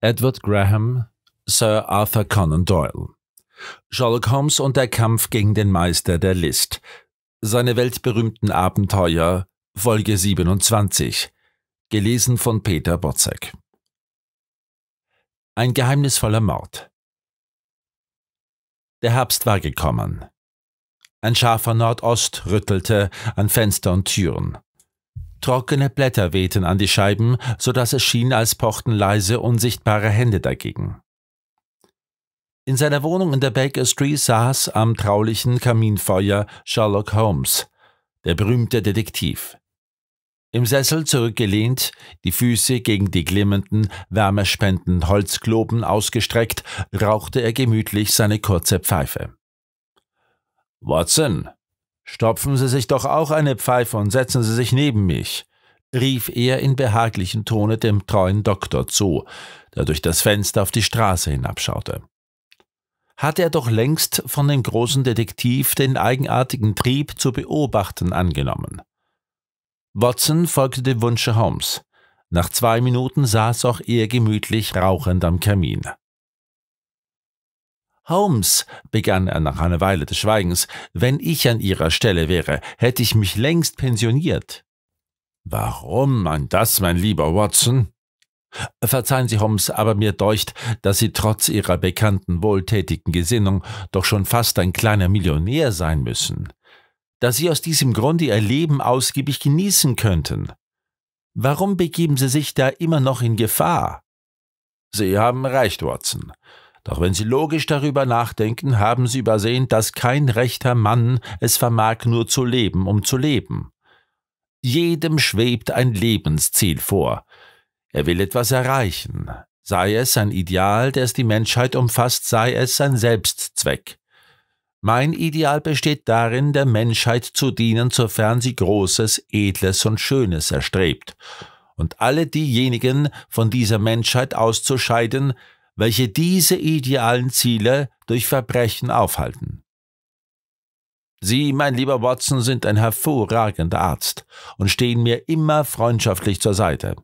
Edward Graham, Sir Arthur Conan Doyle. Sherlock Holmes und der Kampf gegen den Meister der List. Seine weltberühmten Abenteuer, Folge 27. Gelesen von Peter Botzek. Ein geheimnisvoller Mord. Der Herbst war gekommen. Ein scharfer Nordost rüttelte an Fenster und Türen. Trockene Blätter wehten an die Scheiben, so dass es schien, als pochten leise, unsichtbare Hände dagegen. In seiner Wohnung in der Baker Street saß am traulichen Kaminfeuer Sherlock Holmes, der berühmte Detektiv. Im Sessel zurückgelehnt, die Füße gegen die glimmenden, wärmespendenden Holzgloben ausgestreckt, rauchte er gemütlich seine kurze Pfeife. Watson, Stopfen Sie sich doch auch eine Pfeife und setzen Sie sich neben mich, rief er in behaglichem Tone dem treuen Doktor zu, der durch das Fenster auf die Straße hinabschaute. Hatte er doch längst von dem großen Detektiv den eigenartigen Trieb zu beobachten angenommen. Watson folgte dem Wunsche Holmes. Nach zwei Minuten saß auch er gemütlich rauchend am Kamin. Holmes, begann er nach einer Weile des Schweigens, wenn ich an Ihrer Stelle wäre, hätte ich mich längst pensioniert. Warum an das, mein lieber Watson? Verzeihen Sie, Holmes, aber mir deucht, dass Sie trotz Ihrer bekannten wohltätigen Gesinnung doch schon fast ein kleiner Millionär sein müssen, dass Sie aus diesem Grunde Ihr Leben ausgiebig genießen könnten. Warum begeben Sie sich da immer noch in Gefahr? Sie haben recht, Watson. Doch wenn Sie logisch darüber nachdenken, haben Sie übersehen, dass kein rechter Mann es vermag nur zu leben, um zu leben. Jedem schwebt ein Lebensziel vor. Er will etwas erreichen, sei es ein Ideal, das die Menschheit umfasst, sei es ein Selbstzweck. Mein Ideal besteht darin, der Menschheit zu dienen, sofern sie Großes, Edles und Schönes erstrebt, und alle diejenigen von dieser Menschheit auszuscheiden, welche diese idealen Ziele durch Verbrechen aufhalten. Sie, mein lieber Watson, sind ein hervorragender Arzt und stehen mir immer freundschaftlich zur Seite.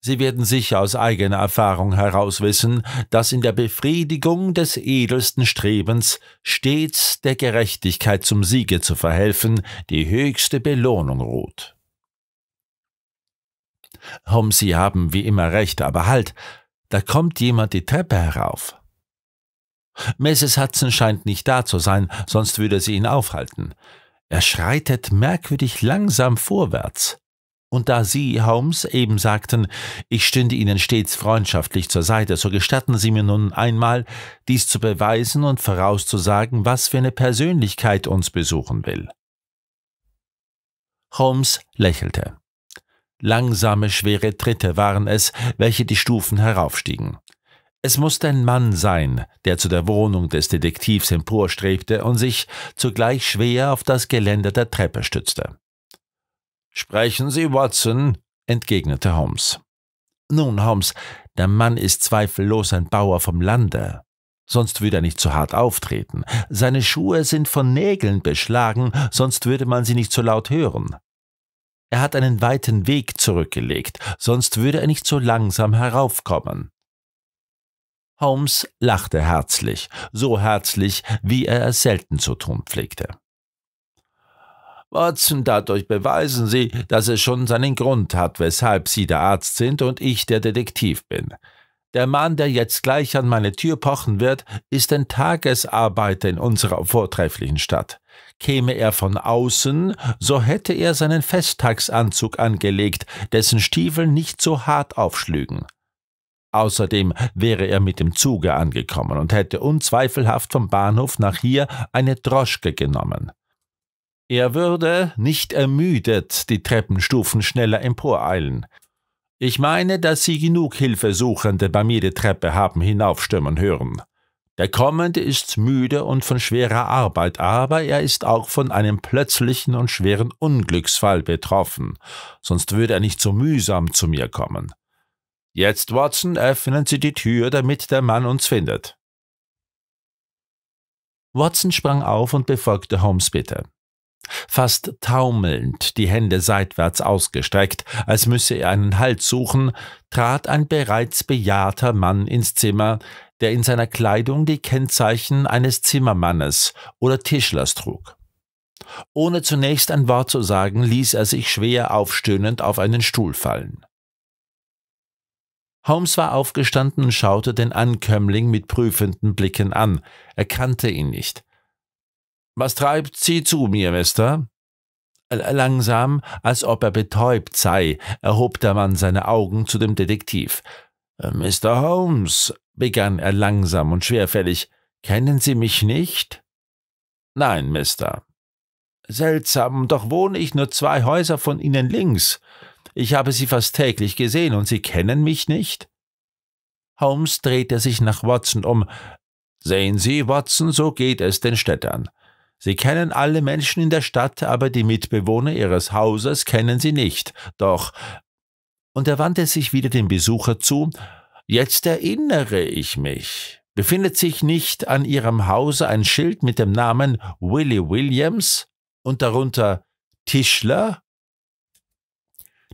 Sie werden sicher aus eigener Erfahrung heraus wissen, dass in der Befriedigung des edelsten Strebens stets der Gerechtigkeit zum Siege zu verhelfen die höchste Belohnung ruht. Holmes, Sie haben wie immer recht, aber halt, da kommt jemand die Treppe herauf. Mrs. Hudson scheint nicht da zu sein, sonst würde sie ihn aufhalten. Er schreitet merkwürdig langsam vorwärts. Und da Sie, Holmes, eben sagten, ich stünde Ihnen stets freundschaftlich zur Seite, so gestatten Sie mir nun einmal, dies zu beweisen und vorauszusagen, was für eine Persönlichkeit uns besuchen will. Holmes lächelte. Langsame, schwere Tritte waren es, welche die Stufen heraufstiegen. Es musste ein Mann sein, der zu der Wohnung des Detektivs emporstrebte und sich zugleich schwer auf das Geländer der Treppe stützte. Sprechen Sie, Watson, entgegnete Holmes. Nun, Holmes, der Mann ist zweifellos ein Bauer vom Lande. Sonst würde er nicht so hart auftreten. Seine Schuhe sind von Nägeln beschlagen, sonst würde man sie nicht so laut hören. Er hat einen weiten Weg zurückgelegt, sonst würde er nicht so langsam heraufkommen. Holmes lachte herzlich, so herzlich, wie er es selten zu tun pflegte. Watson, dadurch beweisen Sie, dass es schon seinen Grund hat, weshalb Sie der Arzt sind und ich der Detektiv bin. Der Mann, der jetzt gleich an meine Tür pochen wird, ist ein Tagesarbeiter in unserer vortrefflichen Stadt. Käme er von außen, so hätte er seinen Festtagsanzug angelegt, dessen Stiefel nicht so hart aufschlügen. Außerdem wäre er mit dem Zuge angekommen und hätte unzweifelhaft vom Bahnhof nach hier eine Droschke genommen. Er würde, nicht ermüdet, die Treppenstufen schneller emporeilen. Ich meine, dass Sie genug Hilfesuchende bei mir die Treppe haben hinaufstürmen hören. Der Kommende ist müde und von schwerer Arbeit, aber er ist auch von einem plötzlichen und schweren Unglücksfall betroffen, sonst würde er nicht so mühsam zu mir kommen. Jetzt, Watson, öffnen Sie die Tür, damit der Mann uns findet. Watson sprang auf und befolgte Holmes Bitte. Fast taumelnd, die Hände seitwärts ausgestreckt, als müsse er einen Halt suchen, trat ein bereits bejahrter Mann ins Zimmer, der in seiner Kleidung die Kennzeichen eines Zimmermannes oder Tischlers trug. Ohne zunächst ein Wort zu sagen, ließ er sich schwer aufstöhnend auf einen Stuhl fallen. Holmes war aufgestanden und schaute den Ankömmling mit prüfenden Blicken an. Er kannte ihn nicht. Was treibt Sie zu mir, Mister? Langsam, als ob er betäubt sei, erhob der Mann seine Augen zu dem Detektiv. Äh, Mr. Holmes, begann er langsam und schwerfällig, kennen Sie mich nicht? Nein, Mister. Seltsam, doch wohne ich nur zwei Häuser von Ihnen links. Ich habe Sie fast täglich gesehen und Sie kennen mich nicht? Holmes drehte sich nach Watson um. Sehen Sie, Watson, so geht es den Städtern. Sie kennen alle Menschen in der Stadt, aber die Mitbewohner Ihres Hauses kennen Sie nicht. Doch und er wandte sich wieder dem Besucher zu, Jetzt erinnere ich mich. Befindet sich nicht an Ihrem Hause ein Schild mit dem Namen Willie Williams und darunter Tischler?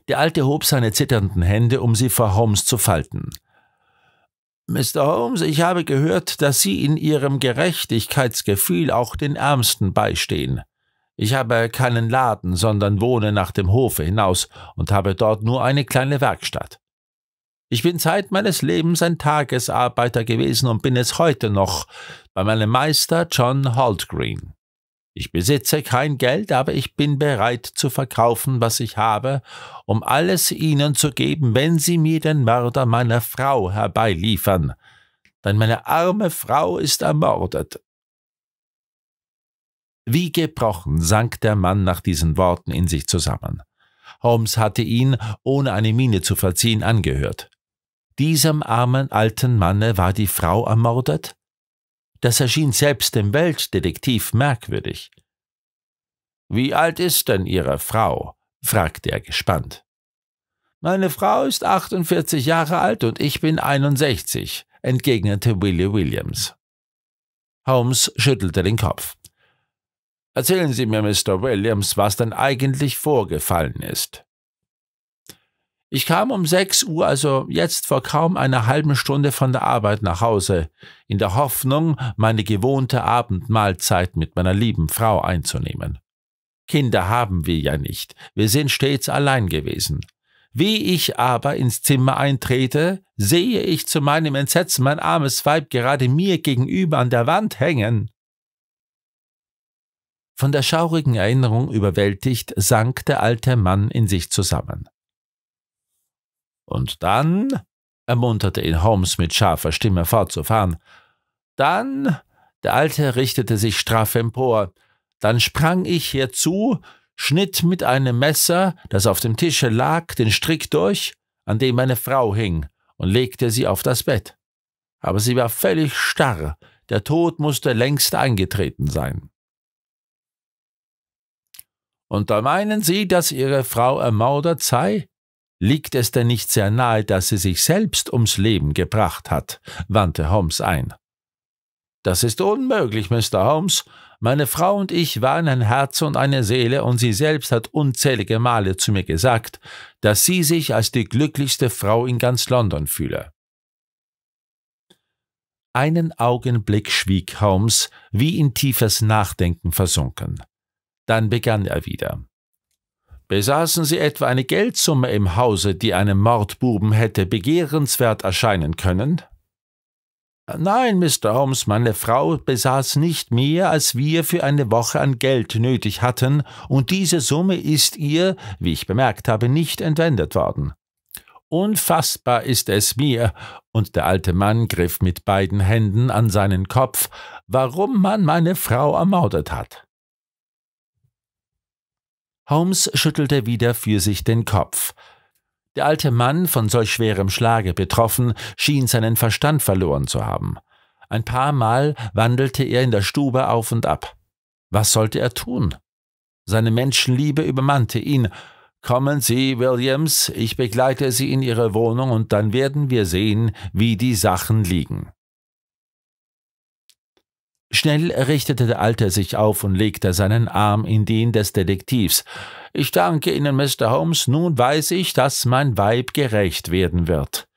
Der Alte hob seine zitternden Hände, um sie vor Holmes zu falten. Mr. Holmes, ich habe gehört, dass Sie in Ihrem Gerechtigkeitsgefühl auch den Ärmsten beistehen. Ich habe keinen Laden, sondern wohne nach dem Hofe hinaus und habe dort nur eine kleine Werkstatt. Ich bin Zeit meines Lebens ein Tagesarbeiter gewesen und bin es heute noch bei meinem Meister John Haltgreen. Ich besitze kein Geld, aber ich bin bereit zu verkaufen, was ich habe, um alles ihnen zu geben, wenn sie mir den Mörder meiner Frau herbeiliefern. Denn meine arme Frau ist ermordet. Wie gebrochen sank der Mann nach diesen Worten in sich zusammen. Holmes hatte ihn, ohne eine Miene zu verziehen, angehört. Diesem armen alten Manne war die Frau ermordet? Das erschien selbst dem Weltdetektiv merkwürdig. Wie alt ist denn Ihre Frau? fragte er gespannt. Meine Frau ist 48 Jahre alt und ich bin 61, entgegnete Willie Williams. Holmes schüttelte den Kopf. Erzählen Sie mir, Mr. Williams, was denn eigentlich vorgefallen ist. Ich kam um 6 Uhr, also jetzt vor kaum einer halben Stunde von der Arbeit nach Hause, in der Hoffnung, meine gewohnte Abendmahlzeit mit meiner lieben Frau einzunehmen. Kinder haben wir ja nicht, wir sind stets allein gewesen. Wie ich aber ins Zimmer eintrete, sehe ich zu meinem Entsetzen mein armes Weib gerade mir gegenüber an der Wand hängen. Von der schaurigen Erinnerung überwältigt, sank der alte Mann in sich zusammen. Und dann, ermunterte ihn Holmes mit scharfer Stimme fortzufahren, dann, der Alte richtete sich straff empor, dann sprang ich hierzu, schnitt mit einem Messer, das auf dem Tische lag, den Strick durch, an dem meine Frau hing, und legte sie auf das Bett. Aber sie war völlig starr, der Tod musste längst eingetreten sein. Und da meinen Sie, dass Ihre Frau ermordet sei? Liegt es denn nicht sehr nahe, dass sie sich selbst ums Leben gebracht hat? wandte Holmes ein. Das ist unmöglich, Mr. Holmes. Meine Frau und ich waren ein Herz und eine Seele, und sie selbst hat unzählige Male zu mir gesagt, dass sie sich als die glücklichste Frau in ganz London fühle. Einen Augenblick schwieg Holmes, wie in tiefes Nachdenken versunken. Dann begann er wieder. Besaßen Sie etwa eine Geldsumme im Hause, die einem Mordbuben hätte begehrenswert erscheinen können? Nein, Mr. Holmes, meine Frau besaß nicht mehr, als wir für eine Woche an Geld nötig hatten, und diese Summe ist ihr, wie ich bemerkt habe, nicht entwendet worden. Unfassbar ist es mir, und der alte Mann griff mit beiden Händen an seinen Kopf, warum man meine Frau ermordet hat. Holmes schüttelte wieder für sich den Kopf. Der alte Mann, von solch schwerem Schlage betroffen, schien seinen Verstand verloren zu haben. Ein paar Mal wandelte er in der Stube auf und ab. Was sollte er tun? Seine Menschenliebe übermannte ihn. Kommen Sie, Williams, ich begleite Sie in Ihre Wohnung und dann werden wir sehen, wie die Sachen liegen. Schnell richtete der Alte sich auf und legte seinen Arm in den des Detektivs. Ich danke Ihnen, Mr. Holmes, nun weiß ich, dass mein Weib gerecht werden wird.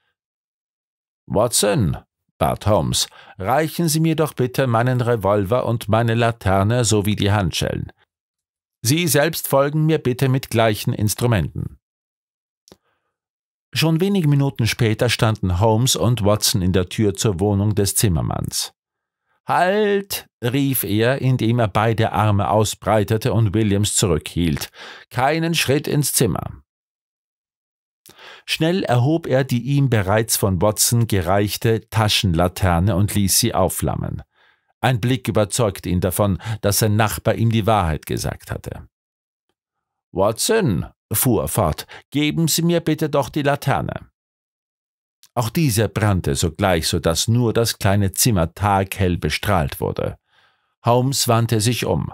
Watson, bat Holmes, reichen Sie mir doch bitte meinen Revolver und meine Laterne sowie die Handschellen. Sie selbst folgen mir bitte mit gleichen Instrumenten. Schon wenige Minuten später standen Holmes und Watson in der Tür zur Wohnung des Zimmermanns. Halt! rief er, indem er beide Arme ausbreitete und Williams zurückhielt. Keinen Schritt ins Zimmer. Schnell erhob er die ihm bereits von Watson gereichte Taschenlaterne und ließ sie aufflammen. Ein Blick überzeugte ihn davon, dass sein Nachbar ihm die Wahrheit gesagt hatte. Watson, fuhr er fort, geben Sie mir bitte doch die Laterne. Auch diese brannte sogleich, so dass nur das kleine Zimmer taghell bestrahlt wurde. Holmes wandte sich um.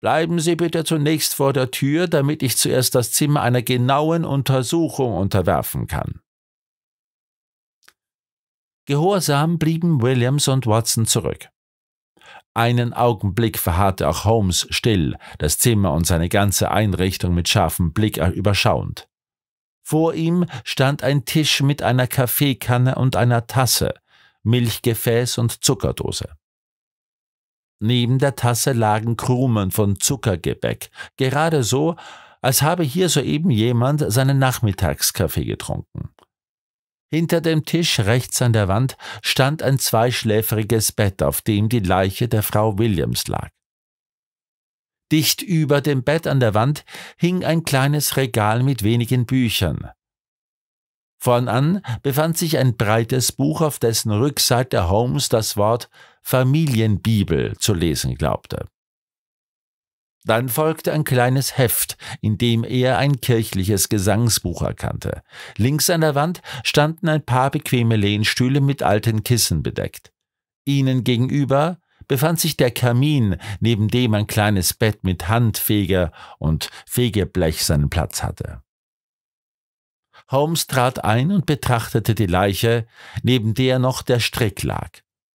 Bleiben Sie bitte zunächst vor der Tür, damit ich zuerst das Zimmer einer genauen Untersuchung unterwerfen kann. Gehorsam blieben Williams und Watson zurück. Einen Augenblick verharrte auch Holmes still, das Zimmer und seine ganze Einrichtung mit scharfem Blick überschauend. Vor ihm stand ein Tisch mit einer Kaffeekanne und einer Tasse, Milchgefäß und Zuckerdose. Neben der Tasse lagen Krumen von Zuckergebäck, gerade so, als habe hier soeben jemand seinen Nachmittagskaffee getrunken. Hinter dem Tisch rechts an der Wand stand ein zweischläfriges Bett, auf dem die Leiche der Frau Williams lag. Dicht über dem Bett an der Wand hing ein kleines Regal mit wenigen Büchern. an befand sich ein breites Buch, auf dessen Rückseite Holmes das Wort Familienbibel zu lesen glaubte. Dann folgte ein kleines Heft, in dem er ein kirchliches Gesangsbuch erkannte. Links an der Wand standen ein paar bequeme Lehnstühle mit alten Kissen bedeckt. Ihnen gegenüber befand sich der Kamin, neben dem ein kleines Bett mit Handfeger und Fegeblech seinen Platz hatte. Holmes trat ein und betrachtete die Leiche, neben der noch der Strick lag.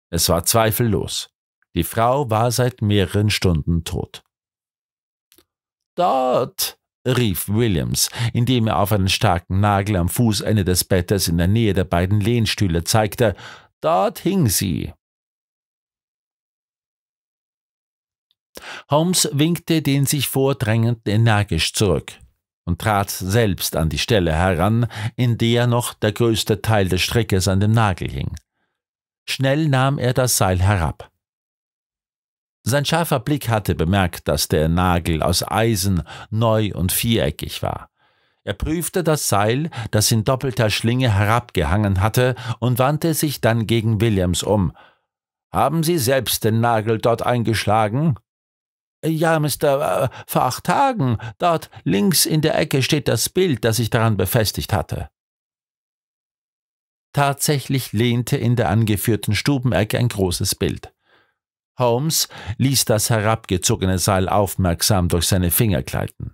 Es war zweifellos. Die Frau war seit mehreren Stunden tot. Dort, rief Williams, indem er auf einen starken Nagel am Fußende des Bettes in der Nähe der beiden Lehnstühle zeigte. Dort hing sie. Holmes winkte den sich vordrängenden energisch zurück und trat selbst an die Stelle heran, in der noch der größte Teil des Strickes an dem Nagel hing. Schnell nahm er das Seil herab. Sein scharfer Blick hatte bemerkt, dass der Nagel aus Eisen neu und viereckig war. Er prüfte das Seil, das in doppelter Schlinge herabgehangen hatte, und wandte sich dann gegen Williams um. Haben Sie selbst den Nagel dort eingeschlagen? Ja, Mr. Äh, vor acht Tagen. dort links in der Ecke steht das Bild, das ich daran befestigt hatte. Tatsächlich lehnte in der angeführten Stubenecke ein großes Bild. Holmes ließ das herabgezogene Seil aufmerksam durch seine Finger gleiten.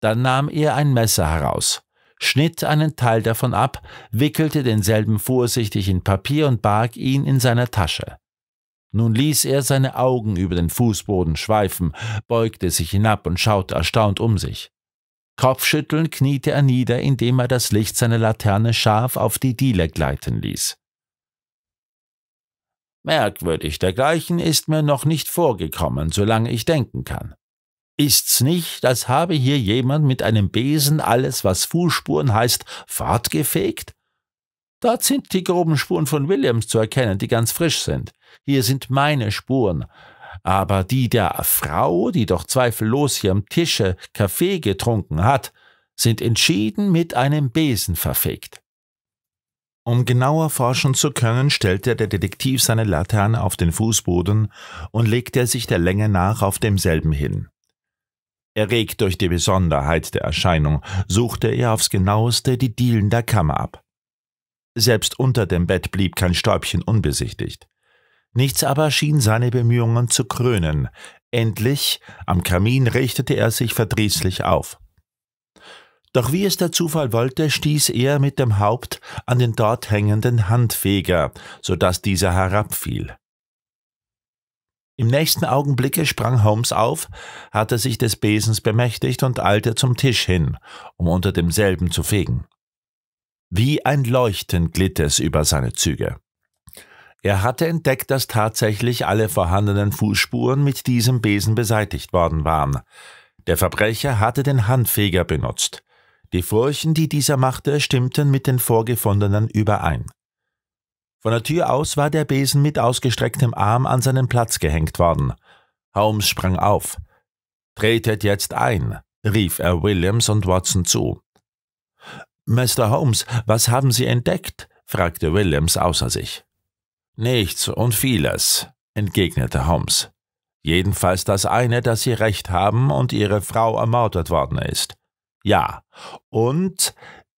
Dann nahm er ein Messer heraus, schnitt einen Teil davon ab, wickelte denselben vorsichtig in Papier und barg ihn in seiner Tasche. Nun ließ er seine Augen über den Fußboden schweifen, beugte sich hinab und schaute erstaunt um sich. Kopfschüttelnd kniete er nieder, indem er das Licht seiner Laterne scharf auf die Diele gleiten ließ. Merkwürdig dergleichen ist mir noch nicht vorgekommen, solange ich denken kann. Ist's nicht, als habe hier jemand mit einem Besen alles, was Fußspuren heißt, fortgefegt? Dort sind die groben Spuren von Williams zu erkennen, die ganz frisch sind. Hier sind meine Spuren. Aber die der Frau, die doch zweifellos hier am Tische Kaffee getrunken hat, sind entschieden mit einem Besen verfegt. Um genauer forschen zu können, stellte der Detektiv seine Laterne auf den Fußboden und legte sich der Länge nach auf demselben hin. Erregt durch die Besonderheit der Erscheinung, suchte er aufs genaueste die Dielen der Kammer ab. Selbst unter dem Bett blieb kein Stäubchen unbesichtigt. Nichts aber schien seine Bemühungen zu krönen. Endlich, am Kamin richtete er sich verdrießlich auf. Doch wie es der Zufall wollte, stieß er mit dem Haupt an den dort hängenden Handfeger, so daß dieser herabfiel. Im nächsten Augenblicke sprang Holmes auf, hatte sich des Besens bemächtigt und eilte zum Tisch hin, um unter demselben zu fegen. Wie ein Leuchten glitt es über seine Züge. Er hatte entdeckt, dass tatsächlich alle vorhandenen Fußspuren mit diesem Besen beseitigt worden waren. Der Verbrecher hatte den Handfeger benutzt. Die Furchen, die dieser machte, stimmten mit den vorgefundenen überein. Von der Tür aus war der Besen mit ausgestrecktem Arm an seinen Platz gehängt worden. Holmes sprang auf. Tretet jetzt ein, rief er Williams und Watson zu. Mr. Holmes, was haben Sie entdeckt? fragte Williams außer sich. Nichts und vieles, entgegnete Holmes. Jedenfalls das eine, dass Sie recht haben und Ihre Frau ermordet worden ist. Ja, und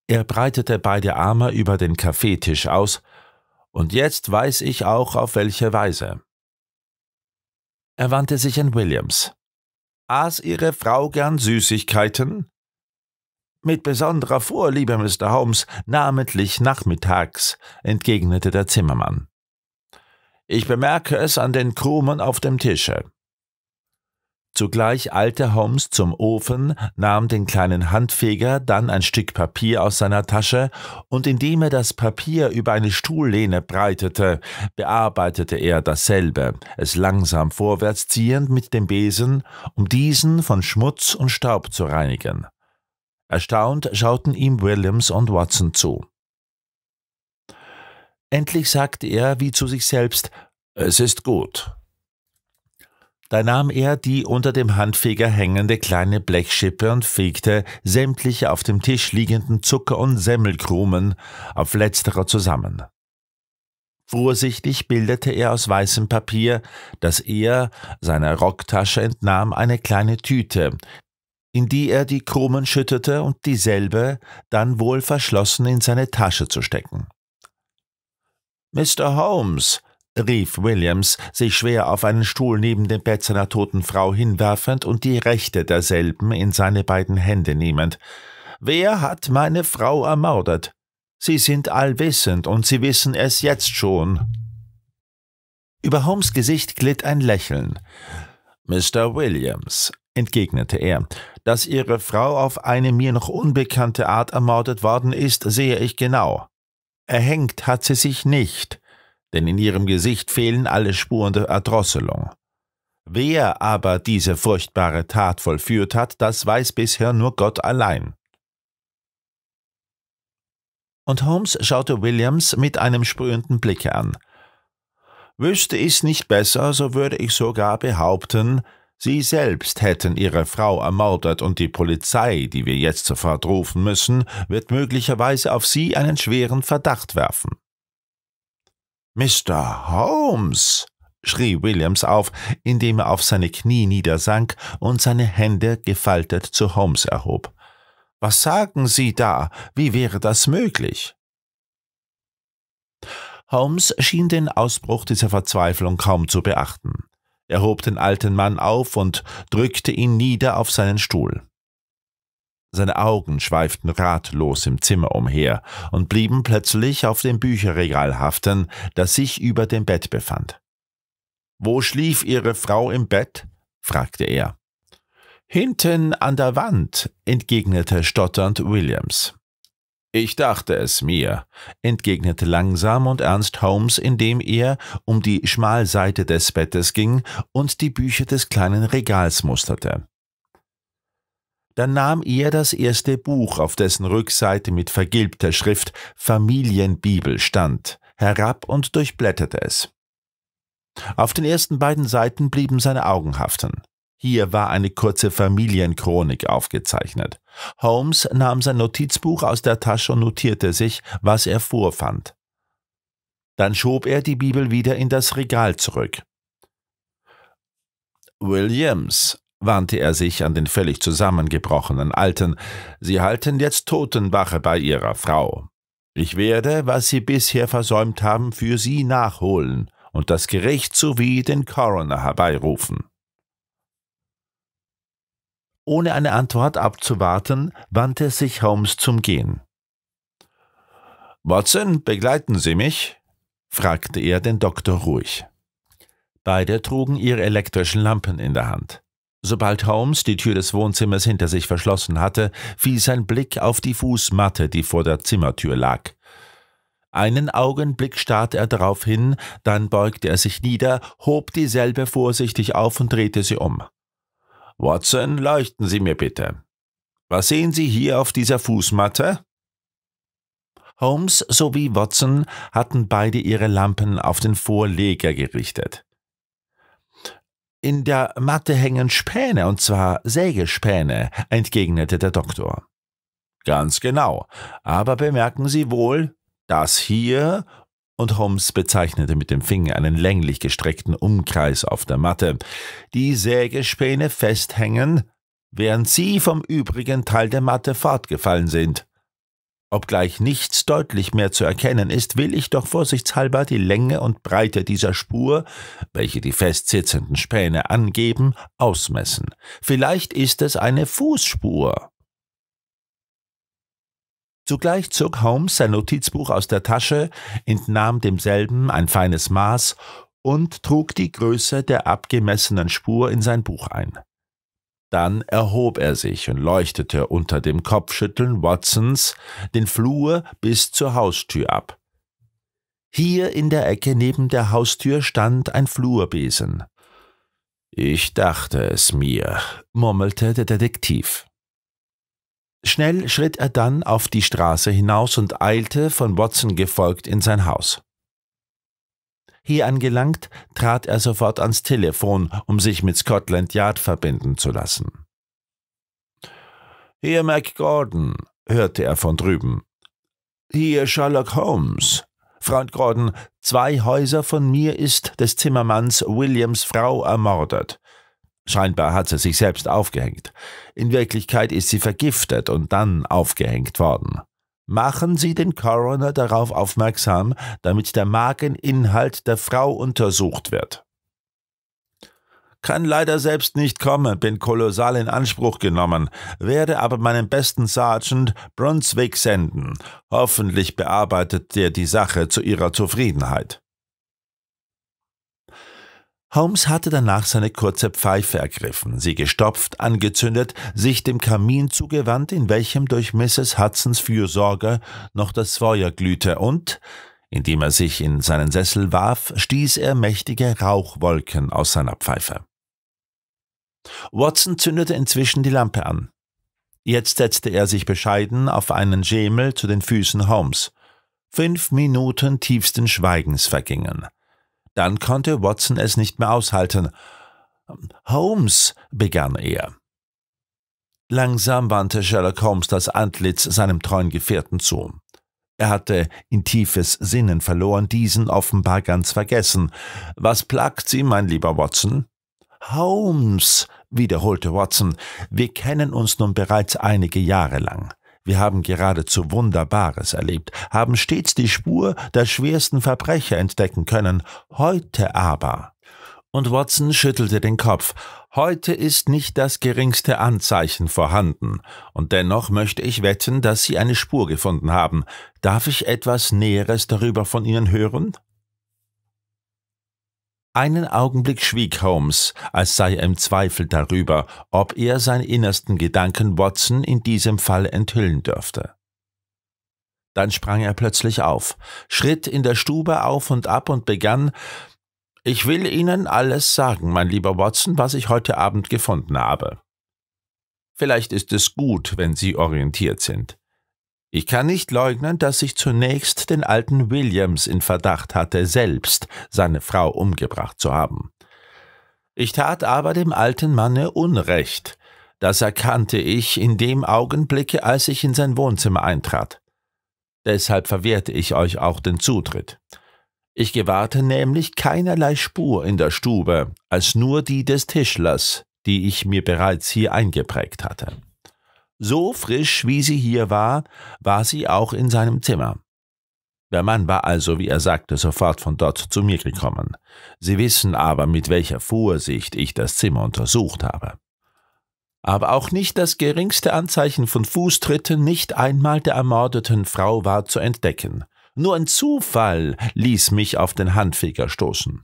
er breitete beide Arme über den Kaffeetisch aus, und jetzt weiß ich auch, auf welche Weise. Er wandte sich an Williams. Aß Ihre Frau gern Süßigkeiten? Mit besonderer Vorliebe, Mr. Holmes, namentlich nachmittags, entgegnete der Zimmermann. Ich bemerke es an den Krumen auf dem Tische. Zugleich eilte Holmes zum Ofen, nahm den kleinen Handfeger, dann ein Stück Papier aus seiner Tasche, und indem er das Papier über eine Stuhllehne breitete, bearbeitete er dasselbe, es langsam vorwärts ziehend mit dem Besen, um diesen von Schmutz und Staub zu reinigen. Erstaunt schauten ihm Williams und Watson zu. Endlich sagte er wie zu sich selbst Es ist gut. Da nahm er die unter dem Handfeger hängende kleine Blechschippe und fegte sämtliche auf dem Tisch liegenden Zucker- und Semmelkrumen auf letzterer zusammen. Vorsichtig bildete er aus weißem Papier, das er seiner Rocktasche entnahm, eine kleine Tüte, in die er die Krumen schüttete und dieselbe dann wohl verschlossen in seine Tasche zu stecken. Mr. Holmes, rief Williams, sich schwer auf einen Stuhl neben dem Bett seiner toten Frau hinwerfend und die Rechte derselben in seine beiden Hände nehmend. Wer hat meine Frau ermordet? Sie sind allwissend und Sie wissen es jetzt schon. Über Holmes Gesicht glitt ein Lächeln. Mr. Williams, entgegnete er, dass Ihre Frau auf eine mir noch unbekannte Art ermordet worden ist, sehe ich genau. Erhängt hat sie sich nicht, denn in ihrem Gesicht fehlen alle Spuren der Erdrosselung. Wer aber diese furchtbare Tat vollführt hat, das weiß bisher nur Gott allein. Und Holmes schaute Williams mit einem sprühenden Blick an. Wüsste ich's nicht besser, so würde ich sogar behaupten, Sie selbst hätten ihre Frau ermordet und die Polizei, die wir jetzt sofort rufen müssen, wird möglicherweise auf sie einen schweren Verdacht werfen. Mr. Holmes, schrie Williams auf, indem er auf seine Knie niedersank und seine Hände gefaltet zu Holmes erhob. Was sagen Sie da? Wie wäre das möglich? Holmes schien den Ausbruch dieser Verzweiflung kaum zu beachten. Er hob den alten Mann auf und drückte ihn nieder auf seinen Stuhl. Seine Augen schweiften ratlos im Zimmer umher und blieben plötzlich auf dem Bücherregal haften, das sich über dem Bett befand. Wo schlief Ihre Frau im Bett? fragte er. Hinten an der Wand, entgegnete stotternd Williams. Ich dachte es mir, entgegnete langsam und ernst Holmes, indem er um die Schmalseite des Bettes ging und die Bücher des kleinen Regals musterte. Dann nahm er das erste Buch, auf dessen Rückseite mit vergilbter Schrift Familienbibel stand, herab und durchblätterte es. Auf den ersten beiden Seiten blieben seine Augen haften. Hier war eine kurze Familienchronik aufgezeichnet. Holmes nahm sein Notizbuch aus der Tasche und notierte sich, was er vorfand. Dann schob er die Bibel wieder in das Regal zurück. Williams, wandte er sich an den völlig zusammengebrochenen Alten, Sie halten jetzt Totenwache bei Ihrer Frau. Ich werde, was Sie bisher versäumt haben, für Sie nachholen und das Gericht sowie den Coroner herbeirufen. Ohne eine Antwort abzuwarten, wandte sich Holmes zum Gehen. Watson, begleiten Sie mich? fragte er den Doktor ruhig. Beide trugen ihre elektrischen Lampen in der Hand. Sobald Holmes die Tür des Wohnzimmers hinter sich verschlossen hatte, fiel sein Blick auf die Fußmatte, die vor der Zimmertür lag. Einen Augenblick starrte er darauf hin, dann beugte er sich nieder, hob dieselbe vorsichtig auf und drehte sie um. Watson, leuchten Sie mir bitte. Was sehen Sie hier auf dieser Fußmatte? Holmes sowie Watson hatten beide ihre Lampen auf den Vorleger gerichtet. In der Matte hängen Späne, und zwar Sägespäne, entgegnete der Doktor. Ganz genau, aber bemerken Sie wohl, das hier und Holmes bezeichnete mit dem Finger einen länglich gestreckten Umkreis auf der Matte. Die Sägespäne festhängen, während sie vom übrigen Teil der Matte fortgefallen sind. Obgleich nichts deutlich mehr zu erkennen ist, will ich doch vorsichtshalber die Länge und Breite dieser Spur, welche die festsitzenden Späne angeben, ausmessen. Vielleicht ist es eine Fußspur. Zugleich zog Holmes sein Notizbuch aus der Tasche, entnahm demselben ein feines Maß und trug die Größe der abgemessenen Spur in sein Buch ein. Dann erhob er sich und leuchtete unter dem Kopfschütteln Watsons den Flur bis zur Haustür ab. Hier in der Ecke neben der Haustür stand ein Flurbesen. Ich dachte es mir, murmelte der Detektiv. Schnell schritt er dann auf die Straße hinaus und eilte, von Watson gefolgt, in sein Haus. Hier angelangt, trat er sofort ans Telefon, um sich mit Scotland Yard verbinden zu lassen. Hier Mac Gordon, hörte er von drüben. Hier Sherlock Holmes. Freund Gordon, zwei Häuser von mir ist des Zimmermanns Williams Frau ermordet. Scheinbar hat sie sich selbst aufgehängt. In Wirklichkeit ist sie vergiftet und dann aufgehängt worden. Machen Sie den Coroner darauf aufmerksam, damit der Mageninhalt der Frau untersucht wird. Kann leider selbst nicht kommen, bin kolossal in Anspruch genommen, werde aber meinen besten Sergeant Brunswick senden. Hoffentlich bearbeitet der die Sache zu ihrer Zufriedenheit. Holmes hatte danach seine kurze Pfeife ergriffen, sie gestopft, angezündet, sich dem Kamin zugewandt, in welchem durch Mrs. Hudsons Fürsorge noch das Feuer glühte und, indem er sich in seinen Sessel warf, stieß er mächtige Rauchwolken aus seiner Pfeife. Watson zündete inzwischen die Lampe an. Jetzt setzte er sich bescheiden auf einen Schemel zu den Füßen Holmes. Fünf Minuten tiefsten Schweigens vergingen. Dann konnte Watson es nicht mehr aushalten. Holmes, begann er. Langsam wandte Sherlock Holmes das Antlitz seinem treuen Gefährten zu. Er hatte in tiefes Sinnen verloren, diesen offenbar ganz vergessen. Was plagt Sie, mein lieber Watson? Holmes, wiederholte Watson, wir kennen uns nun bereits einige Jahre lang. Wir haben geradezu Wunderbares erlebt, haben stets die Spur der schwersten Verbrecher entdecken können. Heute aber. Und Watson schüttelte den Kopf. Heute ist nicht das geringste Anzeichen vorhanden. Und dennoch möchte ich wetten, dass Sie eine Spur gefunden haben. Darf ich etwas Näheres darüber von Ihnen hören? Einen Augenblick schwieg Holmes, als sei er im Zweifel darüber, ob er seinen innersten Gedanken Watson in diesem Fall enthüllen dürfte. Dann sprang er plötzlich auf, schritt in der Stube auf und ab und begann Ich will Ihnen alles sagen, mein lieber Watson, was ich heute Abend gefunden habe. Vielleicht ist es gut, wenn Sie orientiert sind. Ich kann nicht leugnen, dass ich zunächst den alten Williams in Verdacht hatte, selbst seine Frau umgebracht zu haben. Ich tat aber dem alten Manne Unrecht. Das erkannte ich in dem Augenblicke, als ich in sein Wohnzimmer eintrat. Deshalb verwehrte ich euch auch den Zutritt. Ich gewahrte nämlich keinerlei Spur in der Stube, als nur die des Tischlers, die ich mir bereits hier eingeprägt hatte. So frisch, wie sie hier war, war sie auch in seinem Zimmer. Der Mann war also, wie er sagte, sofort von dort zu mir gekommen. Sie wissen aber, mit welcher Vorsicht ich das Zimmer untersucht habe. Aber auch nicht das geringste Anzeichen von Fußtritten, nicht einmal der ermordeten Frau war zu entdecken. Nur ein Zufall ließ mich auf den Handfeger stoßen.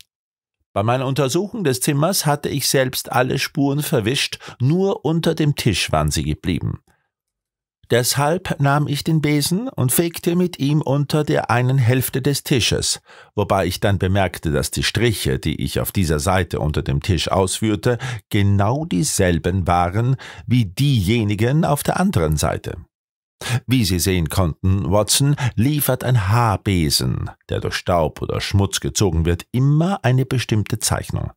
Bei meiner Untersuchung des Zimmers hatte ich selbst alle Spuren verwischt, nur unter dem Tisch waren sie geblieben. Deshalb nahm ich den Besen und fegte mit ihm unter der einen Hälfte des Tisches, wobei ich dann bemerkte, dass die Striche, die ich auf dieser Seite unter dem Tisch ausführte, genau dieselben waren wie diejenigen auf der anderen Seite. Wie Sie sehen konnten, Watson, liefert ein Haarbesen, der durch Staub oder Schmutz gezogen wird, immer eine bestimmte Zeichnung.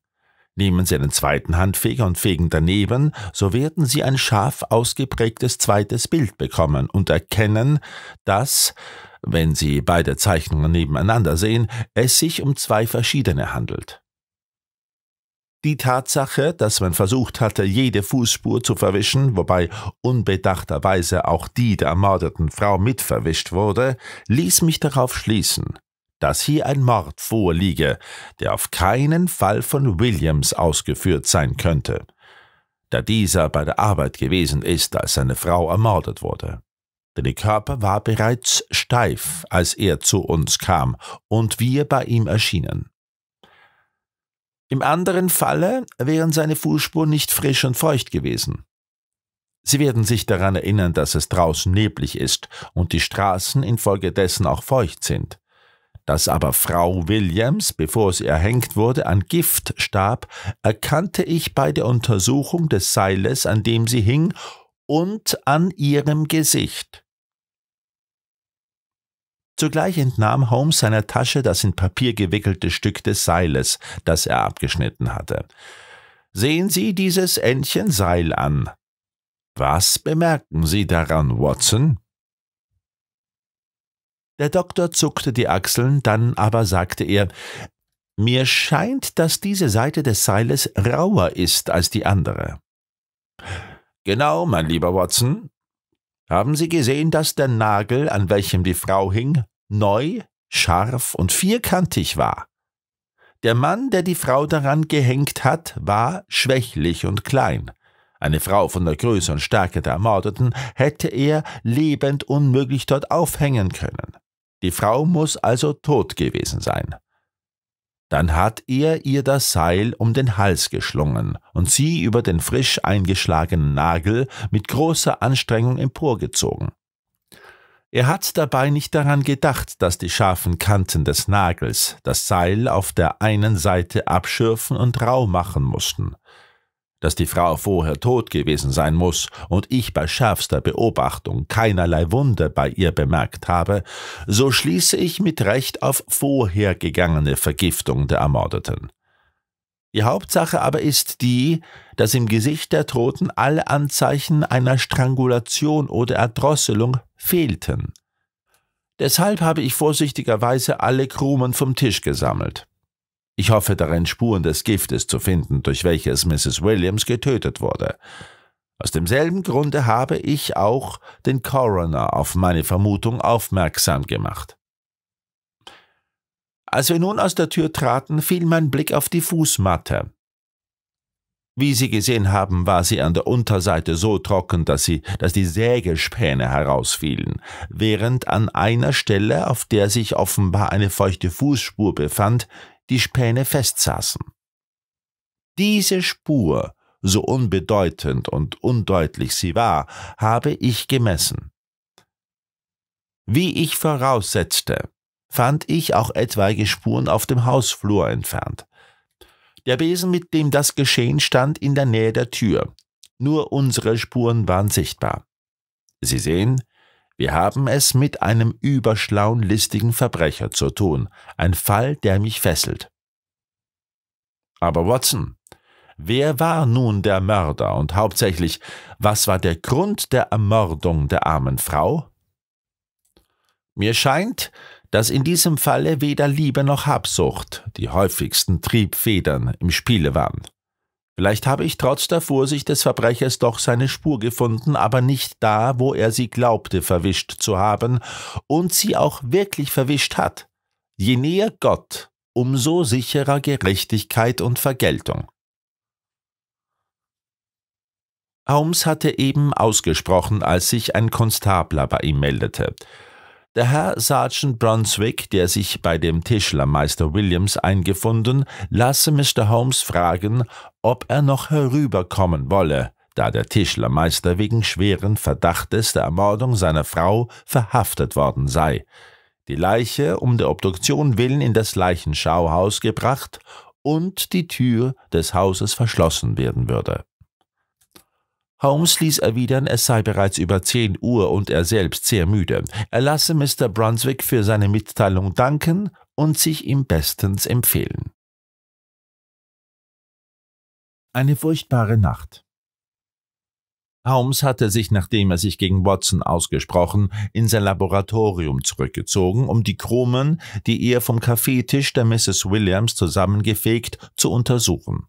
Nehmen Sie einen zweiten Handfeger und fegen daneben, so werden Sie ein scharf ausgeprägtes zweites Bild bekommen und erkennen, dass, wenn Sie beide Zeichnungen nebeneinander sehen, es sich um zwei verschiedene handelt. Die Tatsache, dass man versucht hatte, jede Fußspur zu verwischen, wobei unbedachterweise auch die der ermordeten Frau mit verwischt wurde, ließ mich darauf schließen, dass hier ein Mord vorliege, der auf keinen Fall von Williams ausgeführt sein könnte, da dieser bei der Arbeit gewesen ist, als seine Frau ermordet wurde. Denn der Körper war bereits steif, als er zu uns kam und wir bei ihm erschienen. Im anderen Falle wären seine Fußspuren nicht frisch und feucht gewesen. Sie werden sich daran erinnern, dass es draußen neblig ist und die Straßen infolgedessen auch feucht sind dass aber Frau Williams, bevor sie erhängt wurde, an Gift starb, erkannte ich bei der Untersuchung des Seiles, an dem sie hing, und an ihrem Gesicht. Zugleich entnahm Holmes seiner Tasche das in Papier gewickelte Stück des Seiles, das er abgeschnitten hatte. Sehen Sie dieses Entchen Seil an. Was bemerken Sie daran, Watson? Der Doktor zuckte die Achseln, dann aber sagte er Mir scheint, dass diese Seite des Seiles rauer ist als die andere. Genau, mein lieber Watson. Haben Sie gesehen, dass der Nagel, an welchem die Frau hing, neu, scharf und vierkantig war? Der Mann, der die Frau daran gehängt hat, war schwächlich und klein. Eine Frau von der Größe und Stärke der Ermordeten hätte er lebend unmöglich dort aufhängen können. Die Frau muss also tot gewesen sein. Dann hat er ihr das Seil um den Hals geschlungen und sie über den frisch eingeschlagenen Nagel mit großer Anstrengung emporgezogen. Er hat dabei nicht daran gedacht, dass die scharfen Kanten des Nagels das Seil auf der einen Seite abschürfen und rau machen mussten dass die Frau vorher tot gewesen sein muss und ich bei schärfster Beobachtung keinerlei Wunde bei ihr bemerkt habe, so schließe ich mit Recht auf vorhergegangene Vergiftung der Ermordeten. Die Hauptsache aber ist die, dass im Gesicht der Toten alle Anzeichen einer Strangulation oder Erdrosselung fehlten. Deshalb habe ich vorsichtigerweise alle Krumen vom Tisch gesammelt. Ich hoffe darin, Spuren des Giftes zu finden, durch welches Mrs. Williams getötet wurde. Aus demselben Grunde habe ich auch den Coroner auf meine Vermutung aufmerksam gemacht. Als wir nun aus der Tür traten, fiel mein Blick auf die Fußmatte. Wie Sie gesehen haben, war sie an der Unterseite so trocken, dass, sie, dass die Sägespäne herausfielen, während an einer Stelle, auf der sich offenbar eine feuchte Fußspur befand, die Späne festsaßen. Diese Spur, so unbedeutend und undeutlich sie war, habe ich gemessen. Wie ich voraussetzte, fand ich auch etwaige Spuren auf dem Hausflur entfernt. Der Besen, mit dem das geschehen stand, in der Nähe der Tür. Nur unsere Spuren waren sichtbar. Sie sehen, wir haben es mit einem überschlauen, listigen Verbrecher zu tun. Ein Fall, der mich fesselt. Aber Watson, wer war nun der Mörder und hauptsächlich, was war der Grund der Ermordung der armen Frau? Mir scheint, dass in diesem Falle weder Liebe noch Habsucht, die häufigsten Triebfedern, im Spiele waren. Vielleicht habe ich trotz der Vorsicht des Verbrechers doch seine Spur gefunden, aber nicht da, wo er sie glaubte verwischt zu haben und sie auch wirklich verwischt hat. Je näher Gott, umso sicherer Gerechtigkeit und Vergeltung. Holmes hatte eben ausgesprochen, als sich ein Konstabler bei ihm meldete. Der Herr Sergeant Brunswick, der sich bei dem Tischlermeister Williams eingefunden, lasse Mr. Holmes fragen, ob er noch herüberkommen wolle, da der Tischlermeister wegen schweren Verdachtes der Ermordung seiner Frau verhaftet worden sei, die Leiche um der Obduktion willen in das Leichenschauhaus gebracht und die Tür des Hauses verschlossen werden würde. Holmes ließ erwidern, es sei bereits über zehn Uhr und er selbst sehr müde. Er lasse Mr. Brunswick für seine Mitteilung danken und sich ihm bestens empfehlen. Eine furchtbare Nacht. Holmes hatte sich, nachdem er sich gegen Watson ausgesprochen, in sein Laboratorium zurückgezogen, um die Krumen, die er vom Kaffeetisch der Mrs. Williams zusammengefegt, zu untersuchen.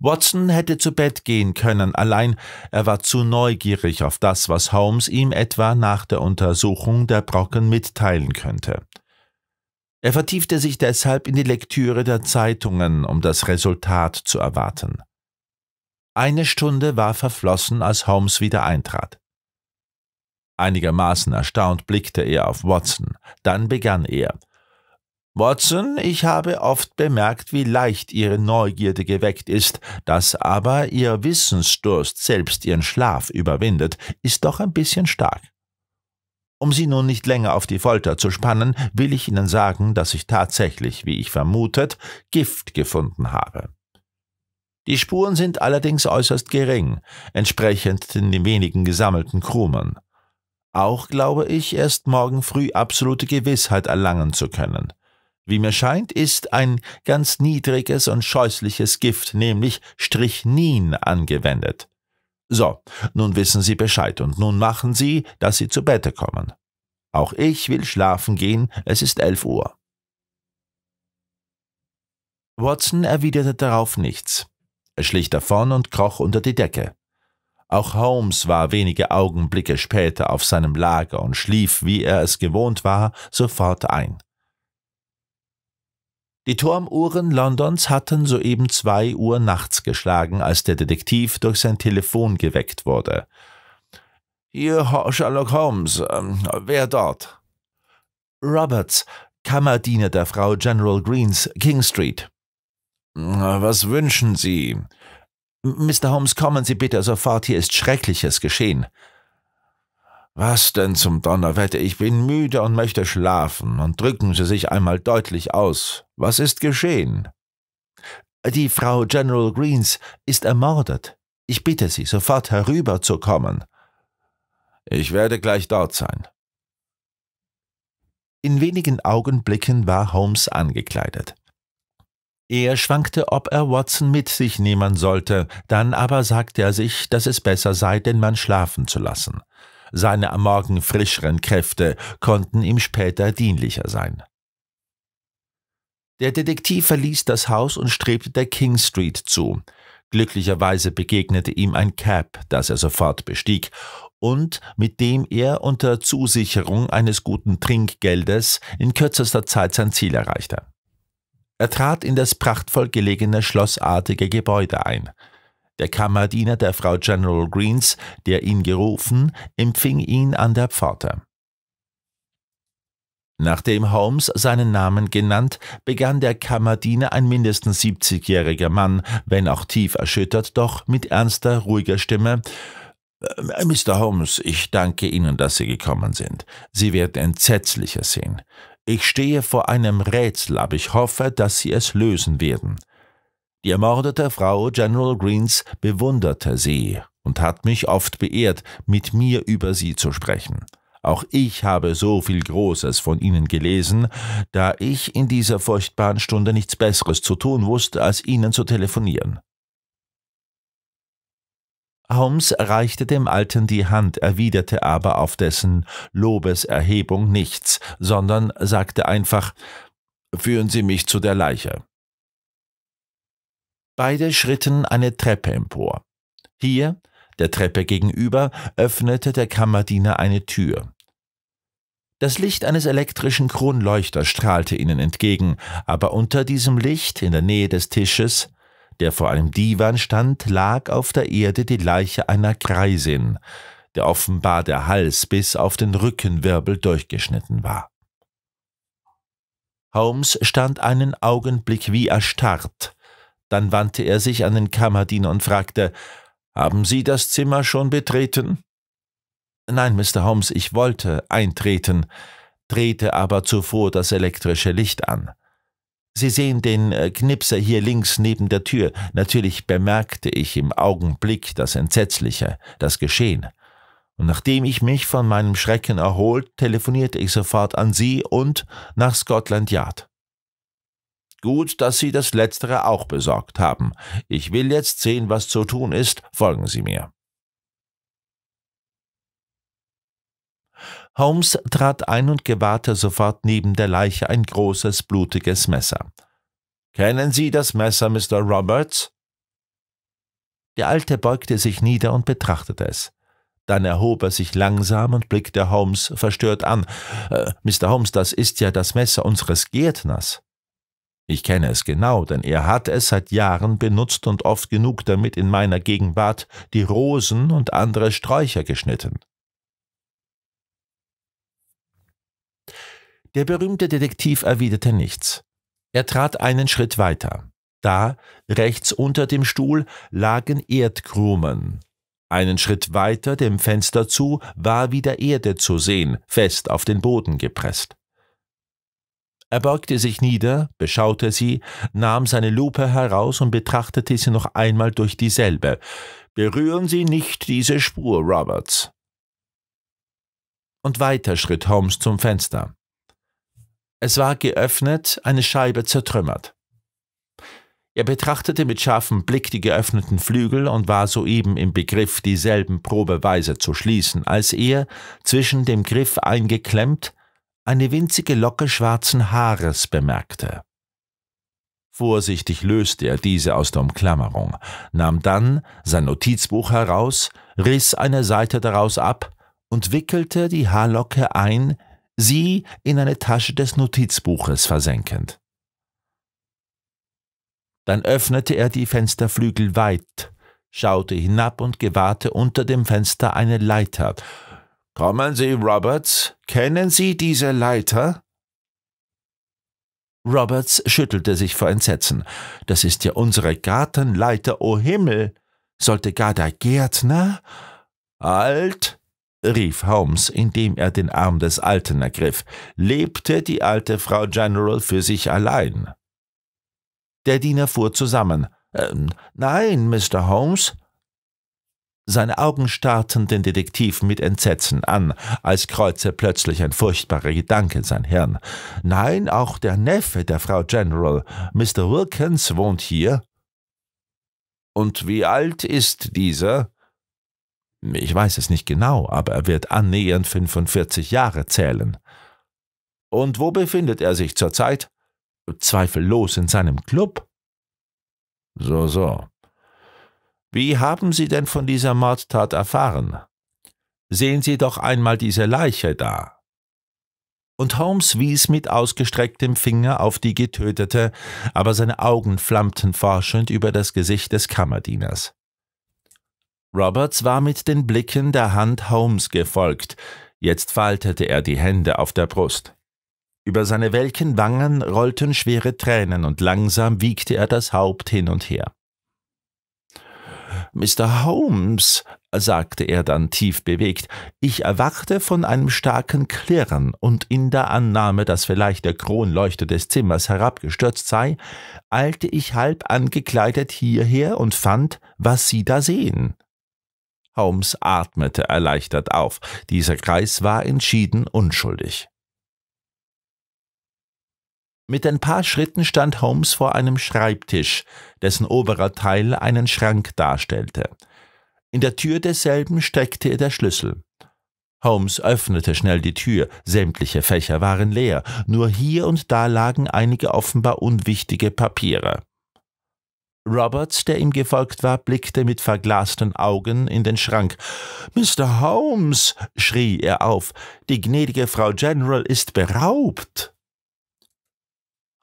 Watson hätte zu Bett gehen können, allein er war zu neugierig auf das, was Holmes ihm etwa nach der Untersuchung der Brocken mitteilen könnte. Er vertiefte sich deshalb in die Lektüre der Zeitungen, um das Resultat zu erwarten. Eine Stunde war verflossen, als Holmes wieder eintrat. Einigermaßen erstaunt blickte er auf Watson. Dann begann er. Watson, ich habe oft bemerkt, wie leicht Ihre Neugierde geweckt ist, dass aber Ihr Wissensdurst selbst Ihren Schlaf überwindet, ist doch ein bisschen stark. Um Sie nun nicht länger auf die Folter zu spannen, will ich Ihnen sagen, dass ich tatsächlich, wie ich vermutet, Gift gefunden habe. Die Spuren sind allerdings äußerst gering, entsprechend den wenigen gesammelten Krumen. Auch glaube ich, erst morgen früh absolute Gewissheit erlangen zu können. Wie mir scheint, ist ein ganz niedriges und scheußliches Gift, nämlich Strichnin, angewendet. So, nun wissen Sie Bescheid und nun machen Sie, dass Sie zu Bette kommen. Auch ich will schlafen gehen, es ist elf Uhr. Watson erwiderte darauf nichts. Er schlich davon und kroch unter die Decke. Auch Holmes war wenige Augenblicke später auf seinem Lager und schlief, wie er es gewohnt war, sofort ein. Die Turmuhren Londons hatten soeben zwei Uhr nachts geschlagen, als der Detektiv durch sein Telefon geweckt wurde. Hier, Sherlock Holmes, ähm, wer dort? Roberts, Kammerdiener der Frau General Greens, King Street. Was wünschen Sie? Mr. Holmes, kommen Sie bitte sofort, hier ist Schreckliches geschehen. Was denn zum Donnerwetter, ich bin müde und möchte schlafen, und drücken Sie sich einmal deutlich aus. Was ist geschehen? Die Frau General Greens ist ermordet. Ich bitte Sie, sofort herüberzukommen. Ich werde gleich dort sein. In wenigen Augenblicken war Holmes angekleidet. Er schwankte, ob er Watson mit sich nehmen sollte, dann aber sagte er sich, dass es besser sei, den Mann schlafen zu lassen. Seine am Morgen frischeren Kräfte konnten ihm später dienlicher sein. Der Detektiv verließ das Haus und strebte der King Street zu. Glücklicherweise begegnete ihm ein Cab, das er sofort bestieg und mit dem er unter Zusicherung eines guten Trinkgeldes in kürzester Zeit sein Ziel erreichte. Er trat in das prachtvoll gelegene schlossartige Gebäude ein – der Kammerdiener der Frau General Greens, der ihn gerufen, empfing ihn an der Pforte. Nachdem Holmes seinen Namen genannt, begann der Kammerdiener, ein mindestens 70-jähriger Mann, wenn auch tief erschüttert, doch mit ernster, ruhiger Stimme, äh, Mr. Holmes, ich danke Ihnen, dass Sie gekommen sind. Sie werden entsetzlicher sehen. Ich stehe vor einem Rätsel, aber ich hoffe, dass Sie es lösen werden. Die ermordete Frau General Greens bewunderte sie und hat mich oft beehrt, mit mir über sie zu sprechen. Auch ich habe so viel Großes von ihnen gelesen, da ich in dieser furchtbaren Stunde nichts Besseres zu tun wusste, als ihnen zu telefonieren. Holmes reichte dem Alten die Hand, erwiderte aber auf dessen Lobeserhebung nichts, sondern sagte einfach Führen Sie mich zu der Leiche. Beide schritten eine Treppe empor. Hier, der Treppe gegenüber, öffnete der Kammerdiener eine Tür. Das Licht eines elektrischen Kronleuchters strahlte ihnen entgegen, aber unter diesem Licht, in der Nähe des Tisches, der vor einem Divan stand, lag auf der Erde die Leiche einer Greisin, der offenbar der Hals bis auf den Rückenwirbel durchgeschnitten war. Holmes stand einen Augenblick wie erstarrt, dann wandte er sich an den Kammerdiener und fragte, »Haben Sie das Zimmer schon betreten?« »Nein, Mr. Holmes, ich wollte eintreten, drehte aber zuvor das elektrische Licht an. Sie sehen den äh, Knipser hier links neben der Tür. Natürlich bemerkte ich im Augenblick das Entsetzliche, das Geschehen. Und nachdem ich mich von meinem Schrecken erholt, telefonierte ich sofort an Sie und nach Scotland Yard. Gut, dass Sie das Letztere auch besorgt haben. Ich will jetzt sehen, was zu tun ist. Folgen Sie mir. Holmes trat ein und gewahrte sofort neben der Leiche ein großes, blutiges Messer. Kennen Sie das Messer, Mr. Roberts? Der Alte beugte sich nieder und betrachtete es. Dann erhob er sich langsam und blickte Holmes verstört an. Äh, Mr. Holmes, das ist ja das Messer unseres Gärtners. Ich kenne es genau, denn er hat es seit Jahren benutzt und oft genug damit in meiner Gegenwart die Rosen und andere Sträucher geschnitten. Der berühmte Detektiv erwiderte nichts. Er trat einen Schritt weiter. Da, rechts unter dem Stuhl, lagen Erdkrumen. Einen Schritt weiter dem Fenster zu war wieder Erde zu sehen, fest auf den Boden gepresst. Er beugte sich nieder, beschaute sie, nahm seine Lupe heraus und betrachtete sie noch einmal durch dieselbe. Berühren Sie nicht diese Spur, Roberts. Und weiter schritt Holmes zum Fenster. Es war geöffnet, eine Scheibe zertrümmert. Er betrachtete mit scharfem Blick die geöffneten Flügel und war soeben im Begriff, dieselben probeweise zu schließen, als er, zwischen dem Griff eingeklemmt, eine winzige Locke schwarzen Haares bemerkte. Vorsichtig löste er diese aus der Umklammerung, nahm dann sein Notizbuch heraus, riss eine Seite daraus ab und wickelte die Haarlocke ein, sie in eine Tasche des Notizbuches versenkend. Dann öffnete er die Fensterflügel weit, schaute hinab und gewahrte unter dem Fenster eine Leiter Kommen Sie, Roberts, kennen Sie diese Leiter? Roberts schüttelte sich vor Entsetzen. Das ist ja unsere Gartenleiter, o oh Himmel! Sollte gar der Gärtner? Alt! rief Holmes, indem er den Arm des Alten ergriff. Lebte die alte Frau General für sich allein? Der Diener fuhr zusammen. Ähm, nein, Mr. Holmes, seine Augen starrten den Detektiv mit Entsetzen an, als kreuze plötzlich ein furchtbarer Gedanke sein Hirn. Nein, auch der Neffe der Frau General, Mr. Wilkins, wohnt hier. Und wie alt ist dieser? Ich weiß es nicht genau, aber er wird annähernd 45 Jahre zählen. Und wo befindet er sich zurzeit? Zweifellos in seinem Club. So, so. Wie haben Sie denn von dieser Mordtat erfahren? Sehen Sie doch einmal diese Leiche da. Und Holmes wies mit ausgestrecktem Finger auf die getötete, aber seine Augen flammten forschend über das Gesicht des Kammerdieners. Roberts war mit den Blicken der Hand Holmes gefolgt, jetzt faltete er die Hände auf der Brust. Über seine welken Wangen rollten schwere Tränen und langsam wiegte er das Haupt hin und her. Mr. Holmes, sagte er dann tief bewegt, ich erwachte von einem starken Klirren und in der Annahme, dass vielleicht der Kronleuchter des Zimmers herabgestürzt sei, eilte ich halb angekleidet hierher und fand, was Sie da sehen. Holmes atmete erleichtert auf. Dieser Kreis war entschieden unschuldig. Mit ein paar Schritten stand Holmes vor einem Schreibtisch, dessen oberer Teil einen Schrank darstellte. In der Tür desselben steckte der Schlüssel. Holmes öffnete schnell die Tür, sämtliche Fächer waren leer, nur hier und da lagen einige offenbar unwichtige Papiere. Roberts, der ihm gefolgt war, blickte mit verglasten Augen in den Schrank. Mr. Holmes, schrie er auf, die gnädige Frau General ist beraubt.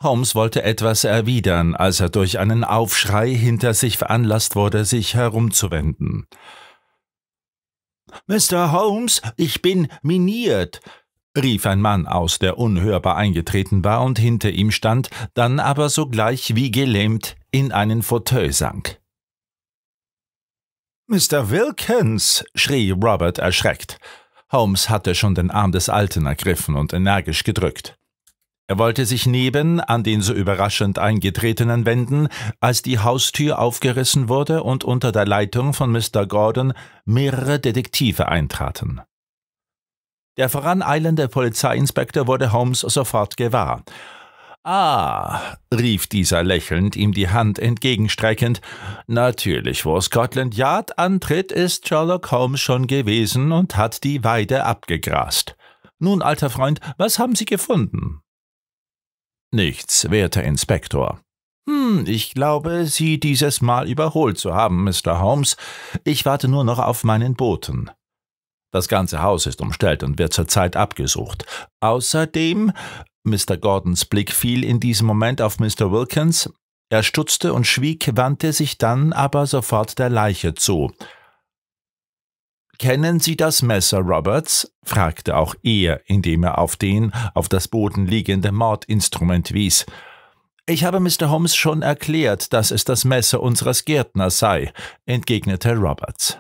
Holmes wollte etwas erwidern, als er durch einen Aufschrei hinter sich veranlasst wurde, sich herumzuwenden. Mr. Holmes, ich bin miniert, rief ein Mann aus, der unhörbar eingetreten war und hinter ihm stand, dann aber sogleich wie gelähmt in einen Fauteuil sank. Mr. Wilkins, schrie Robert erschreckt. Holmes hatte schon den Arm des Alten ergriffen und energisch gedrückt. Er wollte sich neben an den so überraschend eingetretenen wenden, als die Haustür aufgerissen wurde und unter der Leitung von Mr. Gordon mehrere Detektive eintraten. Der voraneilende Polizeiinspektor wurde Holmes sofort gewahr. Ah, rief dieser lächelnd, ihm die Hand entgegenstreckend. Natürlich, wo Scotland Yard antritt, ist Sherlock Holmes schon gewesen und hat die Weide abgegrast. Nun, alter Freund, was haben Sie gefunden? nichts, werter Inspektor. Hm, ich glaube, Sie dieses Mal überholt zu haben, Mr. Holmes. Ich warte nur noch auf meinen Boten. Das ganze Haus ist umstellt und wird zurzeit abgesucht. Außerdem, Mr. Gordons Blick fiel in diesem Moment auf Mr. Wilkins. Er stutzte und schwieg, wandte sich dann aber sofort der Leiche zu. Kennen Sie das Messer, Roberts? fragte auch er, indem er auf den auf das Boden liegende Mordinstrument wies. Ich habe Mr. Holmes schon erklärt, dass es das Messer unseres Gärtners sei, entgegnete Roberts.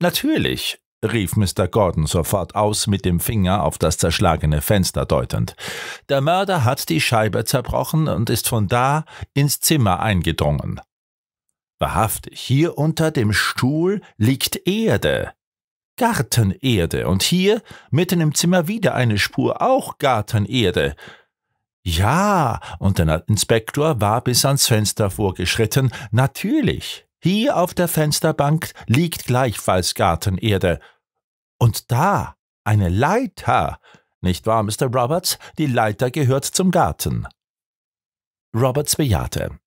Natürlich, rief Mr. Gordon sofort aus, mit dem Finger auf das zerschlagene Fenster deutend. Der Mörder hat die Scheibe zerbrochen und ist von da ins Zimmer eingedrungen. Wahrhaftig, hier unter dem Stuhl liegt Erde, Gartenerde und hier mitten im Zimmer wieder eine Spur, auch Gartenerde. Ja, und der Inspektor war bis ans Fenster vorgeschritten, natürlich. Hier auf der Fensterbank liegt gleichfalls Gartenerde. Und da eine Leiter. Nicht wahr, Mr. Roberts? Die Leiter gehört zum Garten. Roberts bejahte.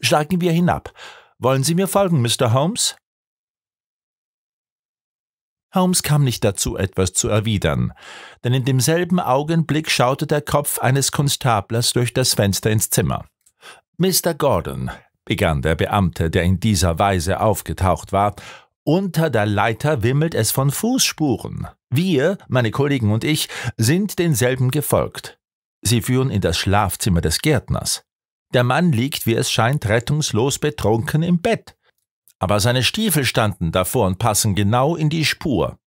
Steigen wir hinab. Wollen Sie mir folgen, Mr. Holmes? Holmes kam nicht dazu, etwas zu erwidern, denn in demselben Augenblick schaute der Kopf eines Konstablers durch das Fenster ins Zimmer. Mr. Gordon, begann der Beamte, der in dieser Weise aufgetaucht war, unter der Leiter wimmelt es von Fußspuren. Wir, meine Kollegen und ich, sind denselben gefolgt. Sie führen in das Schlafzimmer des Gärtners. Der Mann liegt, wie es scheint, rettungslos betrunken im Bett. Aber seine Stiefel standen davor und passen genau in die Spur.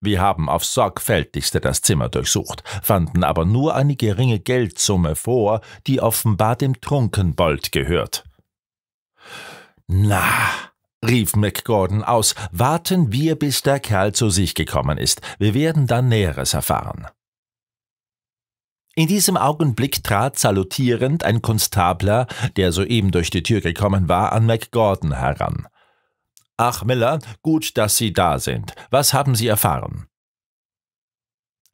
Wir haben aufs sorgfältigste das Zimmer durchsucht, fanden aber nur eine geringe Geldsumme vor, die offenbar dem Trunkenbold gehört. Na, rief McGordon aus, warten wir, bis der Kerl zu sich gekommen ist. Wir werden dann Näheres erfahren. In diesem Augenblick trat salutierend ein Konstabler, der soeben durch die Tür gekommen war, an McGordon heran. Ach, Miller, gut, dass Sie da sind. Was haben Sie erfahren?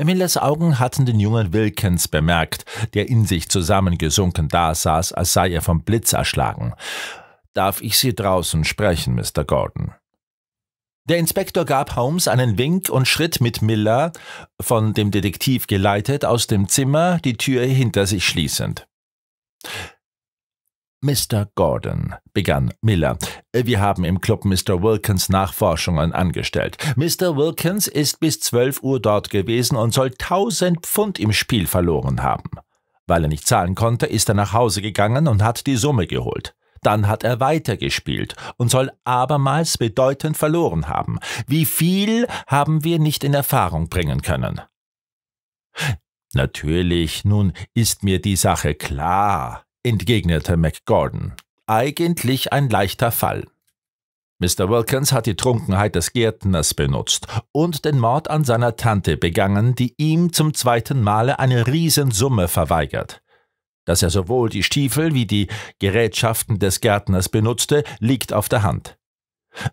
Millers Augen hatten den jungen Wilkins bemerkt, der in sich zusammengesunken dasaß, als sei er vom Blitz erschlagen. Darf ich Sie draußen sprechen, Mr. Gordon? Der Inspektor gab Holmes einen Wink und schritt mit Miller, von dem Detektiv geleitet, aus dem Zimmer, die Tür hinter sich schließend. Mr. Gordon, begann Miller, äh, wir haben im Club Mr. Wilkins Nachforschungen angestellt. Mr. Wilkins ist bis 12 Uhr dort gewesen und soll 1000 Pfund im Spiel verloren haben. Weil er nicht zahlen konnte, ist er nach Hause gegangen und hat die Summe geholt. Dann hat er weitergespielt und soll abermals bedeutend verloren haben. Wie viel haben wir nicht in Erfahrung bringen können? Natürlich, nun ist mir die Sache klar, entgegnete McGordon. Eigentlich ein leichter Fall. Mr. Wilkins hat die Trunkenheit des Gärtners benutzt und den Mord an seiner Tante begangen, die ihm zum zweiten Male eine Riesensumme verweigert. Dass er sowohl die Stiefel wie die Gerätschaften des Gärtners benutzte, liegt auf der Hand.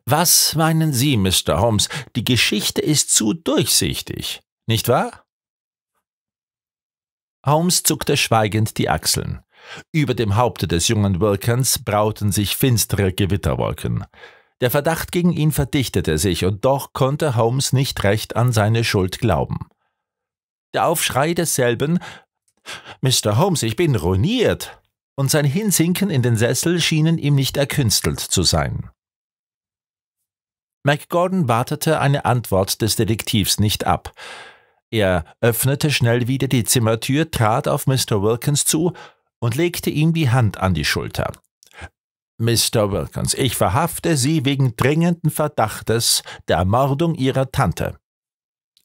Was meinen Sie, Mr. Holmes, die Geschichte ist zu durchsichtig, nicht wahr? Holmes zuckte schweigend die Achseln. Über dem Haupte des jungen Wilkins brauten sich finstere Gewitterwolken. Der Verdacht gegen ihn verdichtete sich, und doch konnte Holmes nicht recht an seine Schuld glauben. Der Aufschrei desselben Mr. Holmes, ich bin ruiniert, und sein Hinsinken in den Sessel schienen ihm nicht erkünstelt zu sein. MacGordon wartete eine Antwort des Detektivs nicht ab. Er öffnete schnell wieder die Zimmertür, trat auf Mr. Wilkins zu und legte ihm die Hand an die Schulter. Mr. Wilkins, ich verhafte Sie wegen dringenden Verdachtes der Ermordung Ihrer Tante.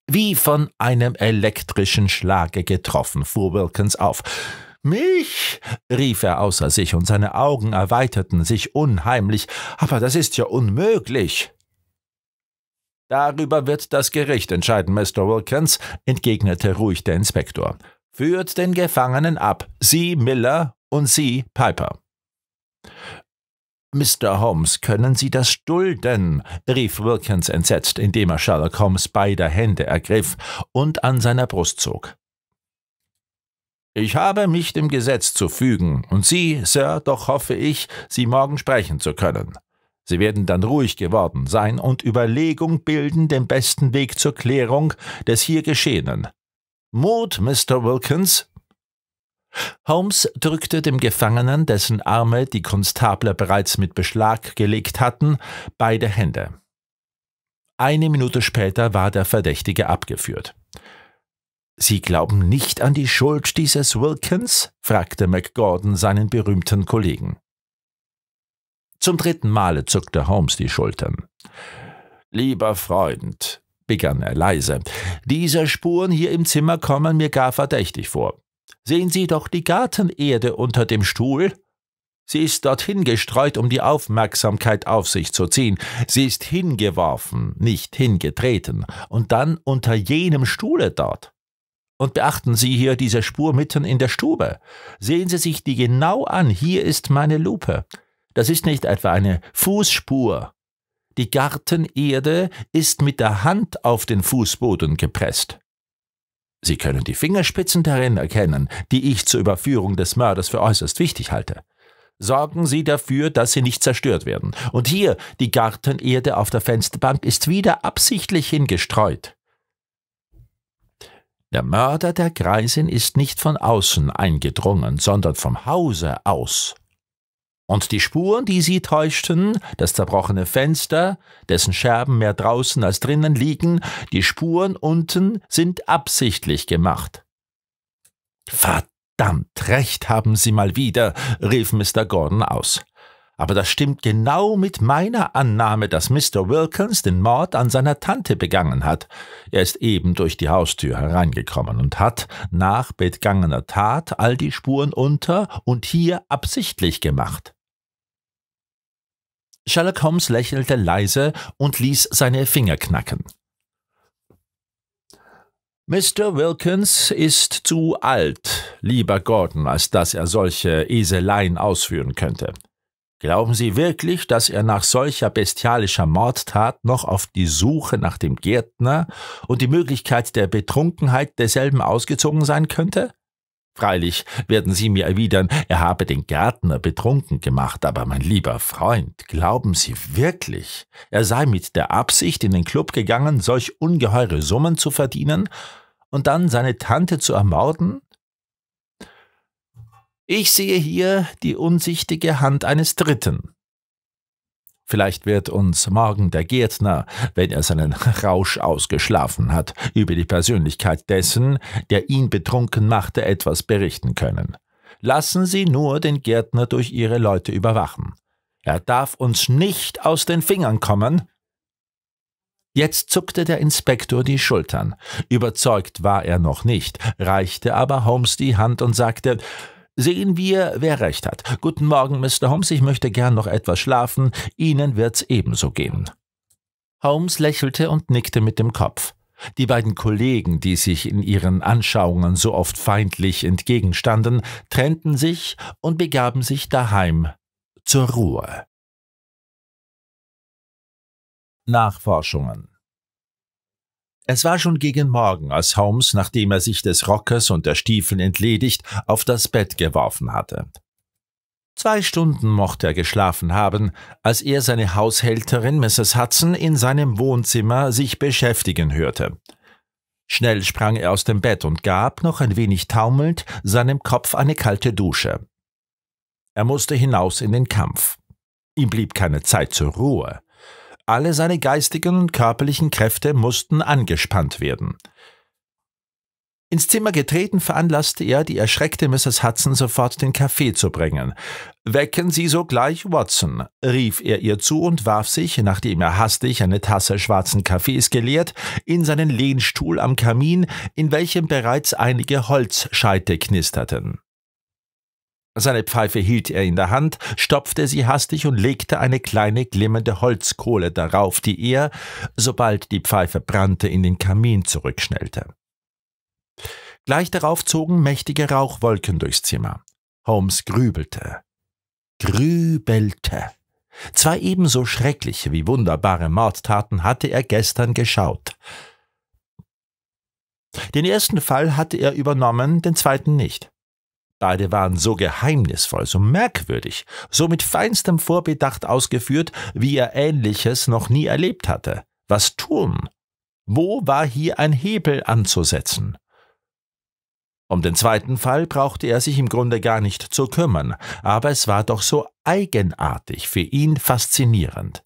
Wie von einem elektrischen Schlage getroffen, fuhr Wilkins auf. Mich? rief er außer sich, und seine Augen erweiterten sich unheimlich. Aber das ist ja unmöglich. Darüber wird das Gericht entscheiden, Mr. Wilkins, entgegnete ruhig der Inspektor führt den Gefangenen ab, Sie Miller und Sie Piper. Mr. Holmes, können Sie das dulden? rief Wilkins entsetzt, indem er Sherlock Holmes beider Hände ergriff und an seiner Brust zog. Ich habe mich dem Gesetz zu fügen, und Sie, Sir, doch hoffe ich, Sie morgen sprechen zu können. Sie werden dann ruhig geworden sein und Überlegung bilden den besten Weg zur Klärung des hier Geschehenen. Mut, Mr. Wilkins! Holmes drückte dem Gefangenen, dessen Arme die Konstabler bereits mit Beschlag gelegt hatten, beide Hände. Eine Minute später war der Verdächtige abgeführt. Sie glauben nicht an die Schuld dieses Wilkins? fragte McGordon seinen berühmten Kollegen. Zum dritten Male zuckte Holmes die Schultern. Lieber Freund, begann er leise. Diese Spuren hier im Zimmer kommen mir gar verdächtig vor. Sehen Sie doch die Gartenerde unter dem Stuhl. Sie ist dorthin gestreut, um die Aufmerksamkeit auf sich zu ziehen. Sie ist hingeworfen, nicht hingetreten, und dann unter jenem Stuhle dort. Und beachten Sie hier diese Spur mitten in der Stube. Sehen Sie sich die genau an. Hier ist meine Lupe. Das ist nicht etwa eine Fußspur die Gartenerde ist mit der Hand auf den Fußboden gepresst. Sie können die Fingerspitzen darin erkennen, die ich zur Überführung des Mörders für äußerst wichtig halte. Sorgen Sie dafür, dass sie nicht zerstört werden. Und hier, die Gartenerde auf der Fensterbank ist wieder absichtlich hingestreut. Der Mörder der Greisin ist nicht von außen eingedrungen, sondern vom Hause aus. Und die Spuren, die sie täuschten, das zerbrochene Fenster, dessen Scherben mehr draußen als drinnen liegen, die Spuren unten sind absichtlich gemacht. Verdammt, recht haben Sie mal wieder, rief Mr. Gordon aus. Aber das stimmt genau mit meiner Annahme, dass Mr. Wilkins den Mord an seiner Tante begangen hat. Er ist eben durch die Haustür hereingekommen und hat nach begangener Tat all die Spuren unter und hier absichtlich gemacht. Sherlock Holmes lächelte leise und ließ seine Finger knacken. Mr. Wilkins ist zu alt, lieber Gordon, als dass er solche Eseleien ausführen könnte. Glauben Sie wirklich, dass er nach solcher bestialischer Mordtat noch auf die Suche nach dem Gärtner und die Möglichkeit der Betrunkenheit derselben ausgezogen sein könnte? Freilich werden Sie mir erwidern, er habe den Gärtner betrunken gemacht, aber mein lieber Freund, glauben Sie wirklich, er sei mit der Absicht in den Club gegangen, solch ungeheure Summen zu verdienen und dann seine Tante zu ermorden? Ich sehe hier die unsichtige Hand eines Dritten. Vielleicht wird uns morgen der Gärtner, wenn er seinen Rausch ausgeschlafen hat, über die Persönlichkeit dessen, der ihn betrunken machte, etwas berichten können. Lassen Sie nur den Gärtner durch Ihre Leute überwachen. Er darf uns nicht aus den Fingern kommen. Jetzt zuckte der Inspektor die Schultern. Überzeugt war er noch nicht, reichte aber Holmes die Hand und sagte Sehen wir, wer recht hat. Guten Morgen, Mr. Holmes, ich möchte gern noch etwas schlafen. Ihnen wird's ebenso gehen. Holmes lächelte und nickte mit dem Kopf. Die beiden Kollegen, die sich in ihren Anschauungen so oft feindlich entgegenstanden, trennten sich und begaben sich daheim zur Ruhe. Nachforschungen es war schon gegen Morgen, als Holmes, nachdem er sich des Rockes und der Stiefel entledigt, auf das Bett geworfen hatte. Zwei Stunden mochte er geschlafen haben, als er seine Haushälterin Mrs. Hudson in seinem Wohnzimmer sich beschäftigen hörte. Schnell sprang er aus dem Bett und gab, noch ein wenig taumelnd, seinem Kopf eine kalte Dusche. Er musste hinaus in den Kampf. Ihm blieb keine Zeit zur Ruhe. Alle seine geistigen und körperlichen Kräfte mussten angespannt werden. Ins Zimmer getreten, veranlasste er die erschreckte Mrs. Hudson sofort den Kaffee zu bringen. Wecken Sie sogleich Watson, rief er ihr zu und warf sich, nachdem er hastig eine Tasse schwarzen Kaffees geleert, in seinen Lehnstuhl am Kamin, in welchem bereits einige Holzscheite knisterten. Seine Pfeife hielt er in der Hand, stopfte sie hastig und legte eine kleine glimmende Holzkohle darauf, die er, sobald die Pfeife brannte, in den Kamin zurückschnellte. Gleich darauf zogen mächtige Rauchwolken durchs Zimmer. Holmes grübelte. Grübelte. Zwei ebenso schreckliche wie wunderbare Mordtaten hatte er gestern geschaut. Den ersten Fall hatte er übernommen, den zweiten nicht. Beide waren so geheimnisvoll, so merkwürdig, so mit feinstem Vorbedacht ausgeführt, wie er Ähnliches noch nie erlebt hatte. Was tun? Wo war hier ein Hebel anzusetzen? Um den zweiten Fall brauchte er sich im Grunde gar nicht zu kümmern, aber es war doch so eigenartig, für ihn faszinierend.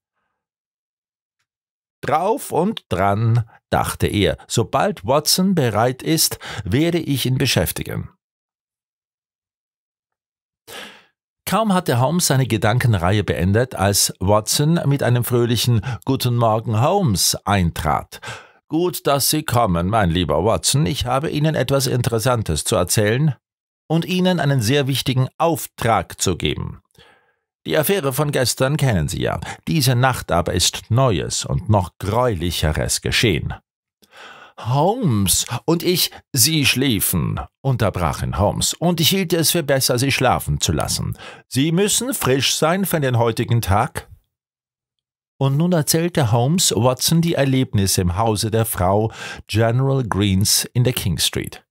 Drauf und dran, dachte er, sobald Watson bereit ist, werde ich ihn beschäftigen. Kaum hatte Holmes seine Gedankenreihe beendet, als Watson mit einem fröhlichen Guten Morgen, Holmes eintrat. Gut, dass Sie kommen, mein lieber Watson. Ich habe Ihnen etwas Interessantes zu erzählen und Ihnen einen sehr wichtigen Auftrag zu geben. Die Affäre von gestern kennen Sie ja. Diese Nacht aber ist Neues und noch Gräulicheres geschehen. Holmes und ich, Sie schliefen, unterbrach ihn Holmes, und ich hielt es für besser, Sie schlafen zu lassen. Sie müssen frisch sein für den heutigen Tag. Und nun erzählte Holmes Watson die Erlebnisse im Hause der Frau General Greens in der King Street.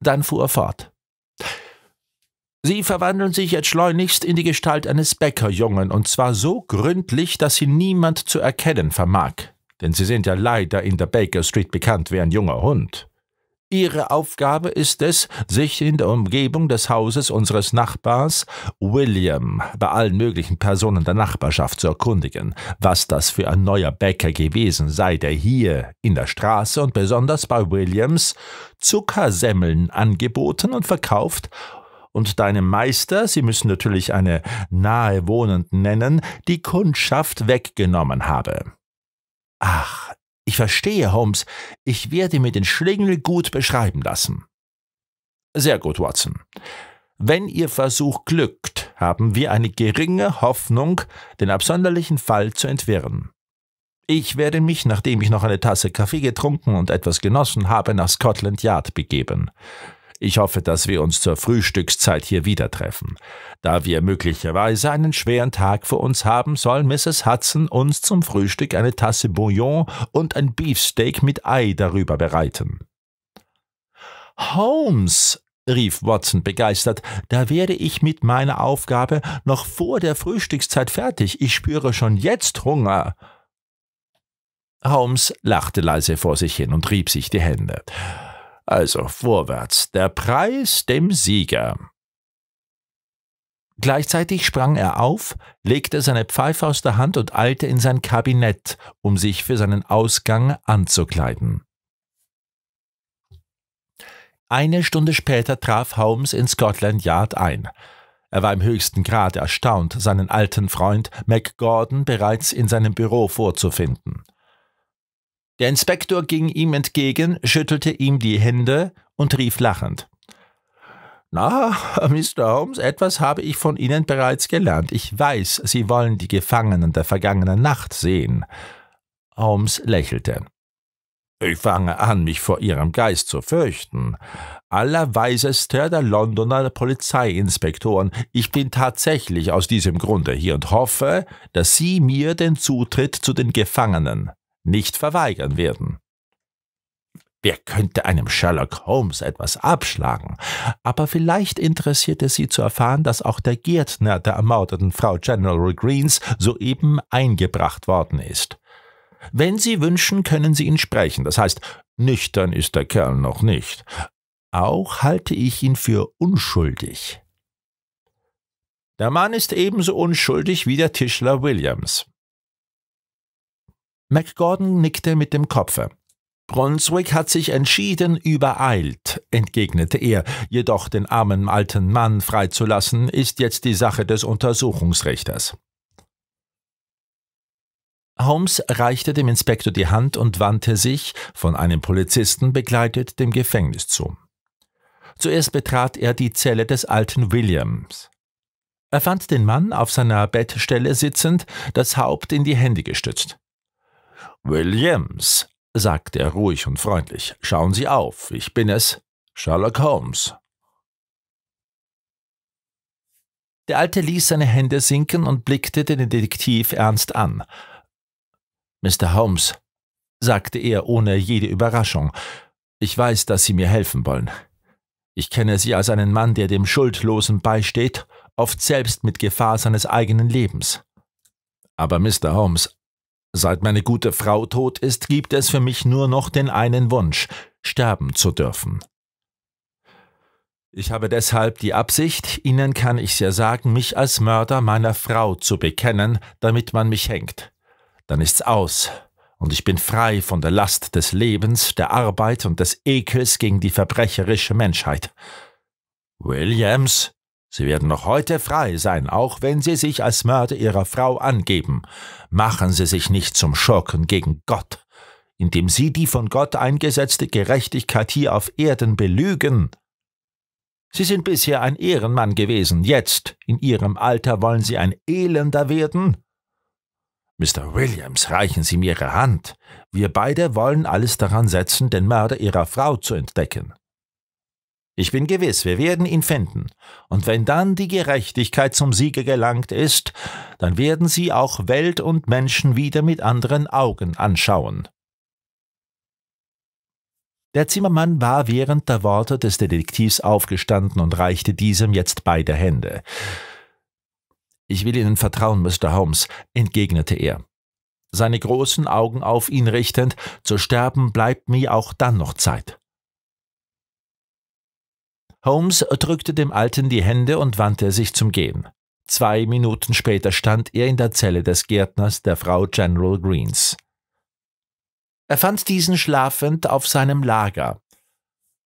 Dann fuhr er fort. Sie verwandeln sich jetzt schleunigst in die Gestalt eines Bäckerjungen, und zwar so gründlich, dass sie niemand zu erkennen vermag denn Sie sind ja leider in der Baker Street bekannt wie ein junger Hund. Ihre Aufgabe ist es, sich in der Umgebung des Hauses unseres Nachbars William bei allen möglichen Personen der Nachbarschaft zu erkundigen, was das für ein neuer Bäcker gewesen sei, der hier in der Straße und besonders bei Williams Zuckersemmeln angeboten und verkauft und deinem Meister, Sie müssen natürlich eine nahe Wohnenden nennen, die Kundschaft weggenommen habe. Ach, ich verstehe, Holmes. Ich werde mir den Schlingel gut beschreiben lassen. Sehr gut, Watson. Wenn Ihr Versuch glückt, haben wir eine geringe Hoffnung, den absonderlichen Fall zu entwirren. Ich werde mich, nachdem ich noch eine Tasse Kaffee getrunken und etwas genossen habe, nach Scotland Yard begeben. Ich hoffe, dass wir uns zur Frühstückszeit hier wieder treffen. Da wir möglicherweise einen schweren Tag vor uns haben, soll Mrs. Hudson uns zum Frühstück eine Tasse Bouillon und ein Beefsteak mit Ei darüber bereiten. Holmes, rief Watson begeistert, da werde ich mit meiner Aufgabe noch vor der Frühstückszeit fertig. Ich spüre schon jetzt Hunger. Holmes lachte leise vor sich hin und rieb sich die Hände. Also vorwärts, der Preis dem Sieger. Gleichzeitig sprang er auf, legte seine Pfeife aus der Hand und eilte in sein Kabinett, um sich für seinen Ausgang anzukleiden. Eine Stunde später traf Holmes in Scotland Yard ein. Er war im höchsten Grad erstaunt, seinen alten Freund MacGordon bereits in seinem Büro vorzufinden. Der Inspektor ging ihm entgegen, schüttelte ihm die Hände und rief lachend. Na, Mr. Holmes, etwas habe ich von Ihnen bereits gelernt. Ich weiß, Sie wollen die Gefangenen der vergangenen Nacht sehen. Holmes lächelte. Ich fange an, mich vor Ihrem Geist zu fürchten. Allerweisester der Londoner Polizeiinspektoren. Ich bin tatsächlich aus diesem Grunde hier und hoffe, dass Sie mir den Zutritt zu den Gefangenen nicht verweigern werden. Wer könnte einem Sherlock Holmes etwas abschlagen? Aber vielleicht interessiert es sie zu erfahren, dass auch der Gärtner der ermordeten Frau General Greens soeben eingebracht worden ist. Wenn Sie wünschen, können Sie ihn sprechen. Das heißt, nüchtern ist der Kerl noch nicht. Auch halte ich ihn für unschuldig. Der Mann ist ebenso unschuldig wie der Tischler Williams. McGordon nickte mit dem Kopfe. Brunswick hat sich entschieden übereilt, entgegnete er, jedoch den armen alten Mann freizulassen, ist jetzt die Sache des Untersuchungsrichters. Holmes reichte dem Inspektor die Hand und wandte sich, von einem Polizisten begleitet, dem Gefängnis zu. Zuerst betrat er die Zelle des alten Williams. Er fand den Mann auf seiner Bettstelle sitzend, das Haupt in die Hände gestützt. Williams, sagte er ruhig und freundlich, schauen Sie auf, ich bin es, Sherlock Holmes. Der Alte ließ seine Hände sinken und blickte den Detektiv ernst an. Mr. Holmes, sagte er ohne jede Überraschung, ich weiß, dass Sie mir helfen wollen. Ich kenne Sie als einen Mann, der dem Schuldlosen beisteht, oft selbst mit Gefahr seines eigenen Lebens. Aber Mr. Holmes, Seit meine gute Frau tot ist, gibt es für mich nur noch den einen Wunsch, sterben zu dürfen. Ich habe deshalb die Absicht, Ihnen kann ich's ja sagen, mich als Mörder meiner Frau zu bekennen, damit man mich hängt. Dann ist's aus, und ich bin frei von der Last des Lebens, der Arbeit und des Ekels gegen die verbrecherische Menschheit. Williams, Sie werden noch heute frei sein, auch wenn Sie sich als Mörder Ihrer Frau angeben. Machen Sie sich nicht zum Schurken gegen Gott. Indem Sie die von Gott eingesetzte Gerechtigkeit hier auf Erden belügen. Sie sind bisher ein Ehrenmann gewesen, jetzt, in Ihrem Alter, wollen Sie ein Elender werden? Mr. Williams, reichen Sie mir Ihre Hand. Wir beide wollen alles daran setzen, den Mörder Ihrer Frau zu entdecken. Ich bin gewiss, wir werden ihn finden. Und wenn dann die Gerechtigkeit zum Siege gelangt ist, dann werden sie auch Welt und Menschen wieder mit anderen Augen anschauen. Der Zimmermann war während der Worte des Detektivs aufgestanden und reichte diesem jetzt beide Hände. Ich will Ihnen vertrauen, Mr. Holmes, entgegnete er. Seine großen Augen auf ihn richtend, zu sterben bleibt mir auch dann noch Zeit. Holmes drückte dem Alten die Hände und wandte sich zum Gehen. Zwei Minuten später stand er in der Zelle des Gärtners der Frau General Greens. Er fand diesen schlafend auf seinem Lager.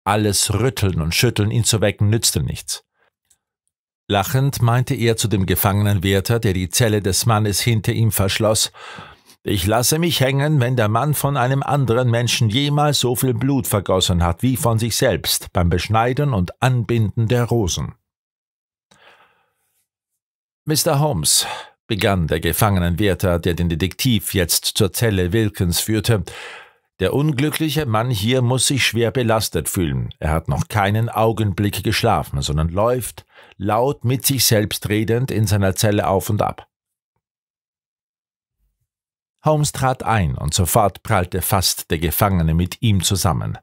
Alles Rütteln und Schütteln, ihn zu wecken, nützte nichts. Lachend meinte er zu dem Gefangenenwärter, der die Zelle des Mannes hinter ihm verschloss, ich lasse mich hängen, wenn der Mann von einem anderen Menschen jemals so viel Blut vergossen hat wie von sich selbst beim Beschneiden und Anbinden der Rosen. Mr. Holmes, begann der Gefangenenwärter, der den Detektiv jetzt zur Zelle Wilkins führte, der unglückliche Mann hier muss sich schwer belastet fühlen. Er hat noch keinen Augenblick geschlafen, sondern läuft, laut mit sich selbst redend, in seiner Zelle auf und ab. Holmes trat ein und sofort prallte fast der Gefangene mit ihm zusammen.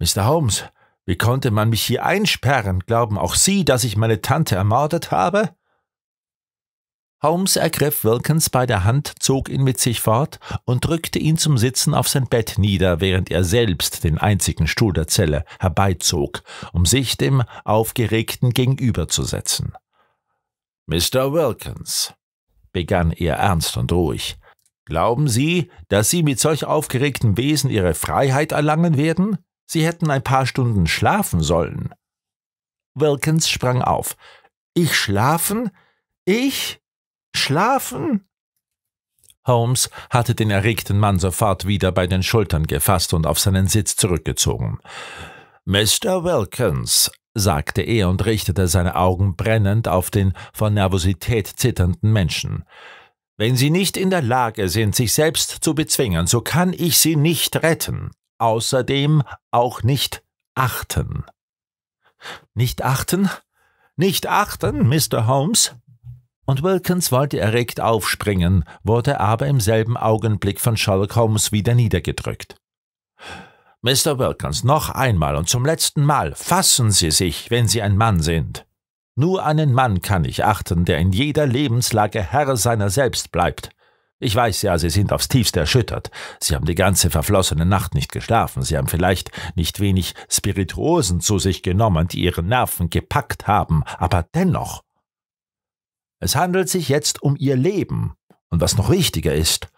Mr. Holmes, wie konnte man mich hier einsperren? Glauben auch Sie, dass ich meine Tante ermordet habe? Holmes ergriff Wilkins bei der Hand, zog ihn mit sich fort und drückte ihn zum Sitzen auf sein Bett nieder, während er selbst den einzigen Stuhl der Zelle herbeizog, um sich dem Aufgeregten gegenüberzusetzen. Mr. Wilkins, begann er ernst und ruhig, Glauben Sie, dass Sie mit solch aufgeregtem Wesen Ihre Freiheit erlangen werden? Sie hätten ein paar Stunden schlafen sollen. Wilkins sprang auf. Ich schlafen? Ich? Schlafen? Holmes hatte den erregten Mann sofort wieder bei den Schultern gefasst und auf seinen Sitz zurückgezogen. Mr. Wilkins, sagte er und richtete seine Augen brennend auf den vor Nervosität zitternden Menschen. Wenn sie nicht in der Lage sind, sich selbst zu bezwingen, so kann ich sie nicht retten, außerdem auch nicht achten. Nicht achten? Nicht achten, Mr. Holmes? Und Wilkins wollte erregt aufspringen, wurde aber im selben Augenblick von Sherlock Holmes wieder niedergedrückt. Mr. Wilkins, noch einmal und zum letzten Mal, fassen Sie sich, wenn Sie ein Mann sind. Nur einen Mann kann ich achten, der in jeder Lebenslage Herr seiner selbst bleibt. Ich weiß ja, Sie sind aufs tiefste erschüttert. Sie haben die ganze verflossene Nacht nicht geschlafen. Sie haben vielleicht nicht wenig Spirituosen zu sich genommen, die Ihre Nerven gepackt haben. Aber dennoch. Es handelt sich jetzt um Ihr Leben. Und was noch wichtiger ist,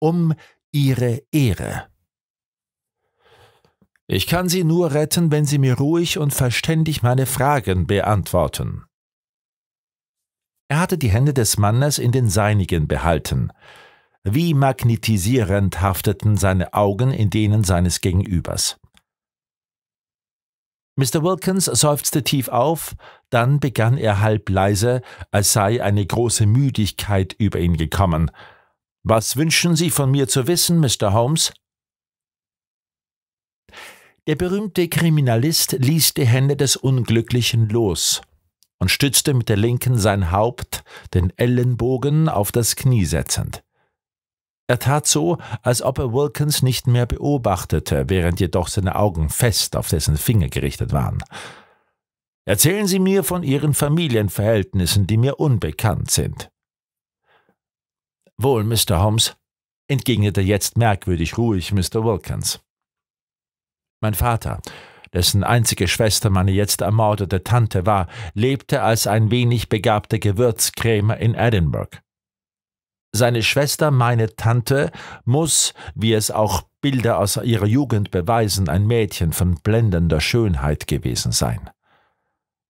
um Ihre Ehre. Ich kann Sie nur retten, wenn Sie mir ruhig und verständig meine Fragen beantworten. Er hatte die Hände des Mannes in den seinigen behalten. Wie magnetisierend hafteten seine Augen in denen seines Gegenübers. Mr. Wilkins seufzte tief auf, dann begann er halb leise, als sei eine große Müdigkeit über ihn gekommen. Was wünschen Sie von mir zu wissen, Mr. Holmes? Der berühmte Kriminalist ließ die Hände des Unglücklichen los und stützte mit der linken sein Haupt, den Ellenbogen auf das Knie setzend. Er tat so, als ob er Wilkins nicht mehr beobachtete, während jedoch seine Augen fest auf dessen Finger gerichtet waren. Erzählen Sie mir von Ihren Familienverhältnissen, die mir unbekannt sind. Wohl, Mr. Holmes, entgegnete jetzt merkwürdig ruhig Mr. Wilkins. Mein Vater, dessen einzige Schwester meine jetzt ermordete Tante war, lebte als ein wenig begabter Gewürzkrämer in Edinburgh. Seine Schwester, meine Tante, muss, wie es auch Bilder aus ihrer Jugend beweisen, ein Mädchen von blendender Schönheit gewesen sein.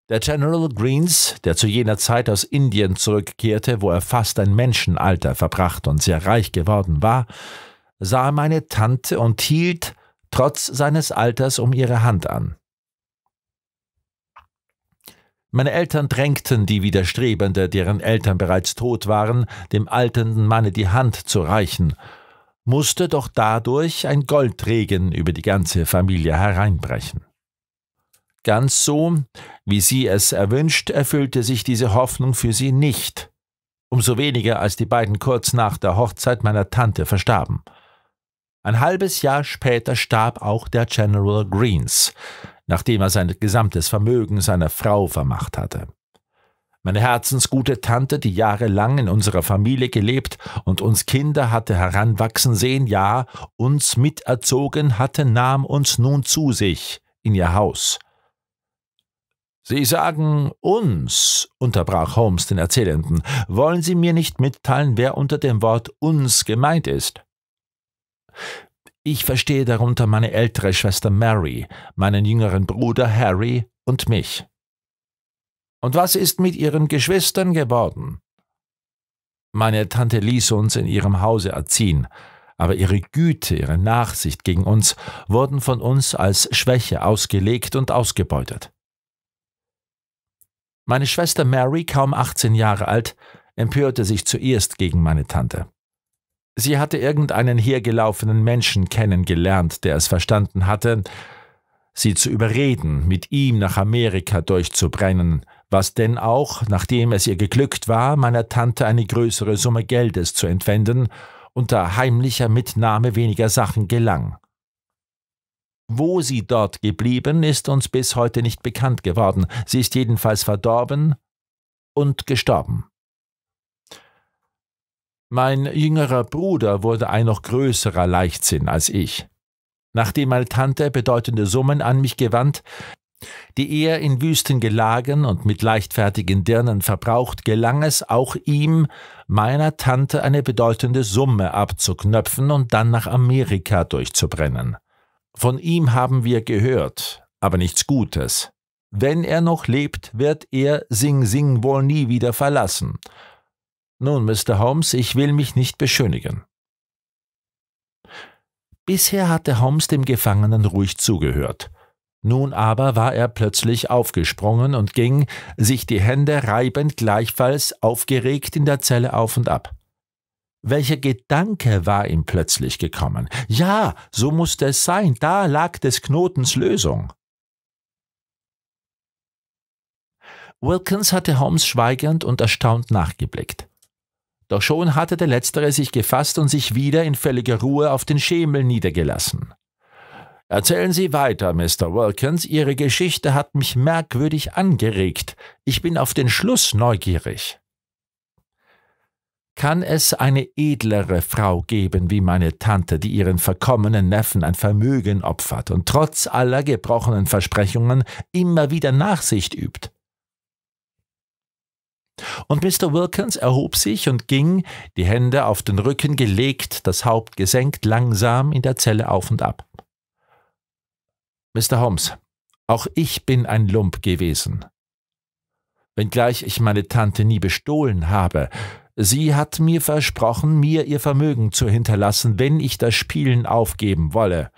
Der General Greens, der zu jener Zeit aus Indien zurückkehrte, wo er fast ein Menschenalter verbracht und sehr reich geworden war, sah meine Tante und hielt trotz seines Alters um ihre Hand an. Meine Eltern drängten die Widerstrebende, deren Eltern bereits tot waren, dem alternden Manne die Hand zu reichen, musste doch dadurch ein Goldregen über die ganze Familie hereinbrechen. Ganz so, wie sie es erwünscht, erfüllte sich diese Hoffnung für sie nicht, umso weniger als die beiden kurz nach der Hochzeit meiner Tante verstarben – ein halbes Jahr später starb auch der General Greens, nachdem er sein gesamtes Vermögen seiner Frau vermacht hatte. Meine herzensgute Tante, die jahrelang in unserer Familie gelebt und uns Kinder hatte heranwachsen sehen, ja, uns miterzogen hatte, nahm uns nun zu sich in ihr Haus. Sie sagen uns, unterbrach Holmes den Erzählenden, wollen Sie mir nicht mitteilen, wer unter dem Wort uns gemeint ist? Ich verstehe darunter meine ältere Schwester Mary, meinen jüngeren Bruder Harry und mich. Und was ist mit ihren Geschwistern geworden? Meine Tante ließ uns in ihrem Hause erziehen, aber ihre Güte, ihre Nachsicht gegen uns wurden von uns als Schwäche ausgelegt und ausgebeutet. Meine Schwester Mary, kaum 18 Jahre alt, empörte sich zuerst gegen meine Tante. Sie hatte irgendeinen hergelaufenen Menschen kennengelernt, der es verstanden hatte, sie zu überreden, mit ihm nach Amerika durchzubrennen, was denn auch, nachdem es ihr geglückt war, meiner Tante eine größere Summe Geldes zu entwenden, unter heimlicher Mitnahme weniger Sachen gelang. Wo sie dort geblieben, ist uns bis heute nicht bekannt geworden, sie ist jedenfalls verdorben und gestorben. Mein jüngerer Bruder wurde ein noch größerer Leichtsinn als ich. Nachdem meine Tante bedeutende Summen an mich gewandt, die er in wüsten Gelagen und mit leichtfertigen Dirnen verbraucht, gelang es auch ihm, meiner Tante eine bedeutende Summe abzuknöpfen und dann nach Amerika durchzubrennen. Von ihm haben wir gehört, aber nichts Gutes. Wenn er noch lebt, wird er Sing Sing wohl nie wieder verlassen. Nun, Mr. Holmes, ich will mich nicht beschönigen. Bisher hatte Holmes dem Gefangenen ruhig zugehört. Nun aber war er plötzlich aufgesprungen und ging, sich die Hände reibend gleichfalls aufgeregt in der Zelle auf und ab. Welcher Gedanke war ihm plötzlich gekommen? Ja, so musste es sein, da lag des Knotens Lösung. Wilkins hatte Holmes schweigend und erstaunt nachgeblickt. Doch schon hatte der Letztere sich gefasst und sich wieder in völliger Ruhe auf den Schemel niedergelassen. Erzählen Sie weiter, Mr. Wilkins, Ihre Geschichte hat mich merkwürdig angeregt. Ich bin auf den Schluss neugierig. Kann es eine edlere Frau geben wie meine Tante, die ihren verkommenen Neffen ein Vermögen opfert und trotz aller gebrochenen Versprechungen immer wieder Nachsicht übt? Und Mr. Wilkins erhob sich und ging, die Hände auf den Rücken gelegt, das Haupt gesenkt, langsam in der Zelle auf und ab. Mr. Holmes, auch ich bin ein Lump gewesen. Wenngleich ich meine Tante nie bestohlen habe, sie hat mir versprochen, mir ihr Vermögen zu hinterlassen, wenn ich das Spielen aufgeben wolle,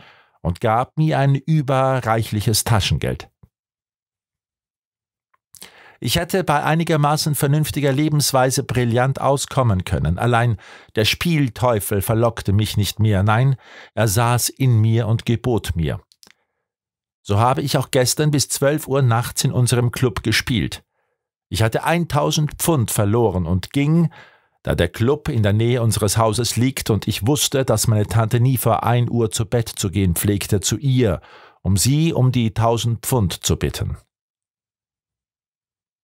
und gab mir ein überreichliches Taschengeld. Ich hätte bei einigermaßen vernünftiger Lebensweise brillant auskommen können, allein der Spielteufel verlockte mich nicht mehr, nein, er saß in mir und gebot mir. So habe ich auch gestern bis zwölf Uhr nachts in unserem Club gespielt. Ich hatte 1000 Pfund verloren und ging, da der Club in der Nähe unseres Hauses liegt und ich wusste, dass meine Tante nie vor ein Uhr zu Bett zu gehen pflegte, zu ihr, um sie um die 1000 Pfund zu bitten.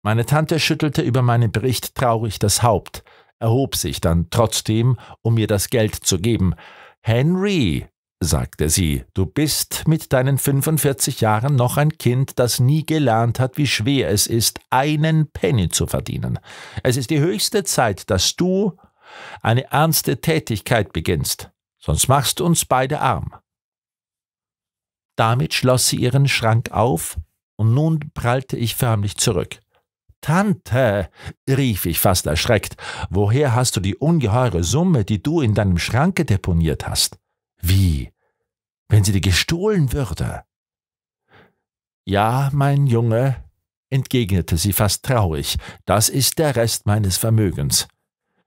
Meine Tante schüttelte über meinen Bericht traurig das Haupt, erhob sich dann trotzdem, um mir das Geld zu geben. Henry, sagte sie, du bist mit deinen 45 Jahren noch ein Kind, das nie gelernt hat, wie schwer es ist, einen Penny zu verdienen. Es ist die höchste Zeit, dass du eine ernste Tätigkeit beginnst, sonst machst du uns beide arm. Damit schloss sie ihren Schrank auf, und nun prallte ich förmlich zurück. Tante, rief ich fast erschreckt, woher hast du die ungeheure Summe, die du in deinem Schranke deponiert hast? Wie? Wenn sie dir gestohlen würde? Ja, mein Junge, entgegnete sie fast traurig, das ist der Rest meines Vermögens.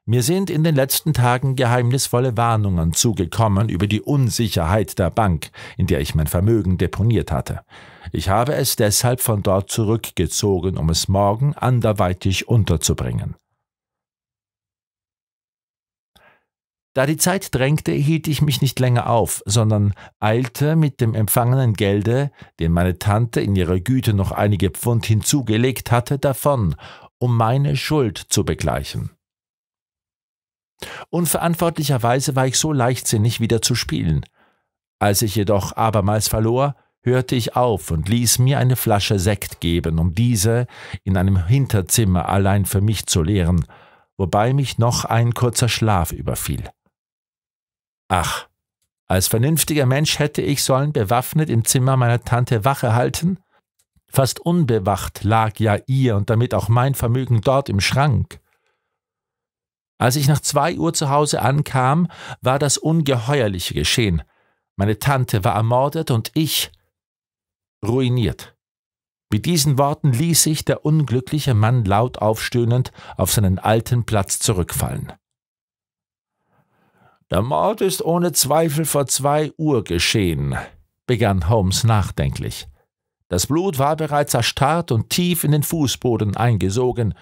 Mir sind in den letzten Tagen geheimnisvolle Warnungen zugekommen über die Unsicherheit der Bank, in der ich mein Vermögen deponiert hatte. Ich habe es deshalb von dort zurückgezogen, um es morgen anderweitig unterzubringen. Da die Zeit drängte, hielt ich mich nicht länger auf, sondern eilte mit dem empfangenen Gelde, den meine Tante in ihrer Güte noch einige Pfund hinzugelegt hatte, davon, um meine Schuld zu begleichen. Unverantwortlicherweise war ich so leichtsinnig wieder zu spielen. Als ich jedoch abermals verlor, hörte ich auf und ließ mir eine Flasche Sekt geben, um diese in einem Hinterzimmer allein für mich zu leeren, wobei mich noch ein kurzer Schlaf überfiel. Ach, als vernünftiger Mensch hätte ich sollen bewaffnet im Zimmer meiner Tante Wache halten? Fast unbewacht lag ja ihr und damit auch mein Vermögen dort im Schrank. Als ich nach zwei Uhr zu Hause ankam, war das Ungeheuerliche geschehen. Meine Tante war ermordet und ich, ruiniert. Mit diesen Worten ließ sich der unglückliche Mann laut aufstöhnend auf seinen alten Platz zurückfallen. Der Mord ist ohne Zweifel vor zwei Uhr geschehen, begann Holmes nachdenklich. Das Blut war bereits erstarrt und tief in den Fußboden eingesogen.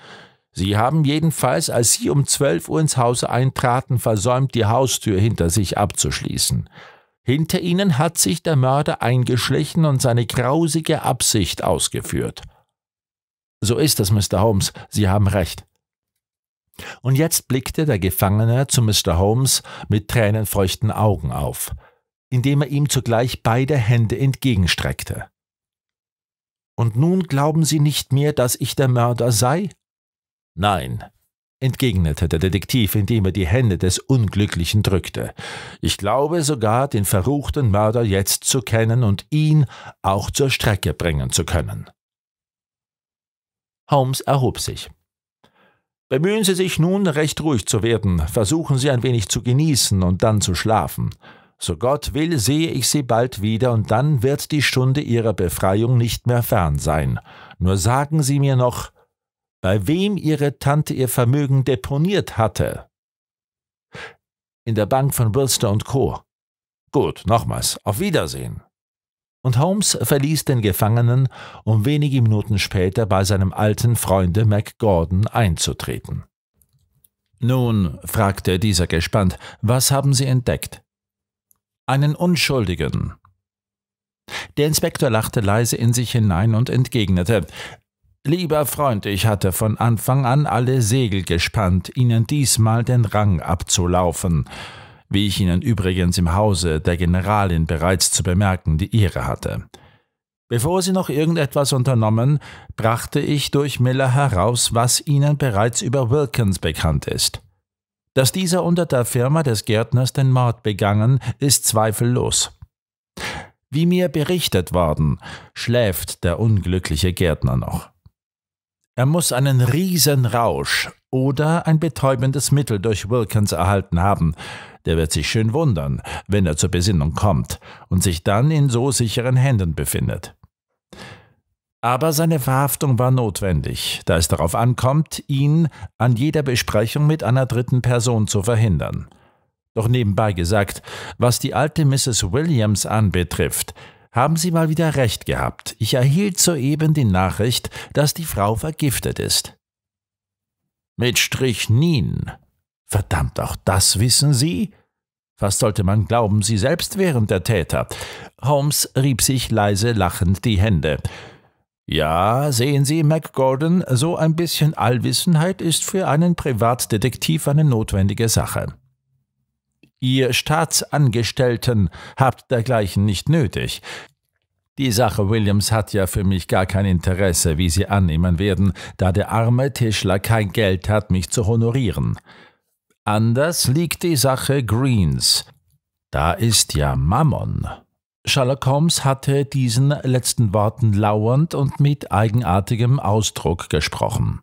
Sie haben jedenfalls, als Sie um zwölf Uhr ins Haus eintraten, versäumt, die Haustür hinter sich abzuschließen. Hinter ihnen hat sich der Mörder eingeschlichen und seine grausige Absicht ausgeführt. So ist es, Mr. Holmes, Sie haben recht. Und jetzt blickte der Gefangene zu Mr. Holmes mit tränenfeuchten Augen auf, indem er ihm zugleich beide Hände entgegenstreckte. Und nun glauben Sie nicht mehr, dass ich der Mörder sei? Nein, entgegnete der Detektiv, indem er die Hände des Unglücklichen drückte. Ich glaube sogar, den verruchten Mörder jetzt zu kennen und ihn auch zur Strecke bringen zu können. Holmes erhob sich. Bemühen Sie sich nun, recht ruhig zu werden, versuchen Sie ein wenig zu genießen und dann zu schlafen. So Gott will, sehe ich Sie bald wieder, und dann wird die Stunde Ihrer Befreiung nicht mehr fern sein. Nur sagen Sie mir noch, bei wem ihre Tante ihr Vermögen deponiert hatte. In der Bank von Wilster und Co. Gut, nochmals, auf Wiedersehen. Und Holmes verließ den Gefangenen, um wenige Minuten später bei seinem alten Freunde MacGordon einzutreten. Nun, fragte dieser gespannt, was haben Sie entdeckt? Einen Unschuldigen. Der Inspektor lachte leise in sich hinein und entgegnete Lieber Freund, ich hatte von Anfang an alle Segel gespannt, Ihnen diesmal den Rang abzulaufen, wie ich Ihnen übrigens im Hause der Generalin bereits zu bemerken die Ehre hatte. Bevor Sie noch irgendetwas unternommen, brachte ich durch Miller heraus, was Ihnen bereits über Wilkins bekannt ist. Dass dieser unter der Firma des Gärtners den Mord begangen, ist zweifellos. Wie mir berichtet worden, schläft der unglückliche Gärtner noch. Er muss einen Riesenrausch oder ein betäubendes Mittel durch Wilkins erhalten haben. Der wird sich schön wundern, wenn er zur Besinnung kommt und sich dann in so sicheren Händen befindet. Aber seine Verhaftung war notwendig, da es darauf ankommt, ihn an jeder Besprechung mit einer dritten Person zu verhindern. Doch nebenbei gesagt, was die alte Mrs. Williams anbetrifft, haben Sie mal wieder recht gehabt. Ich erhielt soeben die Nachricht, dass die Frau vergiftet ist. Mit Strichnin. Verdammt, auch das wissen Sie? Was sollte man glauben, Sie selbst wären der Täter. Holmes rieb sich leise lachend die Hände. Ja, sehen Sie, MacGordon, so ein bisschen Allwissenheit ist für einen Privatdetektiv eine notwendige Sache. Ihr Staatsangestellten habt dergleichen nicht nötig. Die Sache Williams hat ja für mich gar kein Interesse, wie Sie annehmen werden, da der arme Tischler kein Geld hat, mich zu honorieren. Anders liegt die Sache Greens. Da ist ja Mammon. Sherlock Holmes hatte diesen letzten Worten lauernd und mit eigenartigem Ausdruck gesprochen.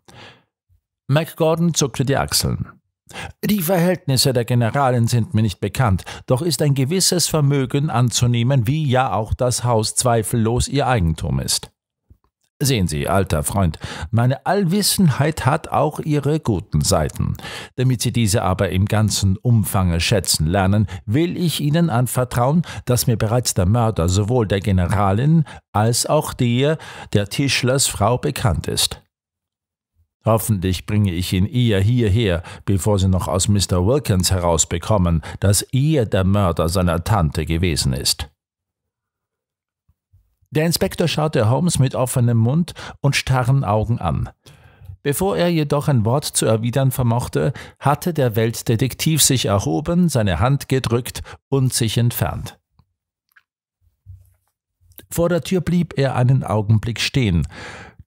MacGordon zuckte die Achseln. Die Verhältnisse der Generalin sind mir nicht bekannt, doch ist ein gewisses Vermögen anzunehmen, wie ja auch das Haus zweifellos ihr Eigentum ist. Sehen Sie, alter Freund, meine Allwissenheit hat auch ihre guten Seiten. Damit Sie diese aber im ganzen Umfange schätzen lernen, will ich Ihnen anvertrauen, dass mir bereits der Mörder sowohl der Generalin als auch der der Tischlersfrau bekannt ist. Hoffentlich bringe ich ihn eher hierher, bevor sie noch aus Mr. Wilkins herausbekommen, dass er der Mörder seiner Tante gewesen ist. Der Inspektor schaute Holmes mit offenem Mund und starren Augen an. Bevor er jedoch ein Wort zu erwidern vermochte, hatte der Weltdetektiv sich erhoben, seine Hand gedrückt und sich entfernt. Vor der Tür blieb er einen Augenblick stehen.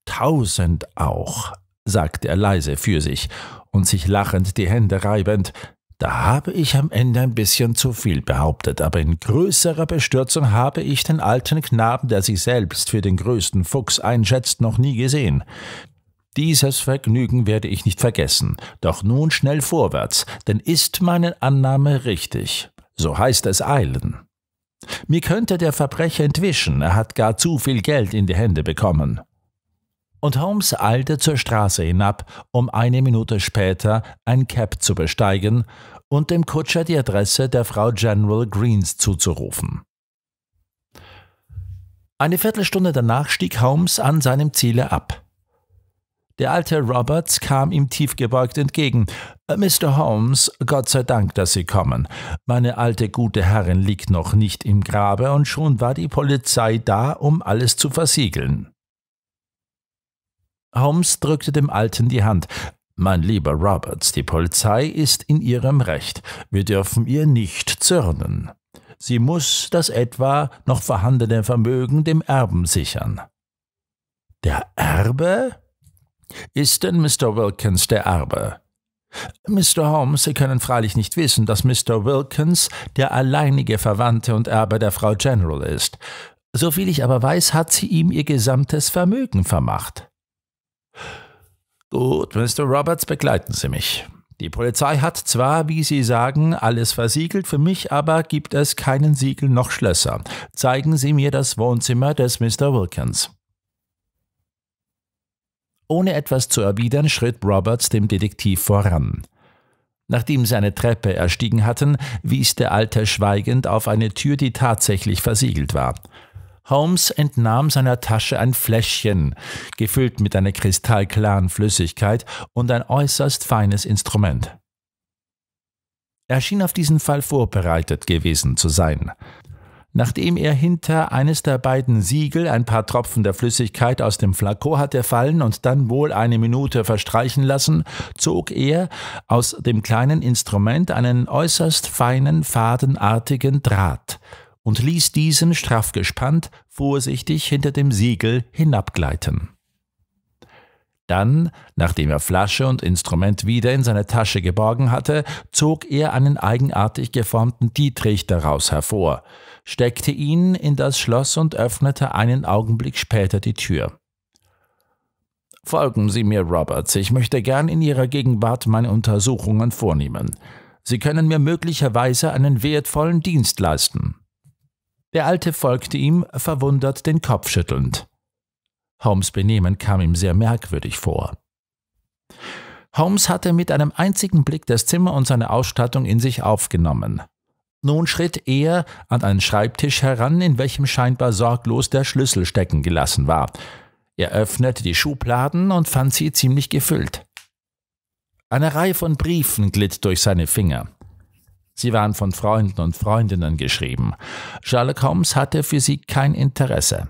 Tausend auch, sagte er leise für sich und sich lachend die Hände reibend, da habe ich am Ende ein bisschen zu viel behauptet, aber in größerer Bestürzung habe ich den alten Knaben, der sich selbst für den größten Fuchs einschätzt, noch nie gesehen. Dieses Vergnügen werde ich nicht vergessen, doch nun schnell vorwärts, denn ist meine Annahme richtig, so heißt es eilen. Mir könnte der Verbrecher entwischen, er hat gar zu viel Geld in die Hände bekommen und Holmes eilte zur Straße hinab, um eine Minute später ein Cab zu besteigen und dem Kutscher die Adresse der Frau General Greens zuzurufen. Eine Viertelstunde danach stieg Holmes an seinem Ziele ab. Der alte Roberts kam ihm tiefgebeugt entgegen. Äh, Mr. Holmes, Gott sei Dank, dass Sie kommen. Meine alte gute Herrin liegt noch nicht im Grabe und schon war die Polizei da, um alles zu versiegeln. Holmes drückte dem Alten die Hand. Mein lieber Roberts, die Polizei ist in ihrem Recht. Wir dürfen ihr nicht zürnen. Sie muss das etwa noch vorhandene Vermögen dem Erben sichern. Der Erbe? Ist denn Mr. Wilkins der Erbe? Mr. Holmes, Sie können freilich nicht wissen, dass Mr. Wilkins der alleinige Verwandte und Erbe der Frau General ist. Soviel ich aber weiß, hat sie ihm ihr gesamtes Vermögen vermacht. Gut, Mr. Roberts, begleiten Sie mich. Die Polizei hat zwar, wie Sie sagen, alles versiegelt, für mich aber gibt es keinen Siegel noch Schlösser. Zeigen Sie mir das Wohnzimmer des Mr. Wilkins. Ohne etwas zu erwidern, schritt Roberts dem Detektiv voran. Nachdem sie eine Treppe erstiegen hatten, wies der Alte schweigend auf eine Tür, die tatsächlich versiegelt war. Holmes entnahm seiner Tasche ein Fläschchen, gefüllt mit einer kristallklaren Flüssigkeit und ein äußerst feines Instrument. Er schien auf diesen Fall vorbereitet gewesen zu sein. Nachdem er hinter eines der beiden Siegel ein paar Tropfen der Flüssigkeit aus dem Flakon hatte fallen und dann wohl eine Minute verstreichen lassen, zog er aus dem kleinen Instrument einen äußerst feinen, fadenartigen Draht, und ließ diesen straff gespannt vorsichtig hinter dem Siegel hinabgleiten. Dann, nachdem er Flasche und Instrument wieder in seine Tasche geborgen hatte, zog er einen eigenartig geformten Dietrich daraus hervor, steckte ihn in das Schloss und öffnete einen Augenblick später die Tür. Folgen Sie mir, Roberts, ich möchte gern in Ihrer Gegenwart meine Untersuchungen vornehmen. Sie können mir möglicherweise einen wertvollen Dienst leisten. Der Alte folgte ihm, verwundert den Kopf schüttelnd. Holmes Benehmen kam ihm sehr merkwürdig vor. Holmes hatte mit einem einzigen Blick das Zimmer und seine Ausstattung in sich aufgenommen. Nun schritt er an einen Schreibtisch heran, in welchem scheinbar sorglos der Schlüssel stecken gelassen war. Er öffnete die Schubladen und fand sie ziemlich gefüllt. Eine Reihe von Briefen glitt durch seine Finger. Sie waren von Freunden und Freundinnen geschrieben. Sherlock Holmes hatte für sie kein Interesse.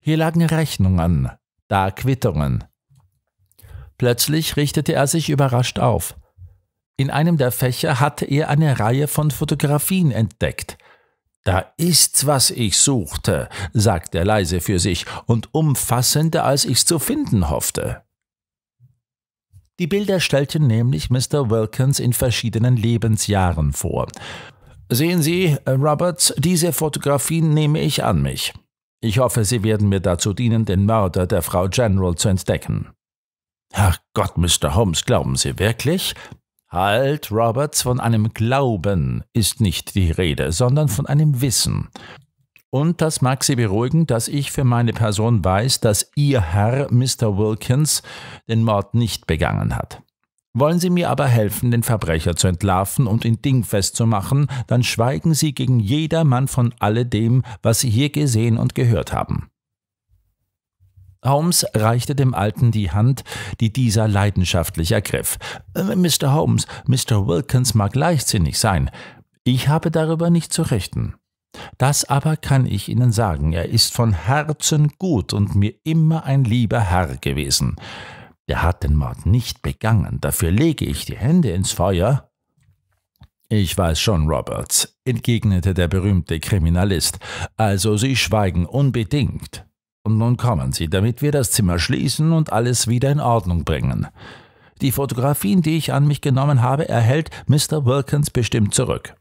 Hier lagen Rechnungen, da Quittungen. Plötzlich richtete er sich überrascht auf. In einem der Fächer hatte er eine Reihe von Fotografien entdeckt. Da ist's, was ich suchte, sagte er leise für sich und umfassender, als ich's zu finden hoffte. Die Bilder stellten nämlich Mr. Wilkins in verschiedenen Lebensjahren vor. Sehen Sie, Roberts, diese Fotografien nehme ich an mich. Ich hoffe, sie werden mir dazu dienen, den Mörder der Frau General zu entdecken. Gott, Mr. Holmes, glauben Sie wirklich? Halt, Roberts, von einem Glauben ist nicht die Rede, sondern von einem Wissen. Und das mag Sie beruhigen, dass ich für meine Person weiß, dass Ihr Herr, Mr. Wilkins, den Mord nicht begangen hat. Wollen Sie mir aber helfen, den Verbrecher zu entlarven und ihn dingfest zu machen, dann schweigen Sie gegen jedermann von alledem, was Sie hier gesehen und gehört haben. Holmes reichte dem Alten die Hand, die dieser leidenschaftlich ergriff. Äh, Mr. Holmes, Mr. Wilkins mag leichtsinnig sein. Ich habe darüber nicht zu richten. Das aber kann ich Ihnen sagen, er ist von Herzen gut und mir immer ein lieber Herr gewesen. Er hat den Mord nicht begangen, dafür lege ich die Hände ins Feuer. Ich weiß schon, Roberts, entgegnete der berühmte Kriminalist, also Sie schweigen unbedingt. Und nun kommen Sie, damit wir das Zimmer schließen und alles wieder in Ordnung bringen. Die Fotografien, die ich an mich genommen habe, erhält Mr. Wilkins bestimmt zurück.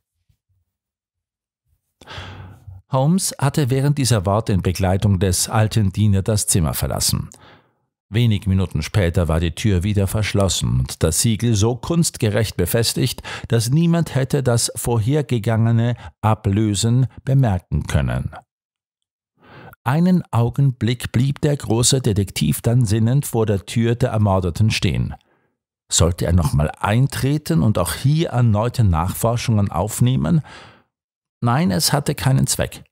Holmes hatte während dieser Worte in Begleitung des alten Diener das Zimmer verlassen. Wenig Minuten später war die Tür wieder verschlossen und das Siegel so kunstgerecht befestigt, dass niemand hätte das vorhergegangene Ablösen bemerken können. Einen Augenblick blieb der große Detektiv dann sinnend vor der Tür der Ermordeten stehen. Sollte er nochmal eintreten und auch hier erneute Nachforschungen aufnehmen? Nein, es hatte keinen Zweck.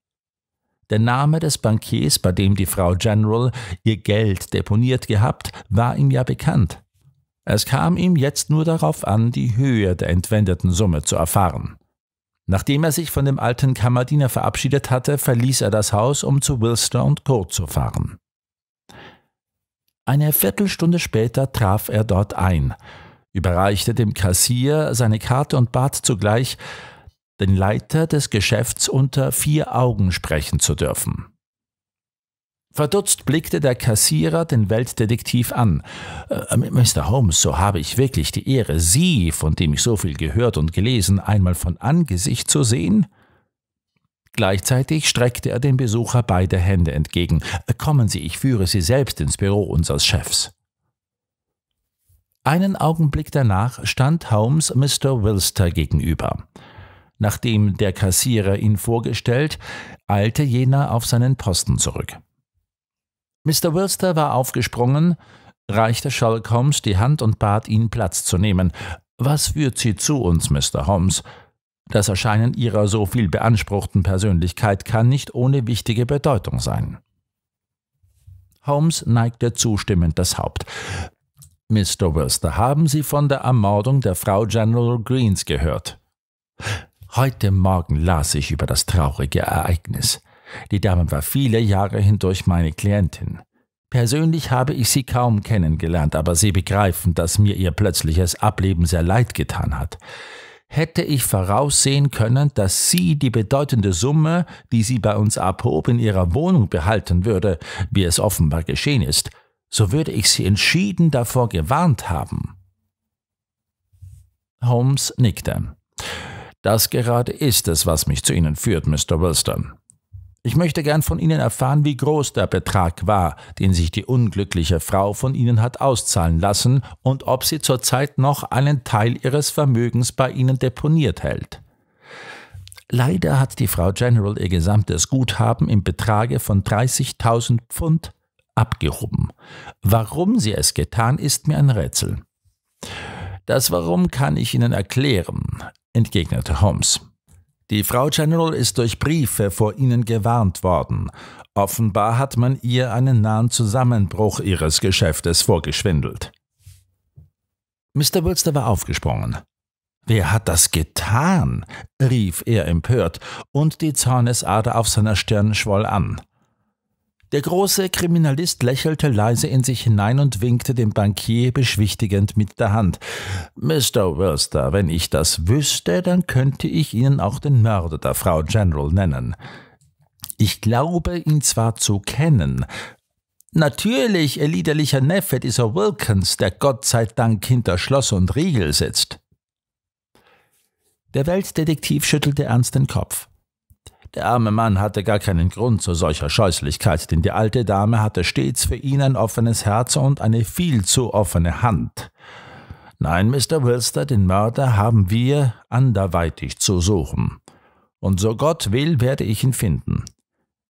Der Name des Bankiers, bei dem die Frau General ihr Geld deponiert gehabt, war ihm ja bekannt. Es kam ihm jetzt nur darauf an, die Höhe der entwendeten Summe zu erfahren. Nachdem er sich von dem alten Kammerdiener verabschiedet hatte, verließ er das Haus, um zu Wilster und Co. zu fahren. Eine Viertelstunde später traf er dort ein, überreichte dem Kassier seine Karte und bat zugleich, den Leiter des Geschäfts unter vier Augen sprechen zu dürfen. Verdutzt blickte der Kassierer den Weltdetektiv an. Äh, Mr. Holmes, so habe ich wirklich die Ehre, Sie, von dem ich so viel gehört und gelesen, einmal von Angesicht zu sehen? Gleichzeitig streckte er dem Besucher beide Hände entgegen. Äh, kommen Sie, ich führe Sie selbst ins Büro unseres Chefs. Einen Augenblick danach stand Holmes Mr. Wilster gegenüber nachdem der Kassierer ihn vorgestellt, eilte jener auf seinen Posten zurück. Mr. Wilster war aufgesprungen, reichte Sherlock Holmes die Hand und bat ihn, Platz zu nehmen. Was führt Sie zu uns, Mr. Holmes? Das Erscheinen Ihrer so viel beanspruchten Persönlichkeit kann nicht ohne wichtige Bedeutung sein. Holmes neigte zustimmend das Haupt. Mr. Wilster, haben Sie von der Ermordung der Frau General Greens gehört? Heute Morgen las ich über das traurige Ereignis. Die Dame war viele Jahre hindurch meine Klientin. Persönlich habe ich sie kaum kennengelernt, aber Sie begreifen, dass mir ihr plötzliches Ableben sehr leid getan hat. Hätte ich voraussehen können, dass sie die bedeutende Summe, die sie bei uns abhob, in ihrer Wohnung behalten würde, wie es offenbar geschehen ist, so würde ich sie entschieden davor gewarnt haben. Holmes nickte. Das gerade ist es, was mich zu Ihnen führt, Mr. Wilson. Ich möchte gern von Ihnen erfahren, wie groß der Betrag war, den sich die unglückliche Frau von Ihnen hat auszahlen lassen und ob sie zurzeit noch einen Teil Ihres Vermögens bei Ihnen deponiert hält. Leider hat die Frau General ihr gesamtes Guthaben im Betrage von 30.000 Pfund abgehoben. Warum sie es getan, ist mir ein Rätsel. Das Warum kann ich Ihnen erklären entgegnete Holmes. Die Frau General ist durch Briefe vor Ihnen gewarnt worden. Offenbar hat man ihr einen nahen Zusammenbruch ihres Geschäftes vorgeschwindelt. Mr. Wurster war aufgesprungen. Wer hat das getan? rief er empört, und die Zornesader auf seiner Stirn schwoll an. Der große Kriminalist lächelte leise in sich hinein und winkte dem Bankier beschwichtigend mit der Hand. Mr. Wilster, wenn ich das wüsste, dann könnte ich Ihnen auch den Mörder der Frau General nennen. Ich glaube, ihn zwar zu kennen, Natürlich, ihr liederlicher Neffe dieser Wilkins, der Gott sei Dank hinter Schloss und Riegel sitzt. Der Weltdetektiv schüttelte ernst den Kopf. Der arme Mann hatte gar keinen Grund zu solcher Scheußlichkeit, denn die alte Dame hatte stets für ihn ein offenes Herz und eine viel zu offene Hand. Nein, Mr. Wilster, den Mörder haben wir anderweitig zu suchen. Und so Gott will, werde ich ihn finden.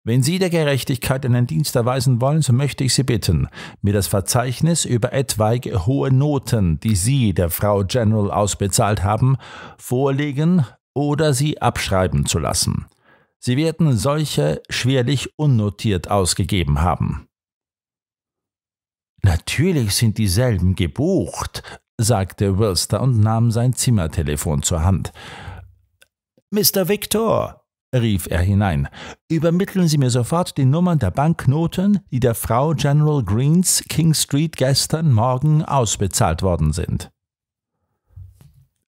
Wenn Sie der Gerechtigkeit einen Dienst erweisen wollen, so möchte ich Sie bitten, mir das Verzeichnis über etwaige hohe Noten, die Sie der Frau General ausbezahlt haben, vorlegen oder sie abschreiben zu lassen. Sie werden solche schwerlich unnotiert ausgegeben haben. Natürlich sind dieselben gebucht, sagte Wilster und nahm sein Zimmertelefon zur Hand. Mr. Victor, rief er hinein, übermitteln Sie mir sofort die Nummern der Banknoten, die der Frau General Greens King Street gestern Morgen ausbezahlt worden sind.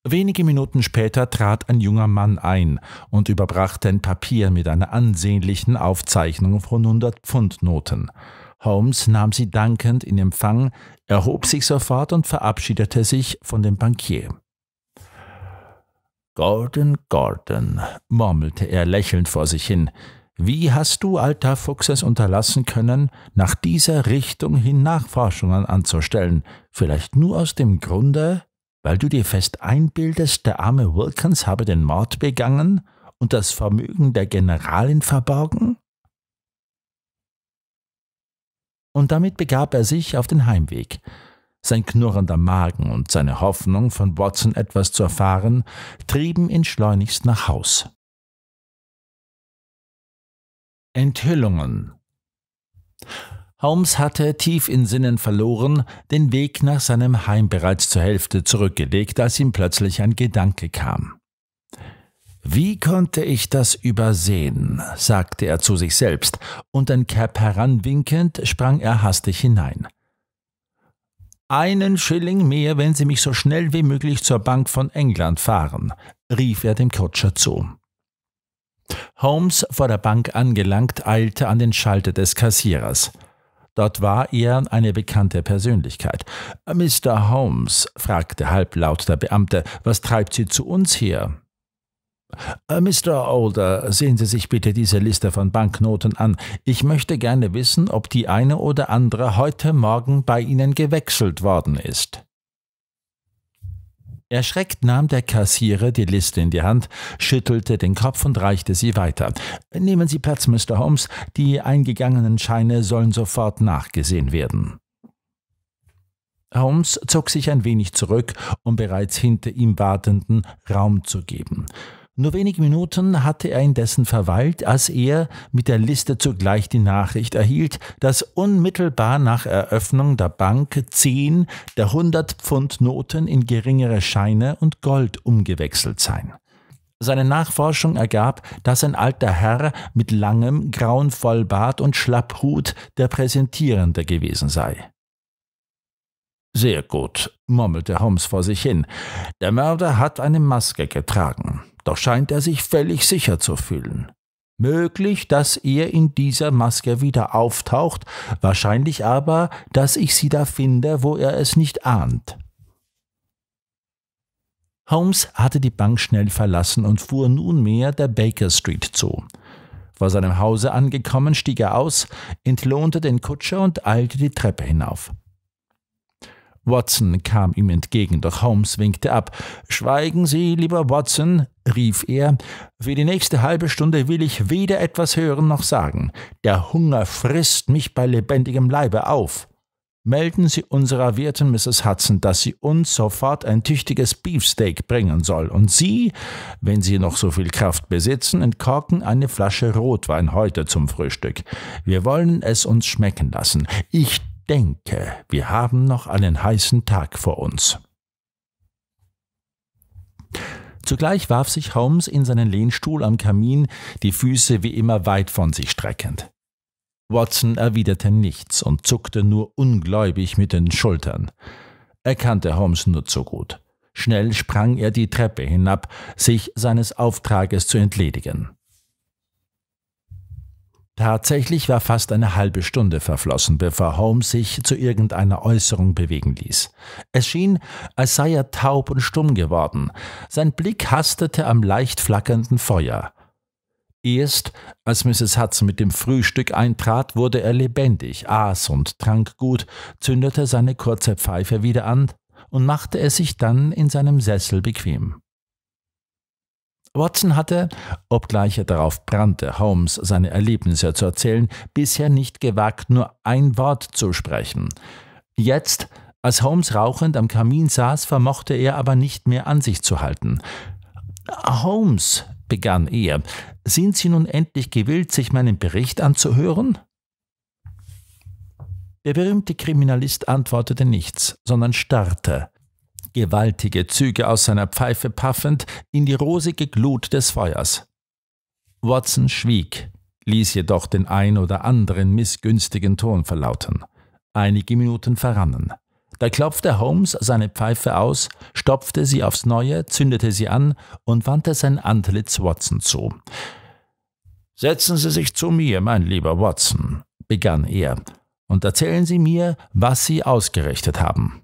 Wenige Minuten später trat ein junger Mann ein und überbrachte ein Papier mit einer ansehnlichen Aufzeichnung von 100 Pfundnoten. Holmes nahm sie dankend in Empfang, erhob sich sofort und verabschiedete sich von dem Bankier. Gordon, Gordon, murmelte er lächelnd vor sich hin, wie hast du, alter Fuchs, es unterlassen können, nach dieser Richtung hin Nachforschungen anzustellen, vielleicht nur aus dem Grunde, weil du dir fest einbildest, der arme Wilkins habe den Mord begangen und das Vermögen der Generalin verborgen? Und damit begab er sich auf den Heimweg. Sein knurrender Magen und seine Hoffnung, von Watson etwas zu erfahren, trieben ihn schleunigst nach Haus. Enthüllungen Holmes hatte, tief in Sinnen verloren, den Weg nach seinem Heim bereits zur Hälfte zurückgelegt, als ihm plötzlich ein Gedanke kam. Wie konnte ich das übersehen? sagte er zu sich selbst, und ein Cap heranwinkend sprang er hastig hinein. Einen Schilling mehr, wenn Sie mich so schnell wie möglich zur Bank von England fahren, rief er dem Kutscher zu. Holmes, vor der Bank angelangt, eilte an den Schalter des Kassierers. Dort war er eine bekannte Persönlichkeit. Mr. Holmes, fragte halblaut der Beamte, was treibt Sie zu uns hier? Äh, Mr. Older, sehen Sie sich bitte diese Liste von Banknoten an. Ich möchte gerne wissen, ob die eine oder andere heute Morgen bei Ihnen gewechselt worden ist. Erschreckt nahm der Kassierer die Liste in die Hand, schüttelte den Kopf und reichte sie weiter. Nehmen Sie Platz, Mr. Holmes, die eingegangenen Scheine sollen sofort nachgesehen werden. Holmes zog sich ein wenig zurück, um bereits hinter ihm Wartenden Raum zu geben. Nur wenige Minuten hatte er indessen verweilt, als er mit der Liste zugleich die Nachricht erhielt, dass unmittelbar nach Eröffnung der Bank zehn der 100 Pfund Noten in geringere Scheine und Gold umgewechselt seien. Seine Nachforschung ergab, dass ein alter Herr mit langem, grauen Vollbart und Schlapphut der Präsentierende gewesen sei. Sehr gut, murmelte Holmes vor sich hin. Der Mörder hat eine Maske getragen. Doch scheint er sich völlig sicher zu fühlen. Möglich, dass er in dieser Maske wieder auftaucht, wahrscheinlich aber, dass ich sie da finde, wo er es nicht ahnt. Holmes hatte die Bank schnell verlassen und fuhr nunmehr der Baker Street zu. Vor seinem Hause angekommen, stieg er aus, entlohnte den Kutscher und eilte die Treppe hinauf. Watson kam ihm entgegen, doch Holmes winkte ab. Schweigen Sie, lieber Watson, rief er, für die nächste halbe Stunde will ich weder etwas hören noch sagen. Der Hunger frisst mich bei lebendigem Leibe auf. Melden Sie unserer Wirtin Mrs. Hudson, dass sie uns sofort ein tüchtiges Beefsteak bringen soll, und Sie, wenn Sie noch so viel Kraft besitzen, entkorken eine Flasche Rotwein heute zum Frühstück. Wir wollen es uns schmecken lassen. Ich denke, wir haben noch einen heißen Tag vor uns. Zugleich warf sich Holmes in seinen Lehnstuhl am Kamin, die Füße wie immer weit von sich streckend. Watson erwiderte nichts und zuckte nur ungläubig mit den Schultern. Er kannte Holmes nur zu gut. Schnell sprang er die Treppe hinab, sich seines Auftrages zu entledigen. Tatsächlich war fast eine halbe Stunde verflossen, bevor Holmes sich zu irgendeiner Äußerung bewegen ließ. Es schien, als sei er taub und stumm geworden. Sein Blick hastete am leicht flackernden Feuer. Erst als Mrs. Hudson mit dem Frühstück eintrat, wurde er lebendig, aß und trank gut, zündete seine kurze Pfeife wieder an und machte es sich dann in seinem Sessel bequem. Watson hatte, obgleich er darauf brannte, Holmes seine Erlebnisse zu erzählen, bisher nicht gewagt, nur ein Wort zu sprechen. Jetzt, als Holmes rauchend am Kamin saß, vermochte er aber nicht mehr an sich zu halten. Holmes, begann er, sind Sie nun endlich gewillt, sich meinen Bericht anzuhören? Der berühmte Kriminalist antwortete nichts, sondern starrte, gewaltige Züge aus seiner Pfeife paffend, in die rosige Glut des Feuers. Watson schwieg, ließ jedoch den ein oder anderen missgünstigen Ton verlauten. Einige Minuten verrannen. Da klopfte Holmes seine Pfeife aus, stopfte sie aufs Neue, zündete sie an und wandte sein Antlitz Watson zu. Setzen Sie sich zu mir, mein lieber Watson, begann er, und erzählen Sie mir, was Sie ausgerichtet haben.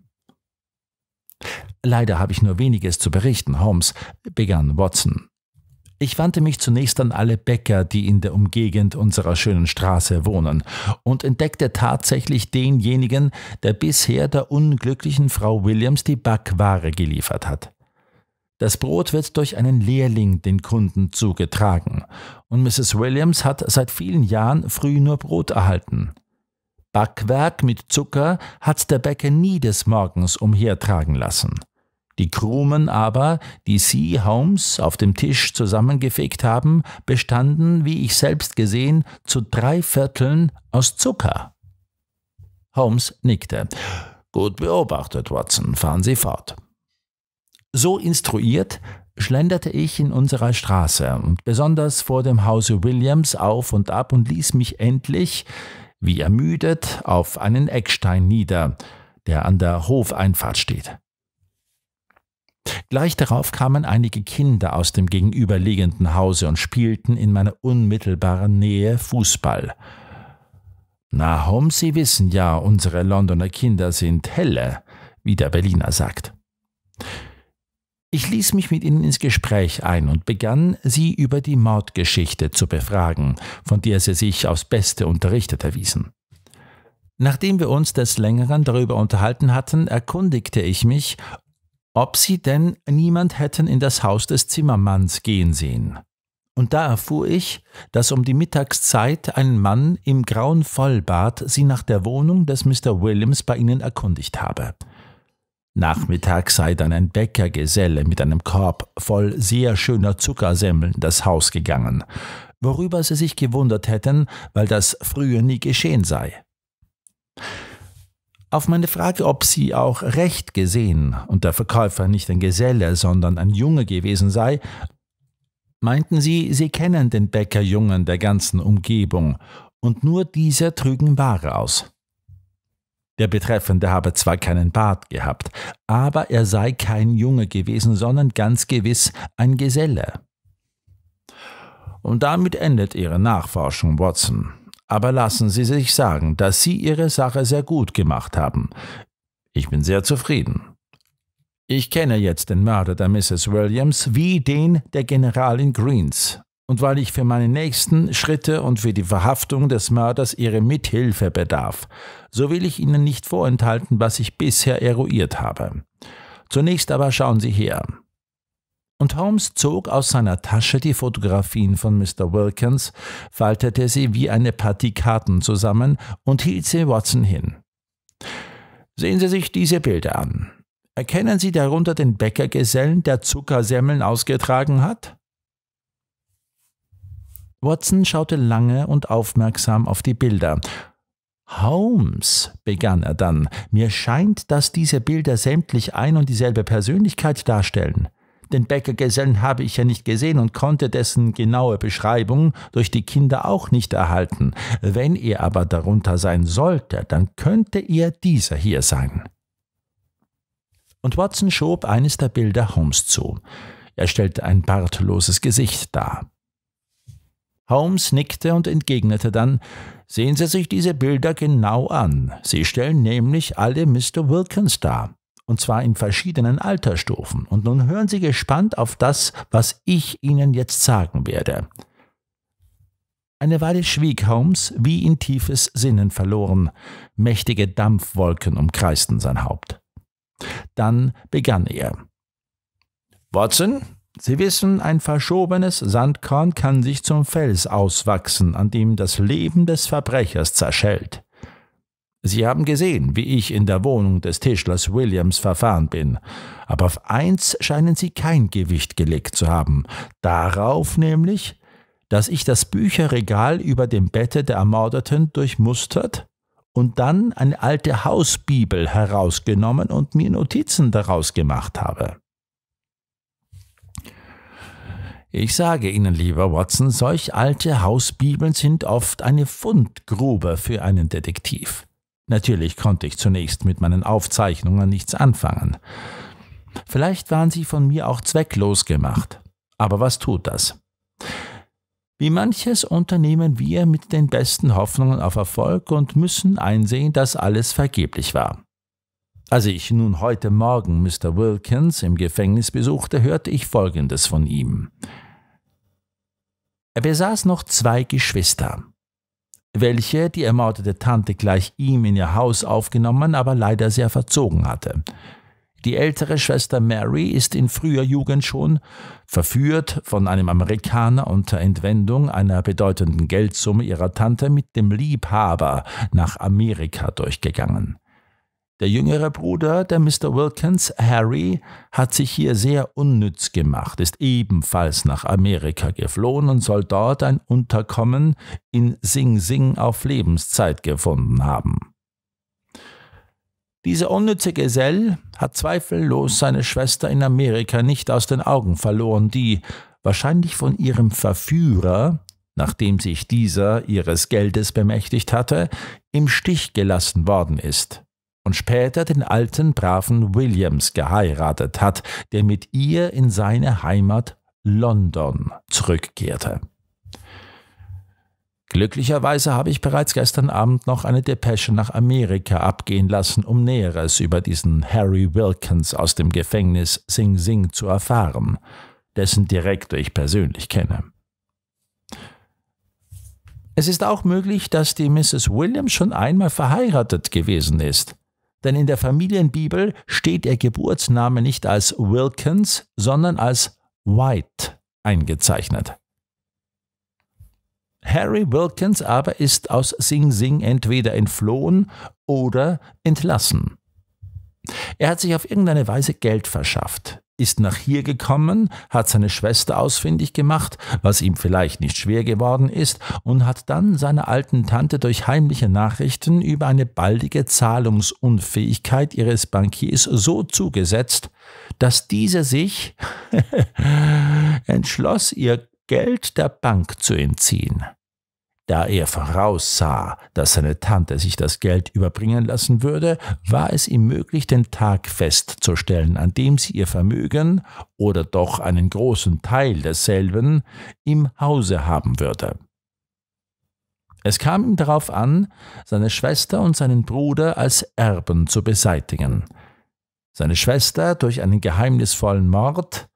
Leider habe ich nur weniges zu berichten, Holmes, begann Watson. Ich wandte mich zunächst an alle Bäcker, die in der Umgegend unserer schönen Straße wohnen, und entdeckte tatsächlich denjenigen, der bisher der unglücklichen Frau Williams die Backware geliefert hat. Das Brot wird durch einen Lehrling den Kunden zugetragen, und Mrs. Williams hat seit vielen Jahren früh nur Brot erhalten. Backwerk mit Zucker hat der Bäcker nie des Morgens umhertragen lassen. Die Krumen aber, die Sie, Holmes, auf dem Tisch zusammengefegt haben, bestanden, wie ich selbst gesehen, zu drei Vierteln aus Zucker. Holmes nickte. Gut beobachtet, Watson, fahren Sie fort. So instruiert schlenderte ich in unserer Straße und besonders vor dem Hause Williams auf und ab und ließ mich endlich, wie ermüdet, auf einen Eckstein nieder, der an der Hofeinfahrt steht. Gleich darauf kamen einige Kinder aus dem gegenüberliegenden Hause und spielten in meiner unmittelbaren Nähe Fußball. Na, Hom, Sie wissen ja, unsere Londoner Kinder sind helle, wie der Berliner sagt. Ich ließ mich mit ihnen ins Gespräch ein und begann, sie über die Mordgeschichte zu befragen, von der sie sich aufs Beste unterrichtet erwiesen. Nachdem wir uns des Längeren darüber unterhalten hatten, erkundigte ich mich, ob sie denn niemand hätten in das Haus des Zimmermanns gehen sehen. Und da erfuhr ich, dass um die Mittagszeit ein Mann im grauen Vollbart sie nach der Wohnung des Mr. Williams bei ihnen erkundigt habe. Nachmittag sei dann ein Bäckergeselle mit einem Korb voll sehr schöner Zuckersemmeln das Haus gegangen, worüber sie sich gewundert hätten, weil das früher nie geschehen sei. Auf meine Frage, ob sie auch recht gesehen und der Verkäufer nicht ein Geselle, sondern ein Junge gewesen sei, meinten sie, sie kennen den Bäckerjungen der ganzen Umgebung, und nur diese trügen Ware aus. Der Betreffende habe zwar keinen Bart gehabt, aber er sei kein Junge gewesen, sondern ganz gewiss ein Geselle. Und damit endet Ihre Nachforschung, Watson. Aber lassen Sie sich sagen, dass Sie Ihre Sache sehr gut gemacht haben. Ich bin sehr zufrieden. Ich kenne jetzt den Mörder der Mrs. Williams wie den der Generalin Greens und weil ich für meine nächsten Schritte und für die Verhaftung des Mörders Ihre Mithilfe bedarf, so will ich Ihnen nicht vorenthalten, was ich bisher eruiert habe. Zunächst aber schauen Sie her. Und Holmes zog aus seiner Tasche die Fotografien von Mr. Wilkins, faltete sie wie eine Partie Karten zusammen und hielt sie Watson hin. Sehen Sie sich diese Bilder an. Erkennen Sie darunter den Bäckergesellen, der Zuckersemmeln ausgetragen hat? Watson schaute lange und aufmerksam auf die Bilder. Holmes, begann er dann, mir scheint, dass diese Bilder sämtlich ein und dieselbe Persönlichkeit darstellen. Den Bäckergesellen habe ich ja nicht gesehen und konnte dessen genaue Beschreibung durch die Kinder auch nicht erhalten. Wenn ihr aber darunter sein sollte, dann könnte ihr dieser hier sein. Und Watson schob eines der Bilder Holmes zu. Er stellte ein bartloses Gesicht dar. Holmes nickte und entgegnete dann Sehen Sie sich diese Bilder genau an. Sie stellen nämlich alle Mr. Wilkins dar, und zwar in verschiedenen Altersstufen. Und nun hören Sie gespannt auf das, was ich Ihnen jetzt sagen werde. Eine Weile schwieg Holmes, wie in tiefes Sinnen verloren. Mächtige Dampfwolken umkreisten sein Haupt. Dann begann er. Watson, Sie wissen, ein verschobenes Sandkorn kann sich zum Fels auswachsen, an dem das Leben des Verbrechers zerschellt. Sie haben gesehen, wie ich in der Wohnung des Tischlers Williams verfahren bin, aber auf eins scheinen Sie kein Gewicht gelegt zu haben, darauf nämlich, dass ich das Bücherregal über dem Bette der Ermordeten durchmustert und dann eine alte Hausbibel herausgenommen und mir Notizen daraus gemacht habe. Ich sage Ihnen, lieber Watson, solch alte Hausbibeln sind oft eine Fundgrube für einen Detektiv. Natürlich konnte ich zunächst mit meinen Aufzeichnungen nichts anfangen. Vielleicht waren sie von mir auch zwecklos gemacht. Aber was tut das? Wie manches unternehmen wir mit den besten Hoffnungen auf Erfolg und müssen einsehen, dass alles vergeblich war. Als ich nun heute Morgen Mr. Wilkins im Gefängnis besuchte, hörte ich Folgendes von ihm. Er besaß noch zwei Geschwister, welche die ermordete Tante gleich ihm in ihr Haus aufgenommen, aber leider sehr verzogen hatte. Die ältere Schwester Mary ist in früher Jugend schon, verführt von einem Amerikaner unter Entwendung einer bedeutenden Geldsumme ihrer Tante mit dem Liebhaber nach Amerika durchgegangen. Der jüngere Bruder, der Mr. Wilkins, Harry, hat sich hier sehr unnütz gemacht, ist ebenfalls nach Amerika geflohen und soll dort ein Unterkommen in Sing Sing auf Lebenszeit gefunden haben. Dieser unnütze Gesell hat zweifellos seine Schwester in Amerika nicht aus den Augen verloren, die, wahrscheinlich von ihrem Verführer, nachdem sich dieser ihres Geldes bemächtigt hatte, im Stich gelassen worden ist und später den alten braven Williams geheiratet hat, der mit ihr in seine Heimat London zurückkehrte. Glücklicherweise habe ich bereits gestern Abend noch eine Depesche nach Amerika abgehen lassen, um Näheres über diesen Harry Wilkins aus dem Gefängnis Sing Sing zu erfahren, dessen Direktor ich persönlich kenne. Es ist auch möglich, dass die Mrs. Williams schon einmal verheiratet gewesen ist. Denn in der Familienbibel steht ihr Geburtsname nicht als Wilkins, sondern als White eingezeichnet. Harry Wilkins aber ist aus Sing Sing entweder entflohen oder entlassen. Er hat sich auf irgendeine Weise Geld verschafft, ist nach hier gekommen, hat seine Schwester ausfindig gemacht, was ihm vielleicht nicht schwer geworden ist, und hat dann seiner alten Tante durch heimliche Nachrichten über eine baldige Zahlungsunfähigkeit ihres Bankiers so zugesetzt, dass dieser sich entschloss, ihr Geld der Bank zu entziehen. Da er voraussah, dass seine Tante sich das Geld überbringen lassen würde, war es ihm möglich, den Tag festzustellen, an dem sie ihr Vermögen oder doch einen großen Teil desselben im Hause haben würde. Es kam ihm darauf an, seine Schwester und seinen Bruder als Erben zu beseitigen. Seine Schwester durch einen geheimnisvollen Mord,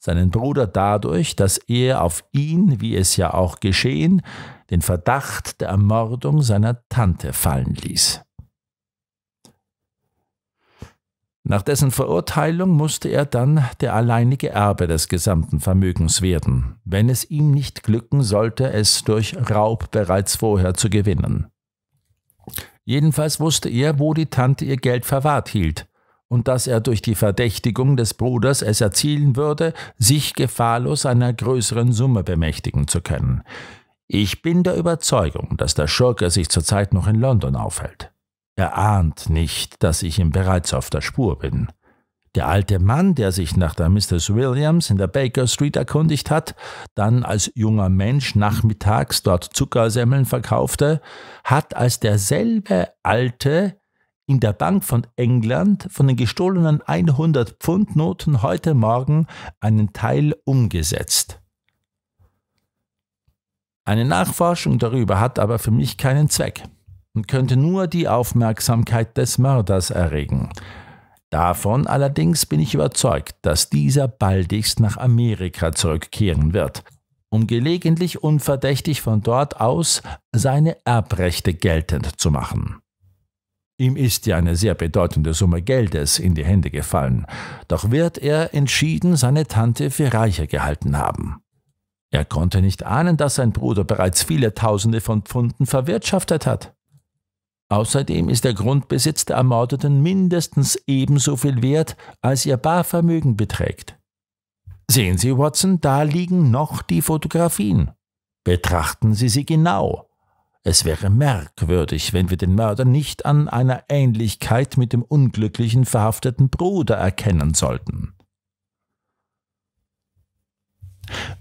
seinen Bruder dadurch, dass er auf ihn, wie es ja auch geschehen, den Verdacht der Ermordung seiner Tante fallen ließ. Nach dessen Verurteilung musste er dann der alleinige Erbe des gesamten Vermögens werden, wenn es ihm nicht glücken sollte, es durch Raub bereits vorher zu gewinnen. Jedenfalls wusste er, wo die Tante ihr Geld verwahrt hielt, und dass er durch die Verdächtigung des Bruders es erzielen würde, sich gefahrlos einer größeren Summe bemächtigen zu können. Ich bin der Überzeugung, dass der Schurke sich zurzeit noch in London aufhält. Er ahnt nicht, dass ich ihm bereits auf der Spur bin. Der alte Mann, der sich nach der Mrs. Williams in der Baker Street erkundigt hat, dann als junger Mensch nachmittags dort Zuckersemmeln verkaufte, hat als derselbe Alte in der Bank von England von den gestohlenen 100 Pfund Noten heute Morgen einen Teil umgesetzt. Eine Nachforschung darüber hat aber für mich keinen Zweck und könnte nur die Aufmerksamkeit des Mörders erregen. Davon allerdings bin ich überzeugt, dass dieser baldigst nach Amerika zurückkehren wird, um gelegentlich unverdächtig von dort aus seine Erbrechte geltend zu machen. Ihm ist ja eine sehr bedeutende Summe Geldes in die Hände gefallen, doch wird er entschieden seine Tante für reicher gehalten haben. Er konnte nicht ahnen, dass sein Bruder bereits viele Tausende von Pfunden verwirtschaftet hat. Außerdem ist der Grundbesitz der Ermordeten mindestens ebenso viel wert, als ihr Barvermögen beträgt. Sehen Sie, Watson, da liegen noch die Fotografien. Betrachten Sie sie genau. Es wäre merkwürdig, wenn wir den Mörder nicht an einer Ähnlichkeit mit dem unglücklichen verhafteten Bruder erkennen sollten.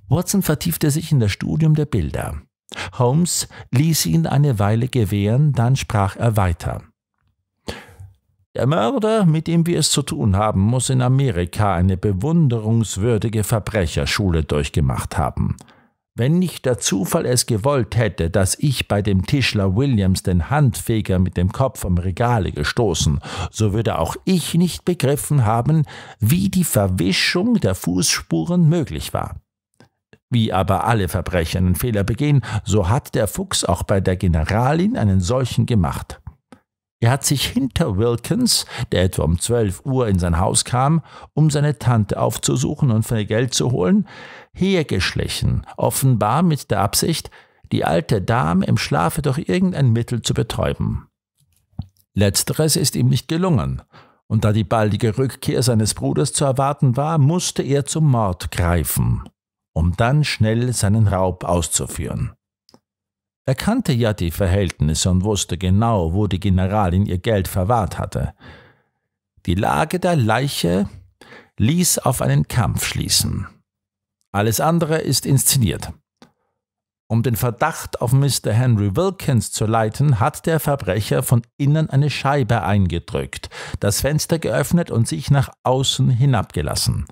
Watson vertiefte sich in das Studium der Bilder. Holmes ließ ihn eine Weile gewähren, dann sprach er weiter. Der Mörder, mit dem wir es zu tun haben, muss in Amerika eine bewunderungswürdige Verbrecherschule durchgemacht haben. Wenn nicht der Zufall es gewollt hätte, dass ich bei dem Tischler Williams den Handfeger mit dem Kopf am Regale gestoßen, so würde auch ich nicht begriffen haben, wie die Verwischung der Fußspuren möglich war. Wie aber alle Verbrecher einen Fehler begehen, so hat der Fuchs auch bei der Generalin einen solchen gemacht. Er hat sich hinter Wilkins, der etwa um 12 Uhr in sein Haus kam, um seine Tante aufzusuchen und für ihr Geld zu holen, hergeschlichen, offenbar mit der Absicht, die alte Dame im Schlafe durch irgendein Mittel zu betäuben. Letzteres ist ihm nicht gelungen, und da die baldige Rückkehr seines Bruders zu erwarten war, musste er zum Mord greifen um dann schnell seinen Raub auszuführen. Er kannte ja die Verhältnisse und wusste genau, wo die Generalin ihr Geld verwahrt hatte. Die Lage der Leiche ließ auf einen Kampf schließen. Alles andere ist inszeniert. Um den Verdacht auf Mr. Henry Wilkins zu leiten, hat der Verbrecher von innen eine Scheibe eingedrückt, das Fenster geöffnet und sich nach außen hinabgelassen.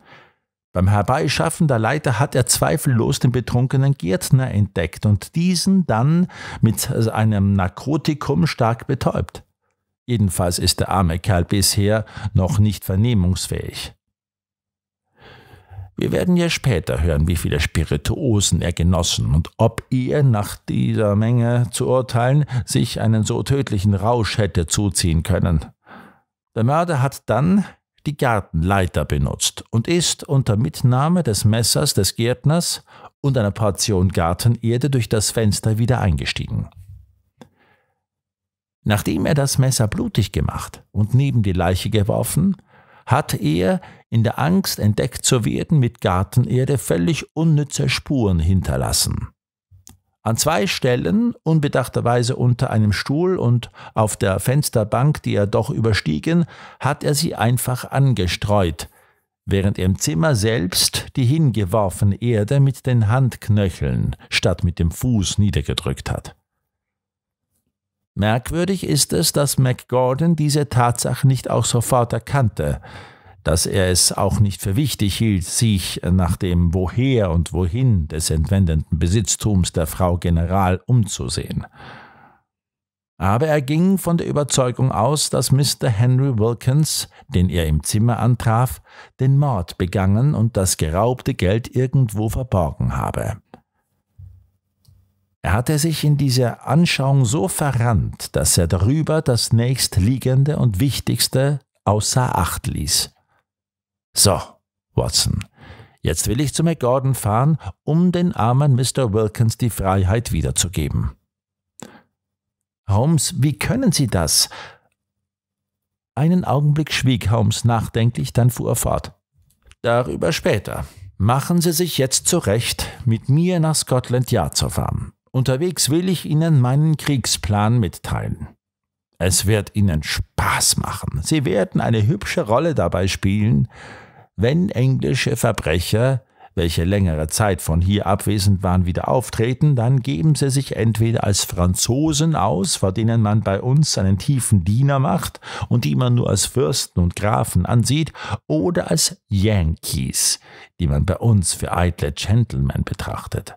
Beim Herbeischaffen der Leiter hat er zweifellos den betrunkenen Gärtner entdeckt und diesen dann mit einem Narkotikum stark betäubt. Jedenfalls ist der arme Kerl bisher noch nicht vernehmungsfähig. Wir werden ja später hören, wie viele Spirituosen er genossen und ob er, nach dieser Menge zu urteilen, sich einen so tödlichen Rausch hätte zuziehen können. Der Mörder hat dann die Gartenleiter benutzt und ist unter Mitnahme des Messers des Gärtners und einer Portion Gartenerde durch das Fenster wieder eingestiegen. Nachdem er das Messer blutig gemacht und neben die Leiche geworfen, hat er, in der Angst entdeckt zu werden, mit Gartenerde völlig unnütze Spuren hinterlassen. An zwei Stellen, unbedachterweise unter einem Stuhl und auf der Fensterbank, die er doch überstiegen, hat er sie einfach angestreut, während er im Zimmer selbst die hingeworfene Erde mit den Handknöcheln statt mit dem Fuß niedergedrückt hat. Merkwürdig ist es, dass McGordon diese Tatsache nicht auch sofort erkannte, dass er es auch nicht für wichtig hielt, sich nach dem Woher und Wohin des entwendeten Besitztums der Frau General umzusehen. Aber er ging von der Überzeugung aus, dass Mr. Henry Wilkins, den er im Zimmer antraf, den Mord begangen und das geraubte Geld irgendwo verborgen habe. Er hatte sich in dieser Anschauung so verrannt, dass er darüber das nächstliegende und wichtigste außer Acht ließ. So, Watson, jetzt will ich zu McGordon fahren, um den armen Mr. Wilkins die Freiheit wiederzugeben. Holmes, wie können Sie das? Einen Augenblick schwieg Holmes nachdenklich, dann fuhr er fort. Darüber später. Machen Sie sich jetzt zurecht, mit mir nach Scotland Yard zu fahren. Unterwegs will ich Ihnen meinen Kriegsplan mitteilen. Es wird Ihnen Spaß machen. Sie werden eine hübsche Rolle dabei spielen. Wenn englische Verbrecher, welche längere Zeit von hier abwesend waren, wieder auftreten, dann geben sie sich entweder als Franzosen aus, vor denen man bei uns einen tiefen Diener macht und die man nur als Fürsten und Grafen ansieht, oder als Yankees, die man bei uns für eitle Gentlemen betrachtet.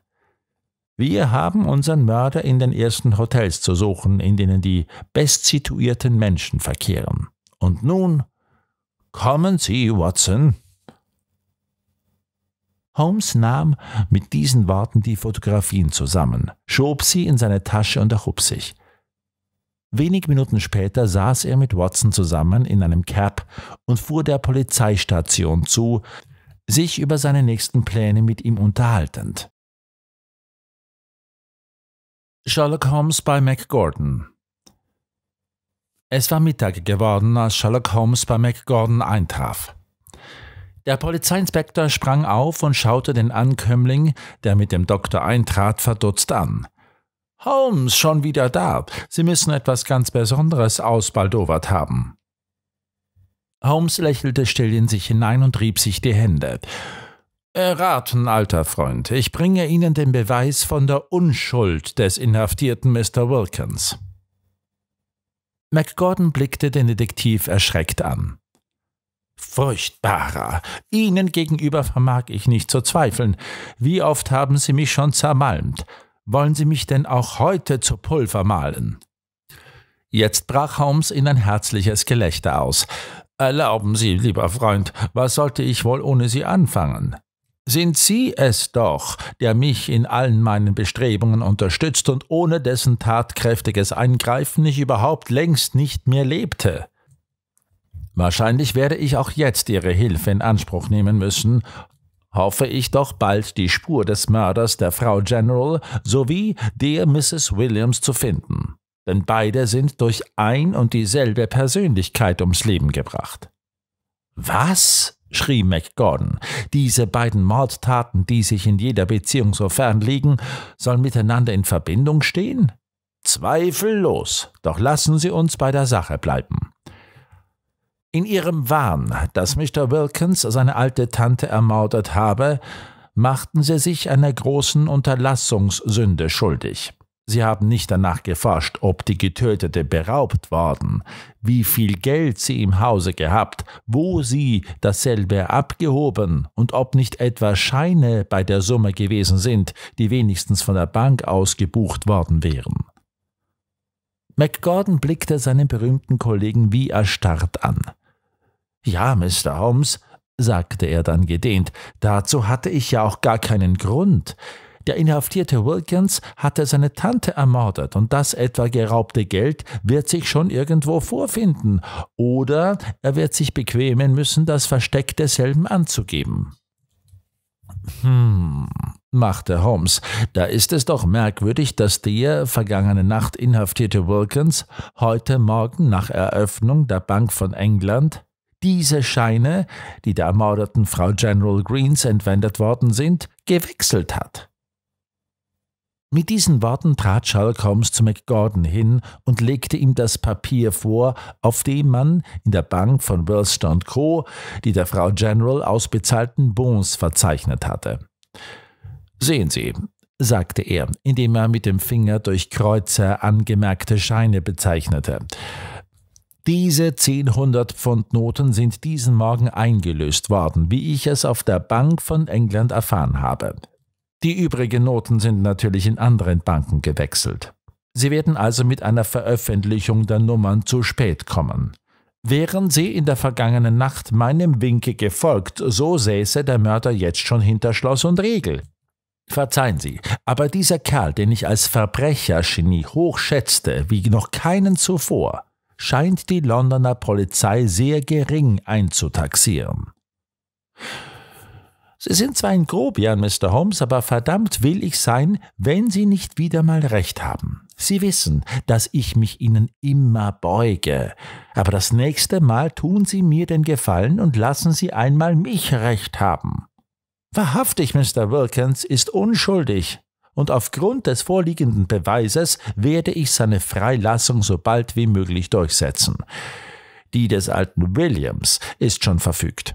Wir haben unseren Mörder in den ersten Hotels zu suchen, in denen die bestsituierten Menschen verkehren. Und nun kommen Sie, Watson, Holmes nahm mit diesen Worten die Fotografien zusammen, schob sie in seine Tasche und erhob sich. Wenig Minuten später saß er mit Watson zusammen in einem Cab und fuhr der Polizeistation zu, sich über seine nächsten Pläne mit ihm unterhaltend. Sherlock Holmes bei McGordon Es war Mittag geworden, als Sherlock Holmes bei McGordon eintraf. Der Polizeiinspektor sprang auf und schaute den Ankömmling, der mit dem Doktor eintrat, verdutzt an. Holmes, schon wieder da. Sie müssen etwas ganz Besonderes ausbaldowert haben. Holmes lächelte still in sich hinein und rieb sich die Hände. Erraten, alter Freund, ich bringe Ihnen den Beweis von der Unschuld des inhaftierten Mr. Wilkins. McGordon blickte den Detektiv erschreckt an furchtbarer. Ihnen gegenüber vermag ich nicht zu zweifeln. Wie oft haben Sie mich schon zermalmt? Wollen Sie mich denn auch heute zu Pulver mahlen? Jetzt brach Holmes in ein herzliches Gelächter aus. Erlauben Sie, lieber Freund, was sollte ich wohl ohne Sie anfangen? Sind Sie es doch, der mich in allen meinen Bestrebungen unterstützt und ohne dessen tatkräftiges Eingreifen ich überhaupt längst nicht mehr lebte. Wahrscheinlich werde ich auch jetzt Ihre Hilfe in Anspruch nehmen müssen, hoffe ich doch bald die Spur des Mörders der Frau General sowie der Mrs. Williams zu finden, denn beide sind durch ein und dieselbe Persönlichkeit ums Leben gebracht. Was? schrie MacGordon. Diese beiden Mordtaten, die sich in jeder Beziehung so fern liegen, sollen miteinander in Verbindung stehen? Zweifellos, doch lassen Sie uns bei der Sache bleiben. In ihrem Wahn, dass Mr. Wilkins seine alte Tante ermordet habe, machten sie sich einer großen Unterlassungssünde schuldig. Sie haben nicht danach geforscht, ob die Getötete beraubt worden, wie viel Geld sie im Hause gehabt, wo sie dasselbe abgehoben und ob nicht etwa Scheine bei der Summe gewesen sind, die wenigstens von der Bank aus gebucht worden wären. McGordon blickte seinen berühmten Kollegen wie erstarrt an. Ja, Mr. Holmes, sagte er dann gedehnt, dazu hatte ich ja auch gar keinen Grund. Der inhaftierte Wilkins hatte seine Tante ermordet und das etwa geraubte Geld wird sich schon irgendwo vorfinden oder er wird sich bequemen müssen, das Versteck desselben anzugeben. Hm, machte Holmes, da ist es doch merkwürdig, dass der vergangene Nacht inhaftierte Wilkins heute Morgen nach Eröffnung der Bank von England diese Scheine, die der ermordeten Frau General Greens entwendet worden sind, gewechselt hat. Mit diesen Worten trat Sherlock Holmes zu McGordon hin und legte ihm das Papier vor, auf dem man in der Bank von Wellstone Co. die der Frau General ausbezahlten Bons verzeichnet hatte. Sehen Sie, sagte er, indem er mit dem Finger durch Kreuze angemerkte Scheine bezeichnete. Diese 10 pfund noten sind diesen Morgen eingelöst worden, wie ich es auf der Bank von England erfahren habe. Die übrigen Noten sind natürlich in anderen Banken gewechselt. Sie werden also mit einer Veröffentlichung der Nummern zu spät kommen. Wären sie in der vergangenen Nacht meinem Winke gefolgt, so säße der Mörder jetzt schon hinter Schloss und Regel. Verzeihen Sie, aber dieser Kerl, den ich als Verbrechergenie hochschätzte, wie noch keinen zuvor, scheint die Londoner Polizei sehr gering einzutaxieren. Sie sind zwar ein Grobian, Mr. Holmes, aber verdammt will ich sein, wenn Sie nicht wieder mal recht haben. Sie wissen, dass ich mich Ihnen immer beuge. Aber das nächste Mal tun Sie mir den Gefallen und lassen Sie einmal mich recht haben. Wahrhaftig, Mr. Wilkins ist unschuldig und aufgrund des vorliegenden Beweises werde ich seine Freilassung so bald wie möglich durchsetzen. Die des alten Williams ist schon verfügt.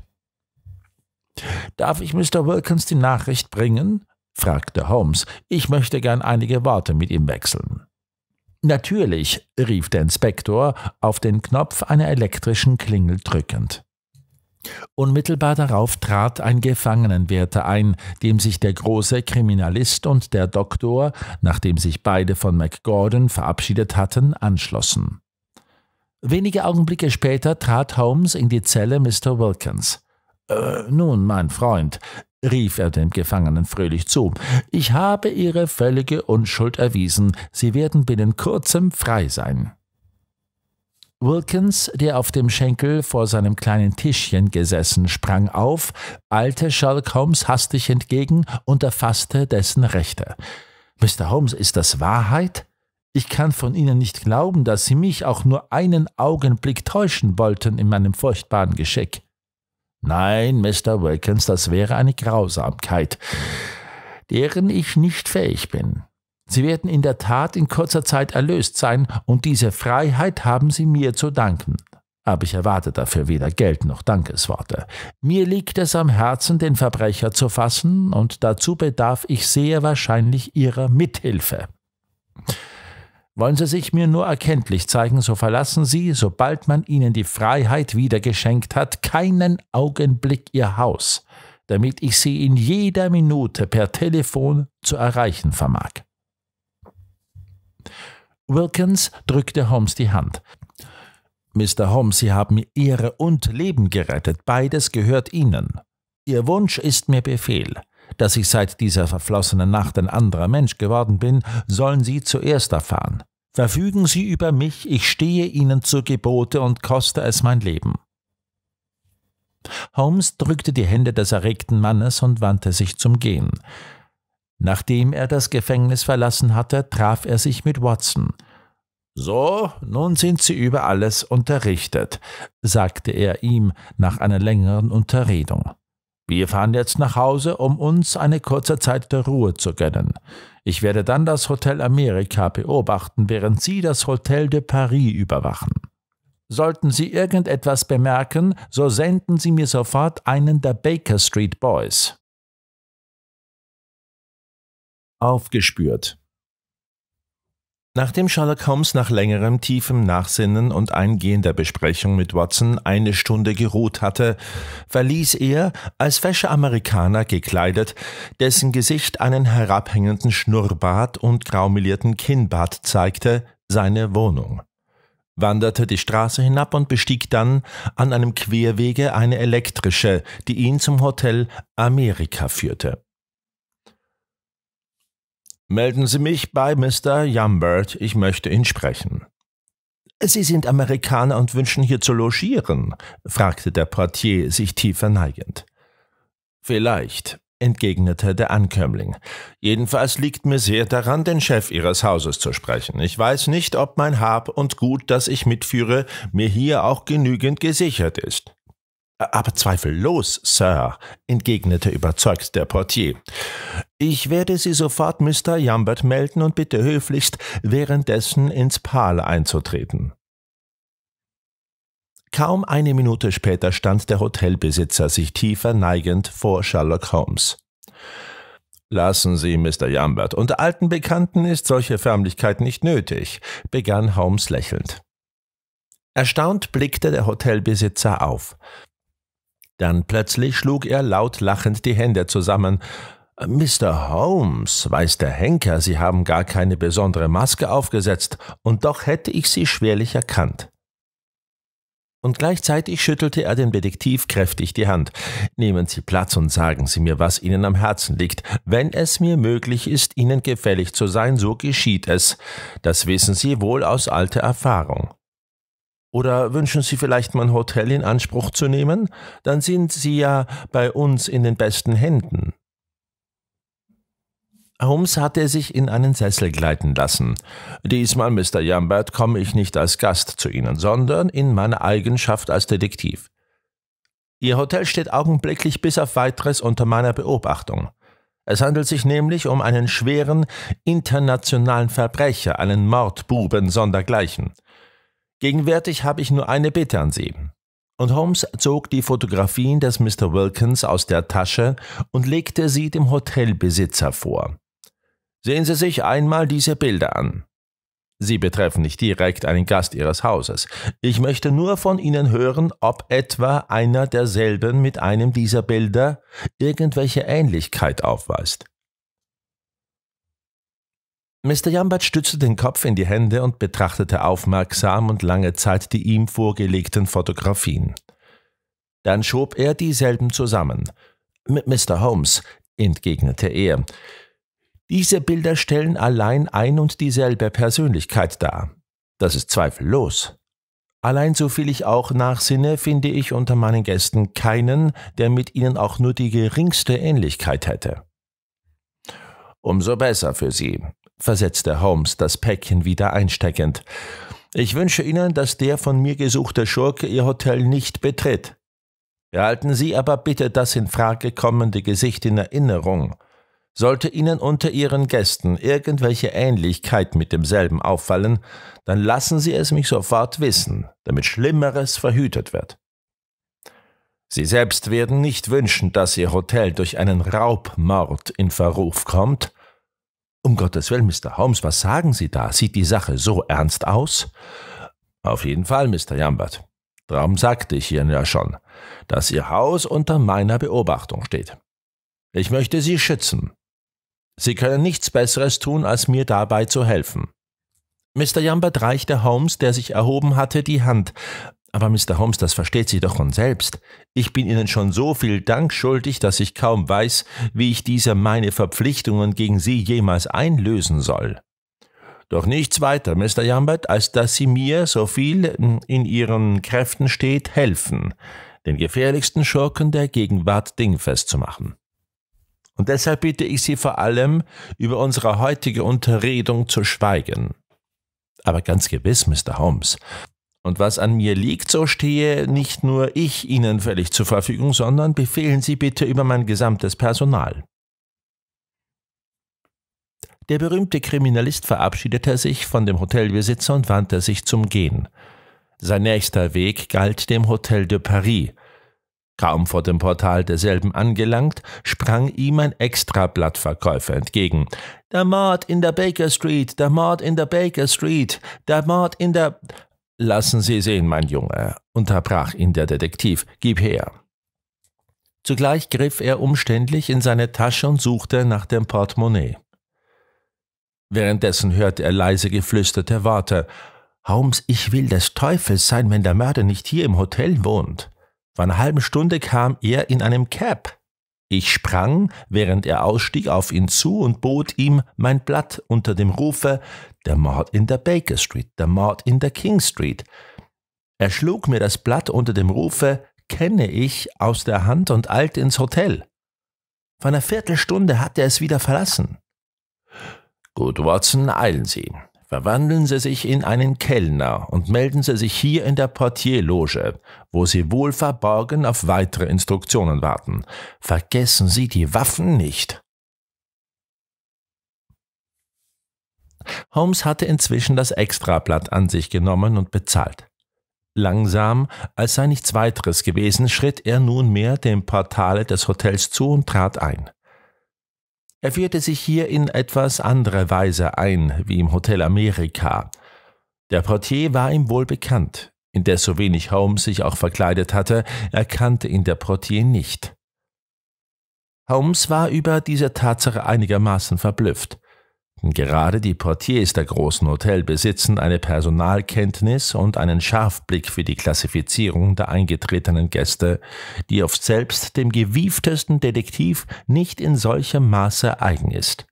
Darf ich Mr. Wilkins die Nachricht bringen? fragte Holmes. Ich möchte gern einige Worte mit ihm wechseln. Natürlich, rief der Inspektor, auf den Knopf einer elektrischen Klingel drückend. Unmittelbar darauf trat ein Gefangenenwärter ein, dem sich der große Kriminalist und der Doktor, nachdem sich beide von McGordon verabschiedet hatten, anschlossen. Wenige Augenblicke später trat Holmes in die Zelle Mr. Wilkins. Äh, nun, mein Freund, rief er dem Gefangenen fröhlich zu, ich habe Ihre völlige Unschuld erwiesen, Sie werden binnen kurzem frei sein. Wilkins, der auf dem Schenkel vor seinem kleinen Tischchen gesessen, sprang auf, eilte Sherlock Holmes hastig entgegen und erfasste dessen Rechte. Mr. Holmes, ist das Wahrheit? Ich kann von Ihnen nicht glauben, dass Sie mich auch nur einen Augenblick täuschen wollten in meinem furchtbaren Geschick. Nein, Mr. Wilkins, das wäre eine Grausamkeit, deren ich nicht fähig bin. Sie werden in der Tat in kurzer Zeit erlöst sein, und diese Freiheit haben Sie mir zu danken. Aber ich erwarte dafür weder Geld noch Dankesworte. Mir liegt es am Herzen, den Verbrecher zu fassen, und dazu bedarf ich sehr wahrscheinlich Ihrer Mithilfe. Wollen Sie sich mir nur erkenntlich zeigen, so verlassen Sie, sobald man Ihnen die Freiheit wieder geschenkt hat, keinen Augenblick Ihr Haus, damit ich Sie in jeder Minute per Telefon zu erreichen vermag. Wilkins drückte Holmes die Hand. Mr. Holmes, Sie haben Ehre und Leben gerettet, beides gehört Ihnen. Ihr Wunsch ist mir Befehl. Dass ich seit dieser verflossenen Nacht ein anderer Mensch geworden bin, sollen Sie zuerst erfahren. Verfügen Sie über mich, ich stehe Ihnen zu Gebote und koste es mein Leben. Holmes drückte die Hände des erregten Mannes und wandte sich zum Gehen. Nachdem er das Gefängnis verlassen hatte, traf er sich mit Watson. So, nun sind Sie über alles unterrichtet, sagte er ihm nach einer längeren Unterredung. Wir fahren jetzt nach Hause, um uns eine kurze Zeit der Ruhe zu gönnen. Ich werde dann das Hotel Amerika beobachten, während Sie das Hotel de Paris überwachen. Sollten Sie irgendetwas bemerken, so senden Sie mir sofort einen der Baker Street Boys aufgespürt. Nachdem Sherlock Holmes nach längerem tiefem Nachsinnen und eingehender Besprechung mit Watson eine Stunde geruht hatte, verließ er, als fescher Amerikaner gekleidet, dessen Gesicht einen herabhängenden Schnurrbart und graumelierten Kinnbart zeigte, seine Wohnung, wanderte die Straße hinab und bestieg dann an einem Querwege eine elektrische, die ihn zum Hotel Amerika führte. Melden Sie mich bei Mr. Yumbert, ich möchte ihn sprechen. Sie sind Amerikaner und wünschen hier zu logieren? fragte der Portier, sich tiefer neigend. Vielleicht, entgegnete der Ankömmling. Jedenfalls liegt mir sehr daran, den Chef Ihres Hauses zu sprechen. Ich weiß nicht, ob mein Hab und Gut, das ich mitführe, mir hier auch genügend gesichert ist. Aber zweifellos, Sir, entgegnete überzeugt der Portier. Ich werde Sie sofort Mr. Jambert melden und bitte höflichst, währenddessen ins Pal einzutreten. Kaum eine Minute später stand der Hotelbesitzer sich tiefer neigend vor Sherlock Holmes. Lassen Sie, Mr. Jambert, unter alten Bekannten ist solche Förmlichkeit nicht nötig, begann Holmes lächelnd. Erstaunt blickte der Hotelbesitzer auf. Dann plötzlich schlug er laut lachend die Hände zusammen. Mr. Holmes, weiß der Henker, Sie haben gar keine besondere Maske aufgesetzt, und doch hätte ich Sie schwerlich erkannt. Und gleichzeitig schüttelte er dem Detektiv kräftig die Hand. Nehmen Sie Platz und sagen Sie mir, was Ihnen am Herzen liegt. Wenn es mir möglich ist, Ihnen gefällig zu sein, so geschieht es. Das wissen Sie wohl aus alter Erfahrung oder wünschen Sie vielleicht mal ein Hotel in Anspruch zu nehmen? Dann sind Sie ja bei uns in den besten Händen. Holmes hatte sich in einen Sessel gleiten lassen. Diesmal, Mr. Jambert, komme ich nicht als Gast zu Ihnen, sondern in meiner Eigenschaft als Detektiv. Ihr Hotel steht augenblicklich bis auf weiteres unter meiner Beobachtung. Es handelt sich nämlich um einen schweren internationalen Verbrecher, einen Mordbuben sondergleichen. Gegenwärtig habe ich nur eine Bitte an Sie. Und Holmes zog die Fotografien des Mr. Wilkins aus der Tasche und legte sie dem Hotelbesitzer vor. Sehen Sie sich einmal diese Bilder an. Sie betreffen nicht direkt einen Gast Ihres Hauses. Ich möchte nur von Ihnen hören, ob etwa einer derselben mit einem dieser Bilder irgendwelche Ähnlichkeit aufweist. Mr. Jambert stützte den Kopf in die Hände und betrachtete aufmerksam und lange Zeit die ihm vorgelegten Fotografien. Dann schob er dieselben zusammen. Mit Mr. Holmes, entgegnete er, diese Bilder stellen allein ein und dieselbe Persönlichkeit dar. Das ist zweifellos. Allein so viel ich auch nachsinne, finde ich unter meinen Gästen keinen, der mit ihnen auch nur die geringste Ähnlichkeit hätte. Umso besser für Sie, versetzte Holmes das Päckchen wieder einsteckend. Ich wünsche Ihnen, dass der von mir gesuchte Schurke Ihr Hotel nicht betritt. Behalten Sie aber bitte das in Frage kommende Gesicht in Erinnerung. Sollte Ihnen unter Ihren Gästen irgendwelche Ähnlichkeit mit demselben auffallen, dann lassen Sie es mich sofort wissen, damit Schlimmeres verhütet wird. Sie selbst werden nicht wünschen, dass Ihr Hotel durch einen Raubmord in Verruf kommt, um Gottes Willen, Mr. Holmes, was sagen Sie da? Sieht die Sache so ernst aus? Auf jeden Fall, Mr. Jambert. Darum sagte ich Ihnen ja schon, dass Ihr Haus unter meiner Beobachtung steht. Ich möchte Sie schützen. Sie können nichts Besseres tun, als mir dabei zu helfen. Mr. Jambert reichte Holmes, der sich erhoben hatte, die Hand, aber Mr. Holmes, das versteht sich doch von selbst. Ich bin Ihnen schon so viel Dank schuldig, dass ich kaum weiß, wie ich diese meine Verpflichtungen gegen Sie jemals einlösen soll. Doch nichts weiter, Mr. Jambert, als dass Sie mir, so viel hm, in Ihren Kräften steht, helfen, den gefährlichsten Schurken der Gegenwart dingfest zu machen. Und deshalb bitte ich Sie vor allem, über unsere heutige Unterredung zu schweigen. Aber ganz gewiss, Mr. Holmes, und was an mir liegt, so stehe nicht nur ich Ihnen völlig zur Verfügung, sondern befehlen Sie bitte über mein gesamtes Personal. Der berühmte Kriminalist verabschiedete sich von dem Hotelbesitzer und wandte sich zum Gehen. Sein nächster Weg galt dem Hotel de Paris. Kaum vor dem Portal derselben angelangt, sprang ihm ein Extrablattverkäufer entgegen. Der Mord in der Baker Street, der Mord in der Baker Street, der Mord in der Lassen Sie sehen, mein Junge, unterbrach ihn der Detektiv, gib her. Zugleich griff er umständlich in seine Tasche und suchte nach dem Portemonnaie. Währenddessen hörte er leise geflüsterte Worte. Holmes, ich will des Teufels sein, wenn der Mörder nicht hier im Hotel wohnt. Vor einer halben Stunde kam er in einem Cab. Ich sprang, während er ausstieg, auf ihn zu und bot ihm mein Blatt unter dem Rufe Der Mord in der Baker Street, der Mord in der King Street. Er schlug mir das Blatt unter dem Rufe Kenne ich aus der Hand und eilte ins Hotel. Vor einer Viertelstunde hat er es wieder verlassen. Gut, Watson, eilen Sie. Verwandeln Sie sich in einen Kellner und melden Sie sich hier in der Portierloge, wo Sie wohl verborgen auf weitere Instruktionen warten. Vergessen Sie die Waffen nicht. Holmes hatte inzwischen das Extrablatt an sich genommen und bezahlt. Langsam, als sei nichts weiteres gewesen, schritt er nunmehr dem Portale des Hotels zu und trat ein. Er führte sich hier in etwas andere Weise ein, wie im Hotel Amerika. Der Portier war ihm wohl bekannt. In der so wenig Holmes sich auch verkleidet hatte, erkannte ihn der Portier nicht. Holmes war über diese Tatsache einigermaßen verblüfft. Gerade die Portiers der großen Hotel besitzen eine Personalkenntnis und einen Scharfblick für die Klassifizierung der eingetretenen Gäste, die oft selbst dem gewieftesten Detektiv nicht in solchem Maße eigen ist.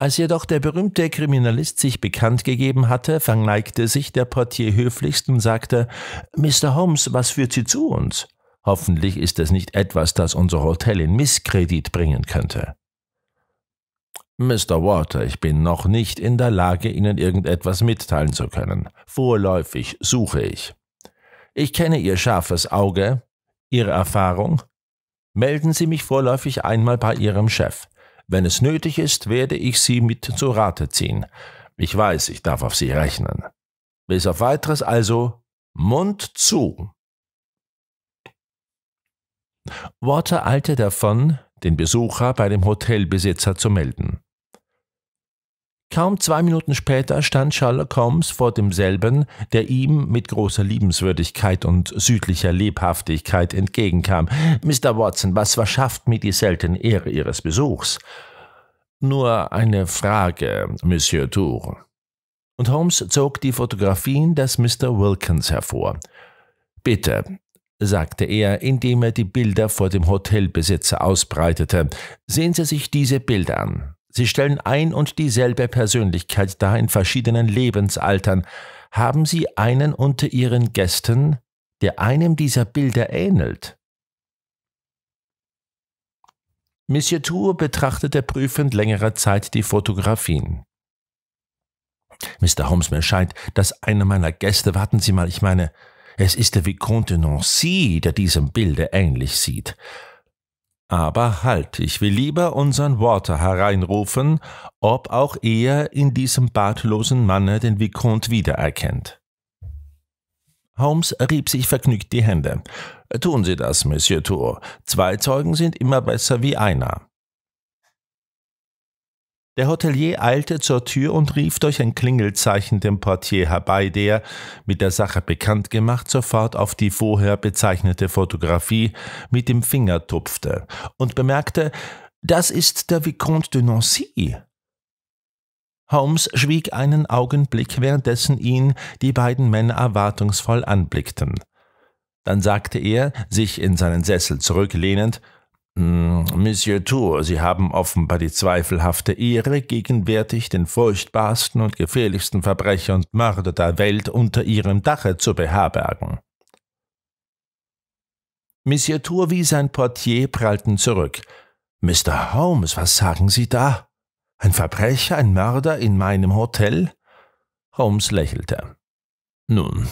Als jedoch der berühmte Kriminalist sich bekannt gegeben hatte, verneigte sich der Portier höflichst und sagte, Mr. Holmes, was führt Sie zu uns? Hoffentlich ist es nicht etwas, das unser Hotel in Misskredit bringen könnte. Mr. Water, ich bin noch nicht in der Lage, Ihnen irgendetwas mitteilen zu können. Vorläufig suche ich. Ich kenne Ihr scharfes Auge, Ihre Erfahrung. Melden Sie mich vorläufig einmal bei Ihrem Chef. Wenn es nötig ist, werde ich Sie mit zu Rate ziehen. Ich weiß, ich darf auf Sie rechnen. Bis auf weiteres also Mund zu. Water eilte davon, den Besucher bei dem Hotelbesitzer zu melden. Kaum zwei Minuten später stand Sherlock Holmes vor demselben, der ihm mit großer Liebenswürdigkeit und südlicher Lebhaftigkeit entgegenkam. Mr. Watson, was verschafft mir die seltene Ehre Ihres Besuchs? Nur eine Frage, Monsieur Tour. Und Holmes zog die Fotografien des Mr. Wilkins hervor. Bitte, sagte er, indem er die Bilder vor dem Hotelbesitzer ausbreitete, sehen Sie sich diese Bilder an. Sie stellen ein und dieselbe Persönlichkeit dar in verschiedenen Lebensaltern. Haben Sie einen unter Ihren Gästen, der einem dieser Bilder ähnelt? Monsieur Tour betrachtete prüfend längere Zeit die Fotografien. Mr. Holmes, mir scheint, dass einer meiner Gäste, warten Sie mal, ich meine, es ist der Vicomte Nancy, der diesem Bilde ähnlich sieht. Aber halt, ich will lieber unseren Water hereinrufen, ob auch er in diesem bartlosen Manne den Vicomte wiedererkennt. Holmes rieb sich vergnügt die Hände. Tun Sie das, Monsieur Tour. Zwei Zeugen sind immer besser wie einer. Der Hotelier eilte zur Tür und rief durch ein Klingelzeichen dem Portier herbei, der, mit der Sache bekannt gemacht, sofort auf die vorher bezeichnete Fotografie mit dem Finger tupfte und bemerkte, das ist der Vicomte de Nancy. Holmes schwieg einen Augenblick, währenddessen ihn die beiden Männer erwartungsvoll anblickten. Dann sagte er, sich in seinen Sessel zurücklehnend, hm, Monsieur Tour, Sie haben offenbar die zweifelhafte Ehre, gegenwärtig den furchtbarsten und gefährlichsten Verbrecher und Mörder der Welt unter Ihrem Dache zu beherbergen. Monsieur Tour wie sein Portier prallten zurück. Mr. Holmes, was sagen Sie da? Ein Verbrecher, ein Mörder in meinem Hotel? Holmes lächelte. Nun,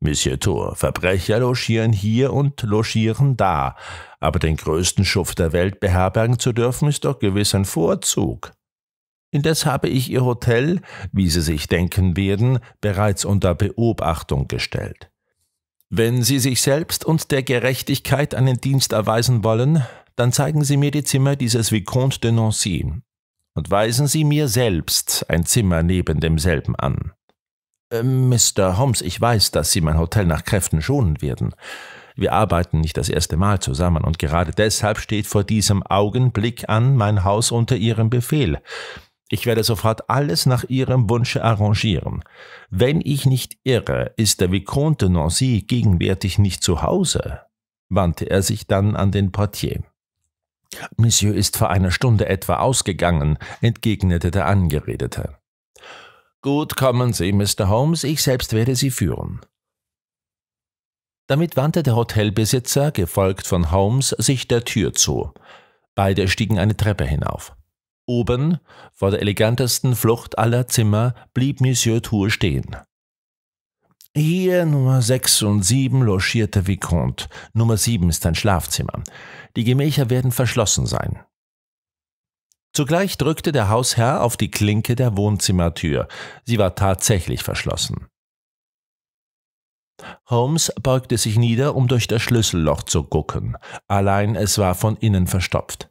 Monsieur Tour, Verbrecher logieren hier und logieren da aber den größten Schuft der Welt beherbergen zu dürfen, ist doch gewiss ein Vorzug. Indes habe ich Ihr Hotel, wie Sie sich denken werden, bereits unter Beobachtung gestellt. Wenn Sie sich selbst und der Gerechtigkeit einen Dienst erweisen wollen, dann zeigen Sie mir die Zimmer dieses Vicomte de Nancy und weisen Sie mir selbst ein Zimmer neben demselben an. Äh, Mr. Holmes, ich weiß, dass Sie mein Hotel nach Kräften schonen werden. Wir arbeiten nicht das erste Mal zusammen und gerade deshalb steht vor diesem Augenblick an mein Haus unter Ihrem Befehl. Ich werde sofort alles nach Ihrem Wunsche arrangieren. Wenn ich nicht irre, ist der Vicomte Nancy gegenwärtig nicht zu Hause, wandte er sich dann an den Portier. Monsieur ist vor einer Stunde etwa ausgegangen, entgegnete der Angeredete. Gut, kommen Sie, Mr. Holmes, ich selbst werde Sie führen. Damit wandte der Hotelbesitzer, gefolgt von Holmes, sich der Tür zu. Beide stiegen eine Treppe hinauf. Oben, vor der elegantesten Flucht aller Zimmer, blieb Monsieur Tour stehen. Hier Nummer 6 und 7 logiert der Vicomte. Nummer 7 ist ein Schlafzimmer. Die Gemächer werden verschlossen sein. Zugleich drückte der Hausherr auf die Klinke der Wohnzimmertür. Sie war tatsächlich verschlossen. Holmes beugte sich nieder, um durch das Schlüsselloch zu gucken, allein es war von innen verstopft.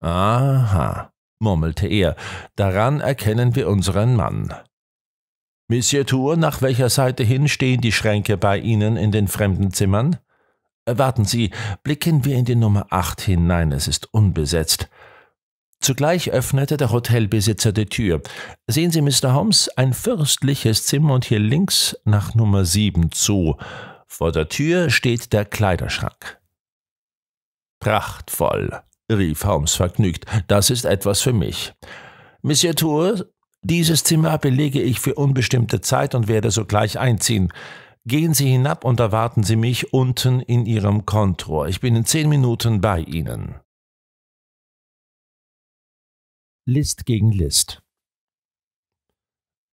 Aha, murmelte er, daran erkennen wir unseren Mann. Monsieur Tour, nach welcher Seite hin stehen die Schränke bei Ihnen in den fremden Zimmern? Warten Sie, blicken wir in die Nummer 8 hinein, es ist unbesetzt. Zugleich öffnete der Hotelbesitzer die Tür. Sehen Sie, Mr. Holmes, ein fürstliches Zimmer und hier links nach Nummer 7 zu. Vor der Tür steht der Kleiderschrank. Prachtvoll, rief Holmes vergnügt, das ist etwas für mich. Monsieur Tour, dieses Zimmer belege ich für unbestimmte Zeit und werde sogleich einziehen. Gehen Sie hinab und erwarten Sie mich unten in Ihrem Kontor. Ich bin in zehn Minuten bei Ihnen. List gegen List.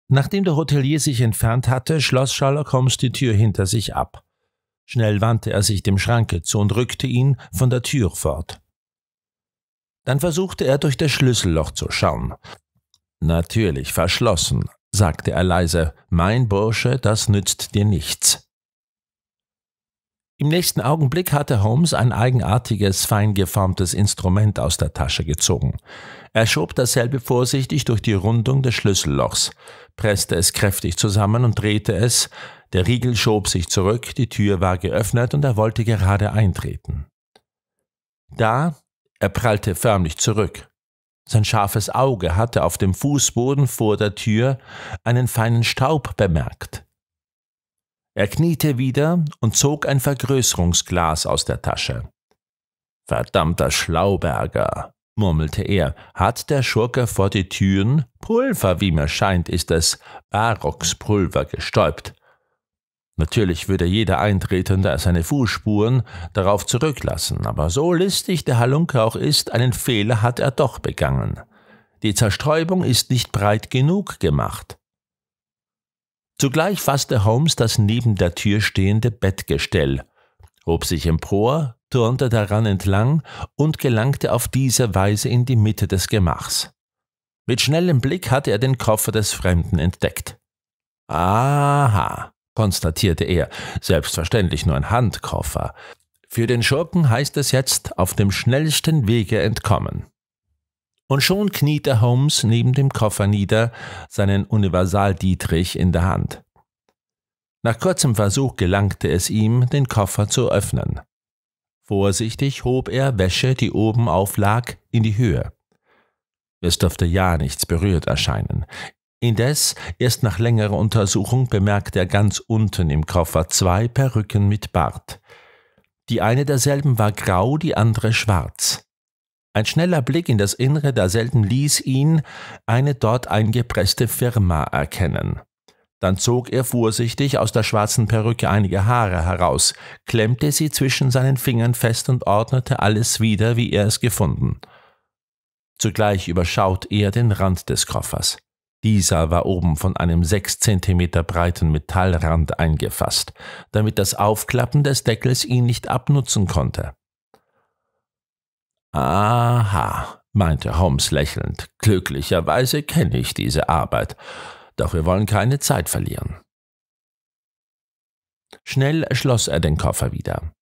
Nachdem der Hotelier sich entfernt hatte, schloss Sherlock Holmes die Tür hinter sich ab. Schnell wandte er sich dem Schranke zu und rückte ihn von der Tür fort. Dann versuchte er durch das Schlüsselloch zu schauen. Natürlich verschlossen, sagte er leise, mein Bursche, das nützt dir nichts. Im nächsten Augenblick hatte Holmes ein eigenartiges, fein geformtes Instrument aus der Tasche gezogen. Er schob dasselbe vorsichtig durch die Rundung des Schlüssellochs, presste es kräftig zusammen und drehte es, der Riegel schob sich zurück, die Tür war geöffnet und er wollte gerade eintreten. Da, er prallte förmlich zurück. Sein scharfes Auge hatte auf dem Fußboden vor der Tür einen feinen Staub bemerkt. Er kniete wieder und zog ein Vergrößerungsglas aus der Tasche. Verdammter Schlauberger, murmelte er, hat der Schurke vor die Türen? Pulver, wie mir scheint, ist es, Barockspulver gestäubt. Natürlich würde jeder Eintretende seine Fußspuren darauf zurücklassen, aber so listig der Halunke auch ist, einen Fehler hat er doch begangen. Die Zerstäubung ist nicht breit genug gemacht. Zugleich fasste Holmes das neben der Tür stehende Bettgestell, hob sich empor, turnte daran entlang und gelangte auf diese Weise in die Mitte des Gemachs. Mit schnellem Blick hatte er den Koffer des Fremden entdeckt. Aha, konstatierte er, selbstverständlich nur ein Handkoffer. Für den Schurken heißt es jetzt auf dem schnellsten Wege entkommen. Und schon kniete Holmes neben dem Koffer nieder, seinen Universaldietrich in der Hand. Nach kurzem Versuch gelangte es ihm, den Koffer zu öffnen. Vorsichtig hob er Wäsche, die oben auflag, in die Höhe. Es durfte ja nichts berührt erscheinen. Indes, erst nach längerer Untersuchung bemerkte er ganz unten im Koffer zwei Perücken mit Bart. Die eine derselben war grau, die andere schwarz. Ein schneller Blick in das Innere derselben ließ ihn eine dort eingepresste Firma erkennen. Dann zog er vorsichtig aus der schwarzen Perücke einige Haare heraus, klemmte sie zwischen seinen Fingern fest und ordnete alles wieder, wie er es gefunden. Zugleich überschaut er den Rand des Koffers. Dieser war oben von einem sechs Zentimeter breiten Metallrand eingefasst, damit das Aufklappen des Deckels ihn nicht abnutzen konnte. Aha, meinte Holmes lächelnd, glücklicherweise kenne ich diese Arbeit doch wir wollen keine Zeit verlieren. Schnell schloss er den Koffer wieder.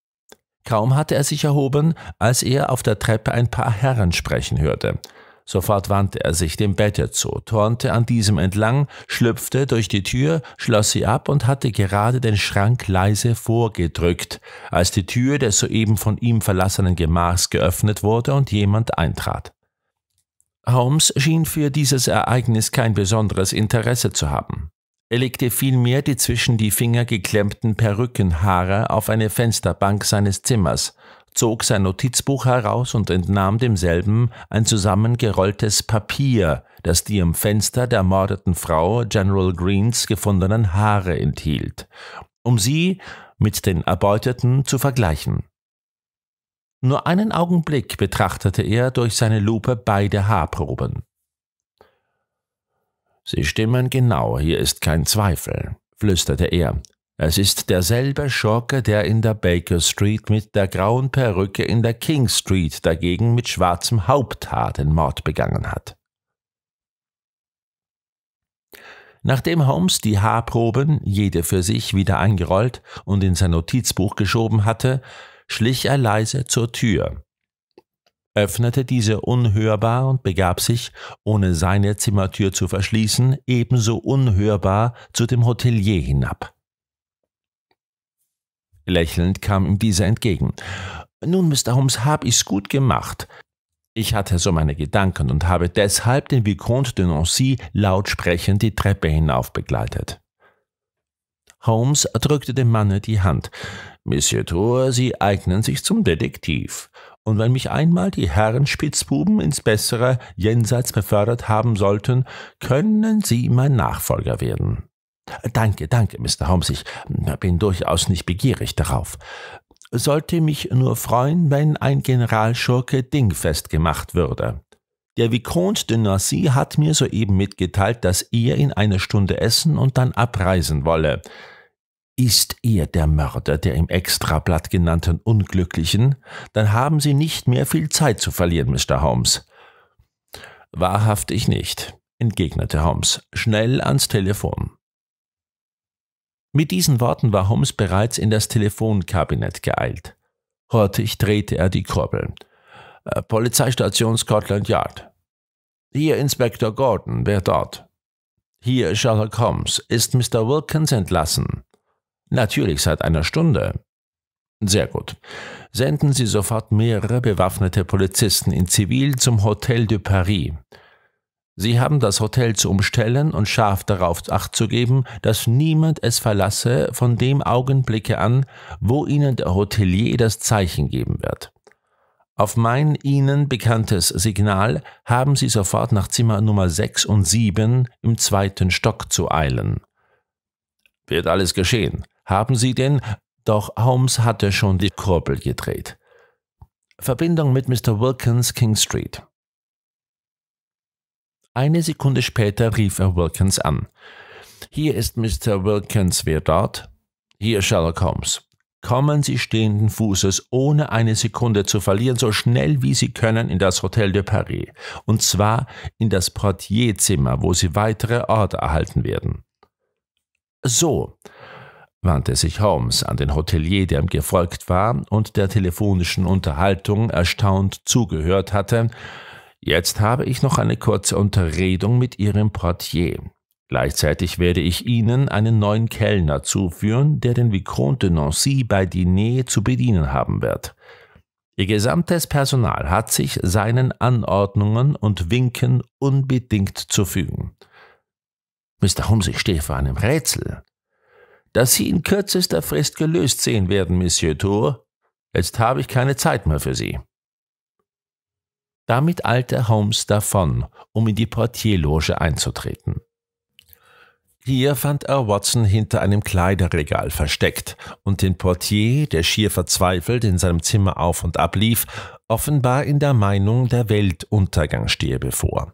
Kaum hatte er sich erhoben, als er auf der Treppe ein paar Herren sprechen hörte. Sofort wandte er sich dem Bette zu, tornte an diesem entlang, schlüpfte durch die Tür, schloss sie ab und hatte gerade den Schrank leise vorgedrückt, als die Tür des soeben von ihm verlassenen Gemachs geöffnet wurde und jemand eintrat. Holmes schien für dieses Ereignis kein besonderes Interesse zu haben. Er legte vielmehr die zwischen die Finger geklemmten Perückenhaare auf eine Fensterbank seines Zimmers, zog sein Notizbuch heraus und entnahm demselben ein zusammengerolltes Papier, das die im Fenster der ermordeten Frau General Greens gefundenen Haare enthielt, um sie mit den erbeuteten zu vergleichen. Nur einen Augenblick betrachtete er durch seine Lupe beide Haarproben. Sie stimmen genau, hier ist kein Zweifel, flüsterte er. Es ist derselbe Schurke, der in der Baker Street mit der grauen Perücke in der King Street dagegen mit schwarzem Haupthaar den Mord begangen hat. Nachdem Holmes die Haarproben, jede für sich, wieder eingerollt und in sein Notizbuch geschoben hatte, schlich er leise zur Tür, öffnete diese unhörbar und begab sich, ohne seine Zimmertür zu verschließen, ebenso unhörbar zu dem Hotelier hinab. Lächelnd kam ihm dieser entgegen. Nun, Mr. Holmes, hab ich's gut gemacht. Ich hatte so meine Gedanken und habe deshalb den Vicomte de Nancy lautsprechend die Treppe hinauf begleitet. Holmes drückte dem Manne die Hand. Monsieur Thor, Sie eignen sich zum Detektiv. Und wenn mich einmal die Herren Spitzbuben ins bessere Jenseits befördert haben sollten, können Sie mein Nachfolger werden. Danke, danke, Mr. Holmes, ich bin durchaus nicht begierig darauf. Sollte mich nur freuen, wenn ein Generalschurke dingfest gemacht würde. Der Vicomte de Nancy hat mir soeben mitgeteilt, dass er in einer Stunde essen und dann abreisen wolle. Ist er der Mörder der im Extrablatt genannten Unglücklichen, dann haben Sie nicht mehr viel Zeit zu verlieren, Mr. Holmes. Wahrhaftig nicht, entgegnete Holmes, schnell ans Telefon. Mit diesen Worten war Holmes bereits in das Telefonkabinett geeilt. Hortig drehte er die Kurbel. Äh, Polizeistation Scotland Yard. Hier Inspektor Gordon, wer dort? Hier Sherlock Holmes. Ist Mr. Wilkins entlassen? Natürlich seit einer Stunde. Sehr gut. Senden Sie sofort mehrere bewaffnete Polizisten in Zivil zum Hotel de Paris. Sie haben das Hotel zu umstellen und scharf darauf acht zu geben, dass niemand es verlasse von dem Augenblicke an, wo Ihnen der Hotelier das Zeichen geben wird. Auf mein Ihnen bekanntes Signal haben Sie sofort nach Zimmer Nummer 6 und 7 im zweiten Stock zu eilen. Wird alles geschehen. Haben Sie denn? Doch Holmes hatte schon die Kurbel gedreht. Verbindung mit Mr. Wilkins, King Street. Eine Sekunde später rief er Wilkins an. Hier ist Mr. Wilkins, wer dort? Hier Sherlock Holmes. Kommen Sie stehenden Fußes, ohne eine Sekunde zu verlieren, so schnell wie Sie können in das Hotel de Paris, und zwar in das Portierzimmer, wo Sie weitere Orte erhalten werden. So, wandte sich Holmes an den Hotelier, der ihm gefolgt war und der telefonischen Unterhaltung erstaunt zugehört hatte. Jetzt habe ich noch eine kurze Unterredung mit Ihrem Portier. Gleichzeitig werde ich Ihnen einen neuen Kellner zuführen, der den Vicomte de Nancy bei Diner zu bedienen haben wird. Ihr gesamtes Personal hat sich seinen Anordnungen und Winken unbedingt zu fügen. Mr. Holmes, ich stehe vor einem Rätsel dass Sie in kürzester Frist gelöst sehen werden, Monsieur Tour. Jetzt habe ich keine Zeit mehr für Sie. Damit eilte Holmes davon, um in die Portierloge einzutreten. Hier fand er Watson hinter einem Kleiderregal versteckt und den Portier, der schier verzweifelt in seinem Zimmer auf und ab lief, offenbar in der Meinung, der Weltuntergang stehe bevor.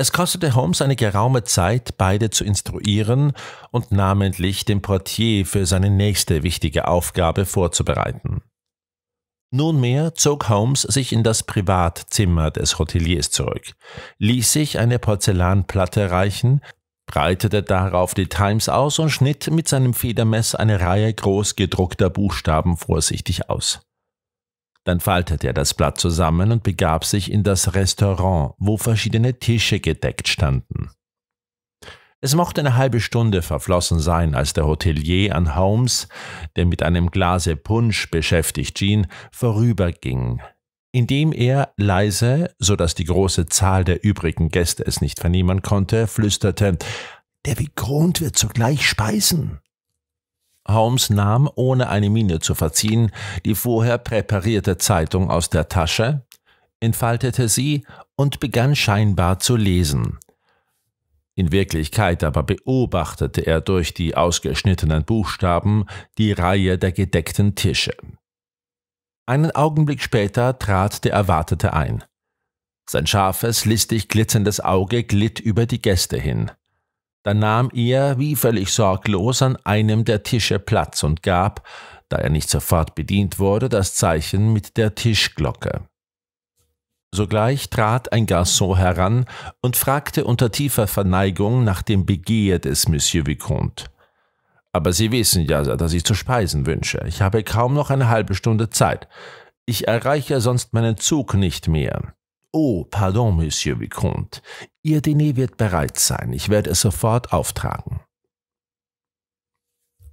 Es kostete Holmes eine geraume Zeit, beide zu instruieren und namentlich den Portier für seine nächste wichtige Aufgabe vorzubereiten. Nunmehr zog Holmes sich in das Privatzimmer des Hoteliers zurück, ließ sich eine Porzellanplatte reichen, breitete darauf die Times aus und schnitt mit seinem Federmess eine Reihe groß gedruckter Buchstaben vorsichtig aus. Dann faltete er das Blatt zusammen und begab sich in das Restaurant, wo verschiedene Tische gedeckt standen. Es mochte eine halbe Stunde verflossen sein, als der Hotelier an Holmes, der mit einem Glase Punsch beschäftigt schien, vorüberging, indem er leise, so dass die große Zahl der übrigen Gäste es nicht vernehmen konnte, flüsterte, der Vigrond wird sogleich speisen. Holmes nahm, ohne eine Miene zu verziehen, die vorher präparierte Zeitung aus der Tasche, entfaltete sie und begann scheinbar zu lesen. In Wirklichkeit aber beobachtete er durch die ausgeschnittenen Buchstaben die Reihe der gedeckten Tische. Einen Augenblick später trat der Erwartete ein. Sein scharfes, listig glitzendes Auge glitt über die Gäste hin. Da nahm er, wie völlig sorglos, an einem der Tische Platz und gab, da er nicht sofort bedient wurde, das Zeichen mit der Tischglocke. Sogleich trat ein Garçon heran und fragte unter tiefer Verneigung nach dem Begehr des Monsieur Vicomte. Aber Sie wissen ja, dass ich zu speisen wünsche. Ich habe kaum noch eine halbe Stunde Zeit. Ich erreiche sonst meinen Zug nicht mehr. Oh, pardon, Monsieur Vicomte. Ihr Diner wird bereit sein. Ich werde es sofort auftragen.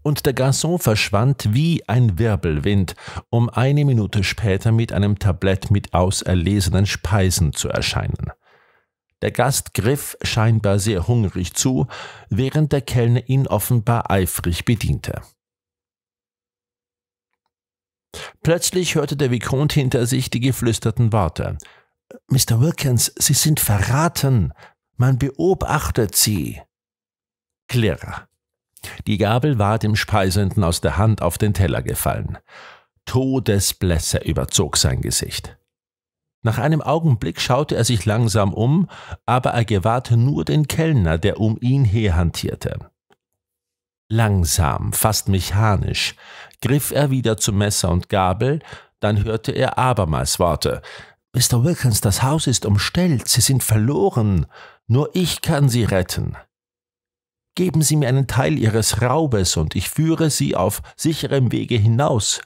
Und der Garçon verschwand wie ein Wirbelwind, um eine Minute später mit einem Tablett mit auserlesenen Speisen zu erscheinen. Der Gast griff scheinbar sehr hungrig zu, während der Kellner ihn offenbar eifrig bediente. Plötzlich hörte der Vicomte hinter sich die geflüsterten Worte. Mr. Wilkins, Sie sind verraten. Man beobachtet Sie. Klirr. Die Gabel war dem Speisenden aus der Hand auf den Teller gefallen. Todesblässe überzog sein Gesicht. Nach einem Augenblick schaute er sich langsam um, aber er gewahrte nur den Kellner, der um ihn her hantierte. Langsam, fast mechanisch, griff er wieder zu Messer und Gabel, dann hörte er abermals Worte. Mr. Wilkins, das Haus ist umstellt, Sie sind verloren, nur ich kann Sie retten. Geben Sie mir einen Teil Ihres Raubes und ich führe Sie auf sicherem Wege hinaus.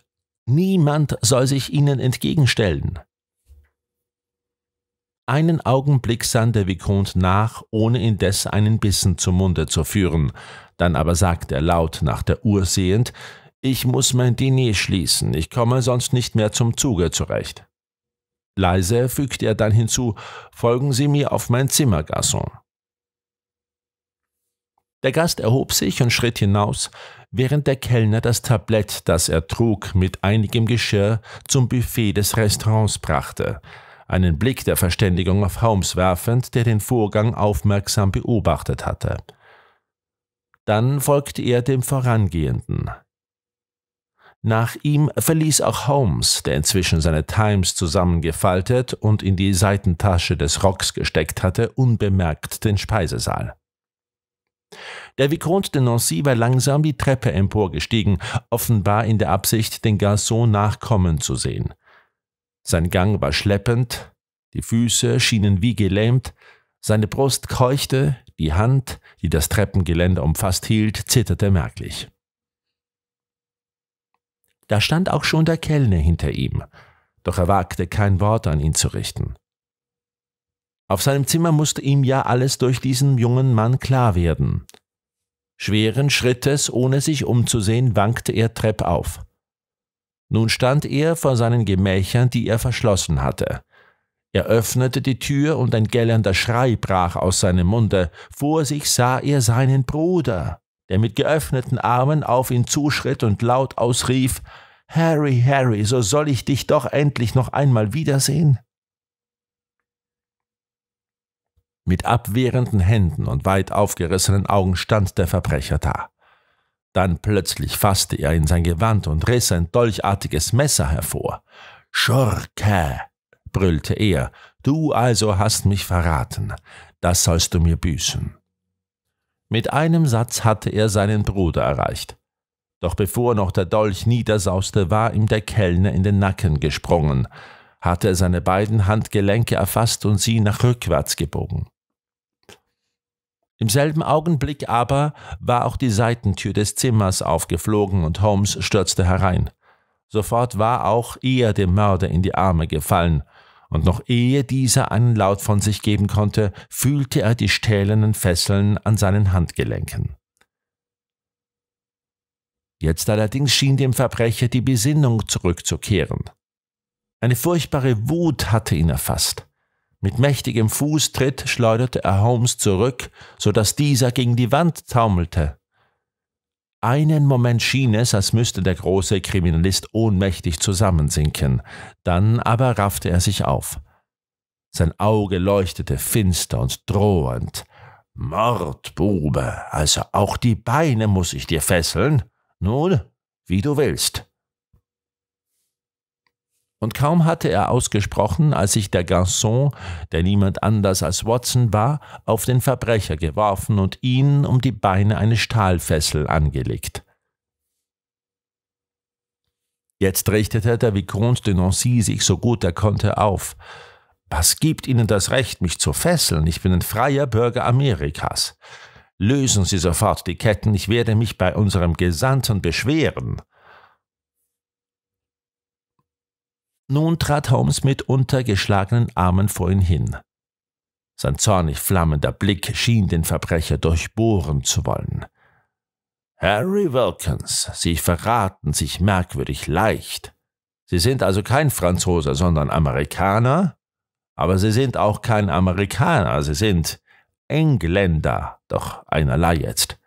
Niemand soll sich Ihnen entgegenstellen. Einen Augenblick sah der Vicomte nach, ohne indes einen Bissen zum Munde zu führen, dann aber sagte er laut nach der Uhr sehend, ich muss mein Diner schließen, ich komme sonst nicht mehr zum Zuge zurecht. Leise fügte er dann hinzu, folgen Sie mir auf mein Zimmer, Garçon. Der Gast erhob sich und schritt hinaus, während der Kellner das Tablett, das er trug, mit einigem Geschirr zum Buffet des Restaurants brachte, einen Blick der Verständigung auf Holmes werfend, der den Vorgang aufmerksam beobachtet hatte. Dann folgte er dem Vorangehenden, nach ihm verließ auch Holmes, der inzwischen seine Times zusammengefaltet und in die Seitentasche des Rocks gesteckt hatte, unbemerkt den Speisesaal. Der Vicomte de Nancy war langsam die Treppe emporgestiegen, offenbar in der Absicht, den Garçon nachkommen zu sehen. Sein Gang war schleppend, die Füße schienen wie gelähmt, seine Brust keuchte, die Hand, die das Treppengeländer umfasst hielt, zitterte merklich. Da stand auch schon der Kellner hinter ihm, doch er wagte kein Wort an ihn zu richten. Auf seinem Zimmer musste ihm ja alles durch diesen jungen Mann klar werden. Schweren Schrittes, ohne sich umzusehen, wankte er treppauf. Nun stand er vor seinen Gemächern, die er verschlossen hatte. Er öffnete die Tür und ein gellender Schrei brach aus seinem Munde. Vor sich sah er seinen Bruder der mit geöffneten Armen auf ihn zuschritt und laut ausrief Harry, Harry, so soll ich dich doch endlich noch einmal wiedersehen. Mit abwehrenden Händen und weit aufgerissenen Augen stand der Verbrecher da. Dann plötzlich fasste er in sein Gewand und riss ein dolchartiges Messer hervor. Schurke, brüllte er, du also hast mich verraten, das sollst du mir büßen. Mit einem Satz hatte er seinen Bruder erreicht. Doch bevor noch der Dolch niedersauste, war ihm der Kellner in den Nacken gesprungen, hatte er seine beiden Handgelenke erfasst und sie nach rückwärts gebogen. Im selben Augenblick aber war auch die Seitentür des Zimmers aufgeflogen und Holmes stürzte herein. Sofort war auch er dem Mörder in die Arme gefallen, und noch ehe dieser einen Laut von sich geben konnte, fühlte er die stählernen Fesseln an seinen Handgelenken. Jetzt allerdings schien dem Verbrecher die Besinnung zurückzukehren. Eine furchtbare Wut hatte ihn erfasst. Mit mächtigem Fußtritt schleuderte er Holmes zurück, so dass dieser gegen die Wand taumelte. Einen Moment schien es, als müsste der große Kriminalist ohnmächtig zusammensinken, dann aber raffte er sich auf. Sein Auge leuchtete finster und drohend. Mordbube, also auch die Beine muss ich dir fesseln? Nun, wie du willst. Und kaum hatte er ausgesprochen, als sich der Garçon, der niemand anders als Watson war, auf den Verbrecher geworfen und ihn um die Beine eine Stahlfessel angelegt. Jetzt richtete der Vicomte de Nancy sich so gut er konnte auf. Was gibt Ihnen das Recht, mich zu fesseln? Ich bin ein freier Bürger Amerikas. Lösen Sie sofort die Ketten, ich werde mich bei unserem Gesandten beschweren. Nun trat Holmes mit untergeschlagenen Armen vor ihn hin. Sein zornig flammender Blick schien den Verbrecher durchbohren zu wollen. Harry Wilkins, Sie verraten sich merkwürdig leicht. Sie sind also kein Franzose, sondern Amerikaner, aber Sie sind auch kein Amerikaner, Sie sind Engländer, doch einerlei jetzt.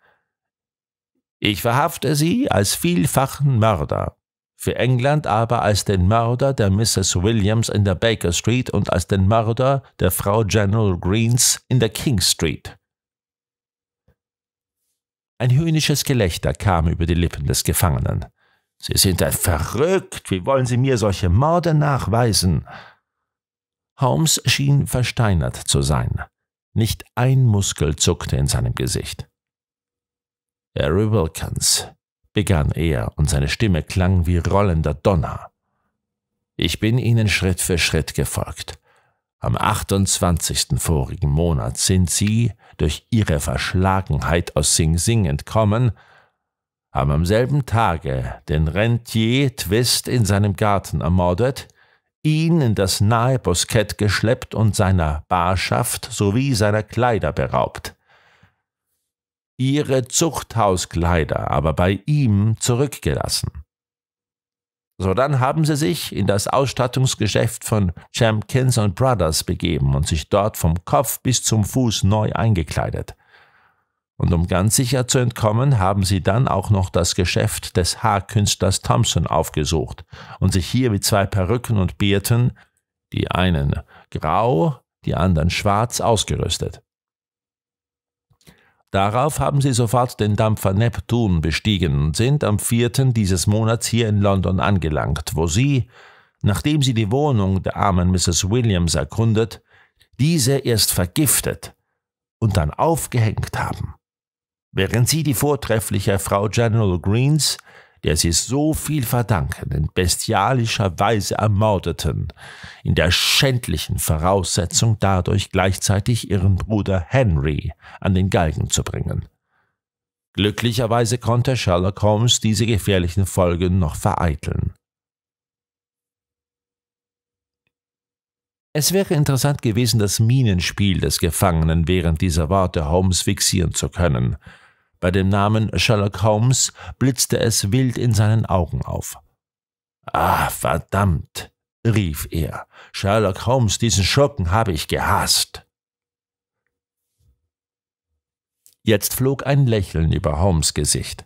Ich verhafte Sie als vielfachen Mörder für England aber als den Mörder der Mrs. Williams in der Baker Street und als den Mörder der Frau General Greens in der King Street. Ein höhnisches Gelächter kam über die Lippen des Gefangenen. Sie sind ein Verrückt! Wie wollen Sie mir solche Morde nachweisen? Holmes schien versteinert zu sein. Nicht ein Muskel zuckte in seinem Gesicht. Harry Wilkins, begann er, und seine Stimme klang wie rollender Donner. Ich bin ihnen Schritt für Schritt gefolgt. Am 28. vorigen Monat sind sie durch ihre Verschlagenheit aus Sing Sing entkommen, haben am selben Tage den Rentier Twist in seinem Garten ermordet, ihn in das nahe Boskett geschleppt und seiner Barschaft sowie seiner Kleider beraubt ihre Zuchthauskleider aber bei ihm zurückgelassen. So dann haben sie sich in das Ausstattungsgeschäft von Champkins Brothers begeben und sich dort vom Kopf bis zum Fuß neu eingekleidet. Und um ganz sicher zu entkommen, haben sie dann auch noch das Geschäft des Haarkünstlers Thompson aufgesucht und sich hier mit zwei Perücken und Bärten, die einen grau, die anderen schwarz, ausgerüstet. Darauf haben sie sofort den Dampfer Neptun bestiegen und sind am 4. dieses Monats hier in London angelangt, wo sie, nachdem sie die Wohnung der armen Mrs. Williams erkundet, diese erst vergiftet und dann aufgehängt haben. Während sie die vortreffliche Frau General Greens der sie so viel verdanken, in bestialischer Weise ermordeten, in der schändlichen Voraussetzung dadurch gleichzeitig ihren Bruder Henry an den Galgen zu bringen. Glücklicherweise konnte Sherlock Holmes diese gefährlichen Folgen noch vereiteln. Es wäre interessant gewesen, das Minenspiel des Gefangenen während dieser Worte Holmes fixieren zu können – bei dem Namen Sherlock Holmes blitzte es wild in seinen Augen auf. Ah, verdammt, rief er. Sherlock Holmes, diesen Schurken habe ich gehasst. Jetzt flog ein Lächeln über Holmes Gesicht.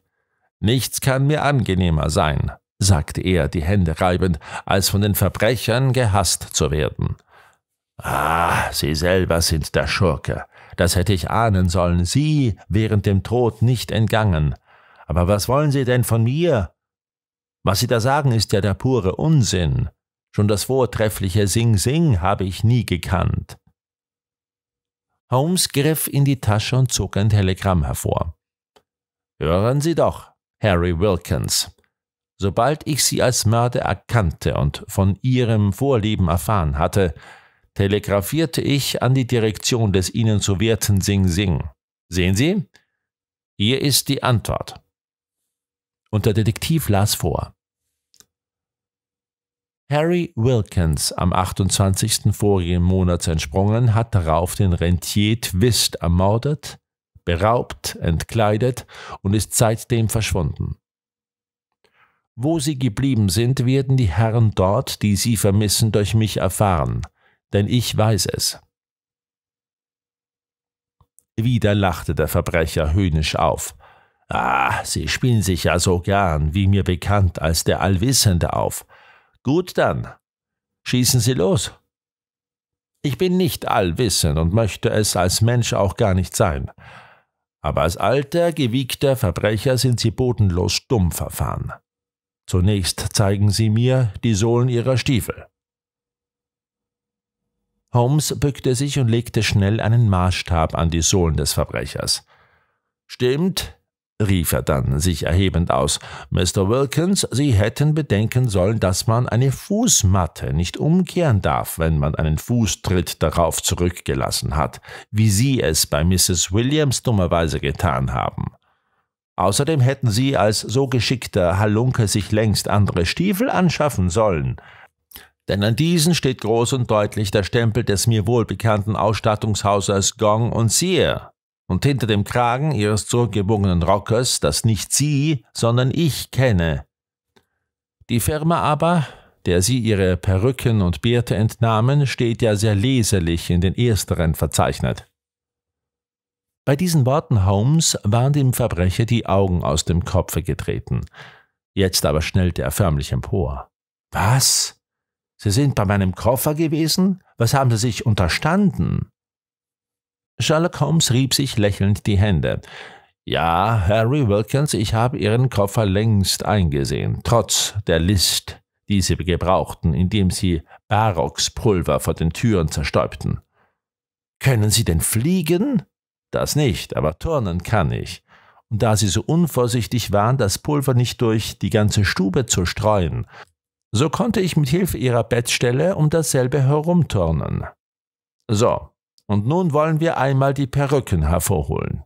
Nichts kann mir angenehmer sein, sagte er, die Hände reibend, als von den Verbrechern gehasst zu werden. Ah, Sie selber sind der Schurke. Das hätte ich ahnen sollen, Sie während dem Tod nicht entgangen. Aber was wollen Sie denn von mir? Was Sie da sagen, ist ja der pure Unsinn. Schon das vortreffliche Sing Sing habe ich nie gekannt. Holmes griff in die Tasche und zog ein Telegramm hervor. Hören Sie doch, Harry Wilkins. Sobald ich Sie als Mörder erkannte und von Ihrem Vorleben erfahren hatte, telegrafierte ich an die Direktion des Ihnen zu werten Sing Sing. Sehen Sie? Hier ist die Antwort. Und der Detektiv las vor. Harry Wilkins, am 28. vorigen Monats entsprungen, hat darauf den Rentier Twist ermordet, beraubt, entkleidet und ist seitdem verschwunden. Wo sie geblieben sind, werden die Herren dort, die sie vermissen, durch mich erfahren – denn ich weiß es. Wieder lachte der Verbrecher höhnisch auf. Ah, Sie spielen sich ja so gern, wie mir bekannt, als der Allwissende auf. Gut dann. Schießen Sie los. Ich bin nicht allwissend und möchte es als Mensch auch gar nicht sein. Aber als alter, gewiegter Verbrecher sind Sie bodenlos dumm verfahren. Zunächst zeigen Sie mir die Sohlen Ihrer Stiefel. Holmes bückte sich und legte schnell einen Maßstab an die Sohlen des Verbrechers. Stimmt, rief er dann, sich erhebend aus. Mr. Wilkins, Sie hätten bedenken sollen, dass man eine Fußmatte nicht umkehren darf, wenn man einen Fußtritt darauf zurückgelassen hat, wie Sie es bei Mrs. Williams dummerweise getan haben. Außerdem hätten Sie als so geschickter Halunke sich längst andere Stiefel anschaffen sollen. Denn an diesen steht groß und deutlich der Stempel des mir wohlbekannten Ausstattungshauses Gong und Sear. Und hinter dem Kragen ihres zurückgebogenen Rockers, das nicht sie, sondern ich kenne. Die Firma aber, der sie ihre Perücken und Bärte entnahmen, steht ja sehr leserlich in den ersteren verzeichnet. Bei diesen Worten Holmes waren dem Verbrecher die Augen aus dem Kopfe getreten. Jetzt aber schnellte er förmlich empor. Was? Sie sind bei meinem Koffer gewesen? Was haben Sie sich unterstanden? Sherlock Holmes rieb sich lächelnd die Hände. Ja, Harry Wilkins, ich habe Ihren Koffer längst eingesehen, trotz der List, die Sie gebrauchten, indem Sie Barocks vor den Türen zerstäubten. Können Sie denn fliegen? Das nicht, aber turnen kann ich. Und da Sie so unvorsichtig waren, das Pulver nicht durch die ganze Stube zu streuen, so konnte ich mit Hilfe ihrer Bettstelle um dasselbe herumturnen. So, und nun wollen wir einmal die Perücken hervorholen.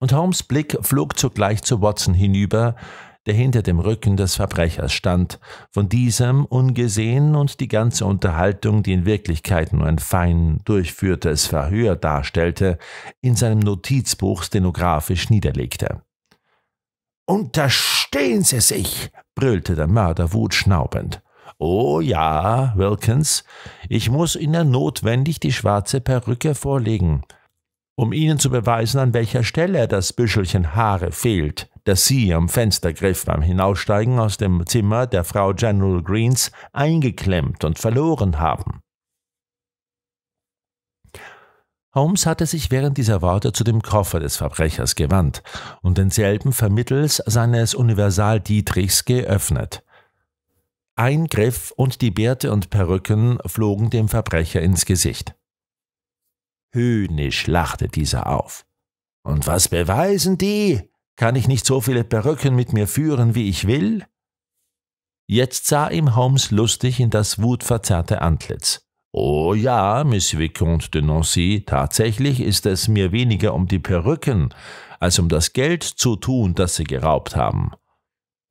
Und Holmes Blick flog zugleich zu Watson hinüber, der hinter dem Rücken des Verbrechers stand, von diesem ungesehen und die ganze Unterhaltung, die in Wirklichkeit nur ein fein durchführtes Verhör darstellte, in seinem Notizbuch stenografisch niederlegte. Unterstehen Sie sich, brüllte der Mörder wutschnaubend. Oh ja, Wilkins, ich muss Ihnen notwendig die schwarze Perücke vorlegen, um Ihnen zu beweisen, an welcher Stelle das Büschelchen Haare fehlt, das Sie am Fenstergriff beim Hinaussteigen aus dem Zimmer der Frau General Greens eingeklemmt und verloren haben. Holmes hatte sich während dieser Worte zu dem Koffer des Verbrechers gewandt und denselben vermittels seines Universal Dietrichs geöffnet. Ein Griff und die Bärte und Perücken flogen dem Verbrecher ins Gesicht. Höhnisch lachte dieser auf. Und was beweisen die? Kann ich nicht so viele Perücken mit mir führen, wie ich will? Jetzt sah ihm Holmes lustig in das wutverzerrte Antlitz. Oh ja, Miss Vicomte de Nancy, tatsächlich ist es mir weniger um die Perücken, als um das Geld zu tun, das sie geraubt haben.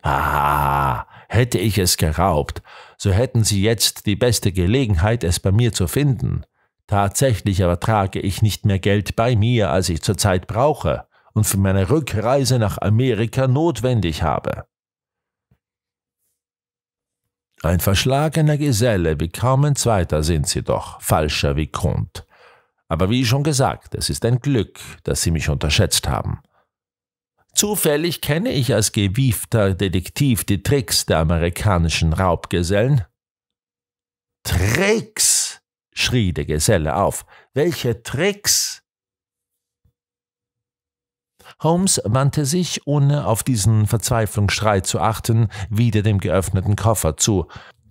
Ah, hätte ich es geraubt, so hätten sie jetzt die beste Gelegenheit, es bei mir zu finden. Tatsächlich aber trage ich nicht mehr Geld bei mir, als ich zurzeit brauche und für meine Rückreise nach Amerika notwendig habe. Ein verschlagener Geselle, wie kaum ein Zweiter sind sie doch, falscher wie Grund. Aber wie schon gesagt, es ist ein Glück, dass sie mich unterschätzt haben. Zufällig kenne ich als gewiefter Detektiv die Tricks der amerikanischen Raubgesellen. Tricks! schrie der Geselle auf. Welche Tricks? Holmes wandte sich, ohne auf diesen Verzweiflungsschrei zu achten, wieder dem geöffneten Koffer zu,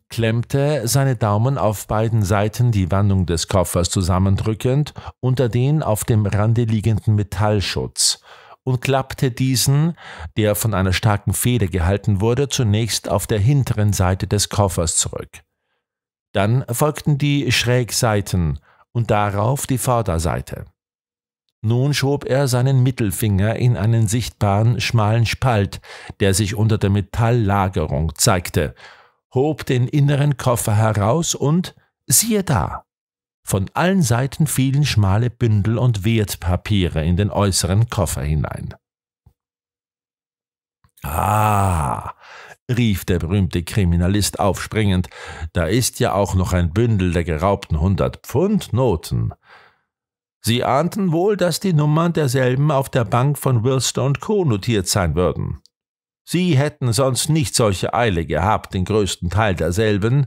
klemmte seine Daumen auf beiden Seiten die Wandung des Koffers zusammendrückend unter den auf dem Rande liegenden Metallschutz und klappte diesen, der von einer starken Feder gehalten wurde, zunächst auf der hinteren Seite des Koffers zurück. Dann folgten die Schrägseiten und darauf die Vorderseite. Nun schob er seinen Mittelfinger in einen sichtbaren, schmalen Spalt, der sich unter der Metalllagerung zeigte, hob den inneren Koffer heraus und siehe da! Von allen Seiten fielen schmale Bündel und Wertpapiere in den äußeren Koffer hinein. Ah, rief der berühmte Kriminalist aufspringend, da ist ja auch noch ein Bündel der geraubten hundert Pfund Noten. Sie ahnten wohl, dass die Nummern derselben auf der Bank von Wilstone Co. notiert sein würden. Sie hätten sonst nicht solche Eile gehabt, den größten Teil derselben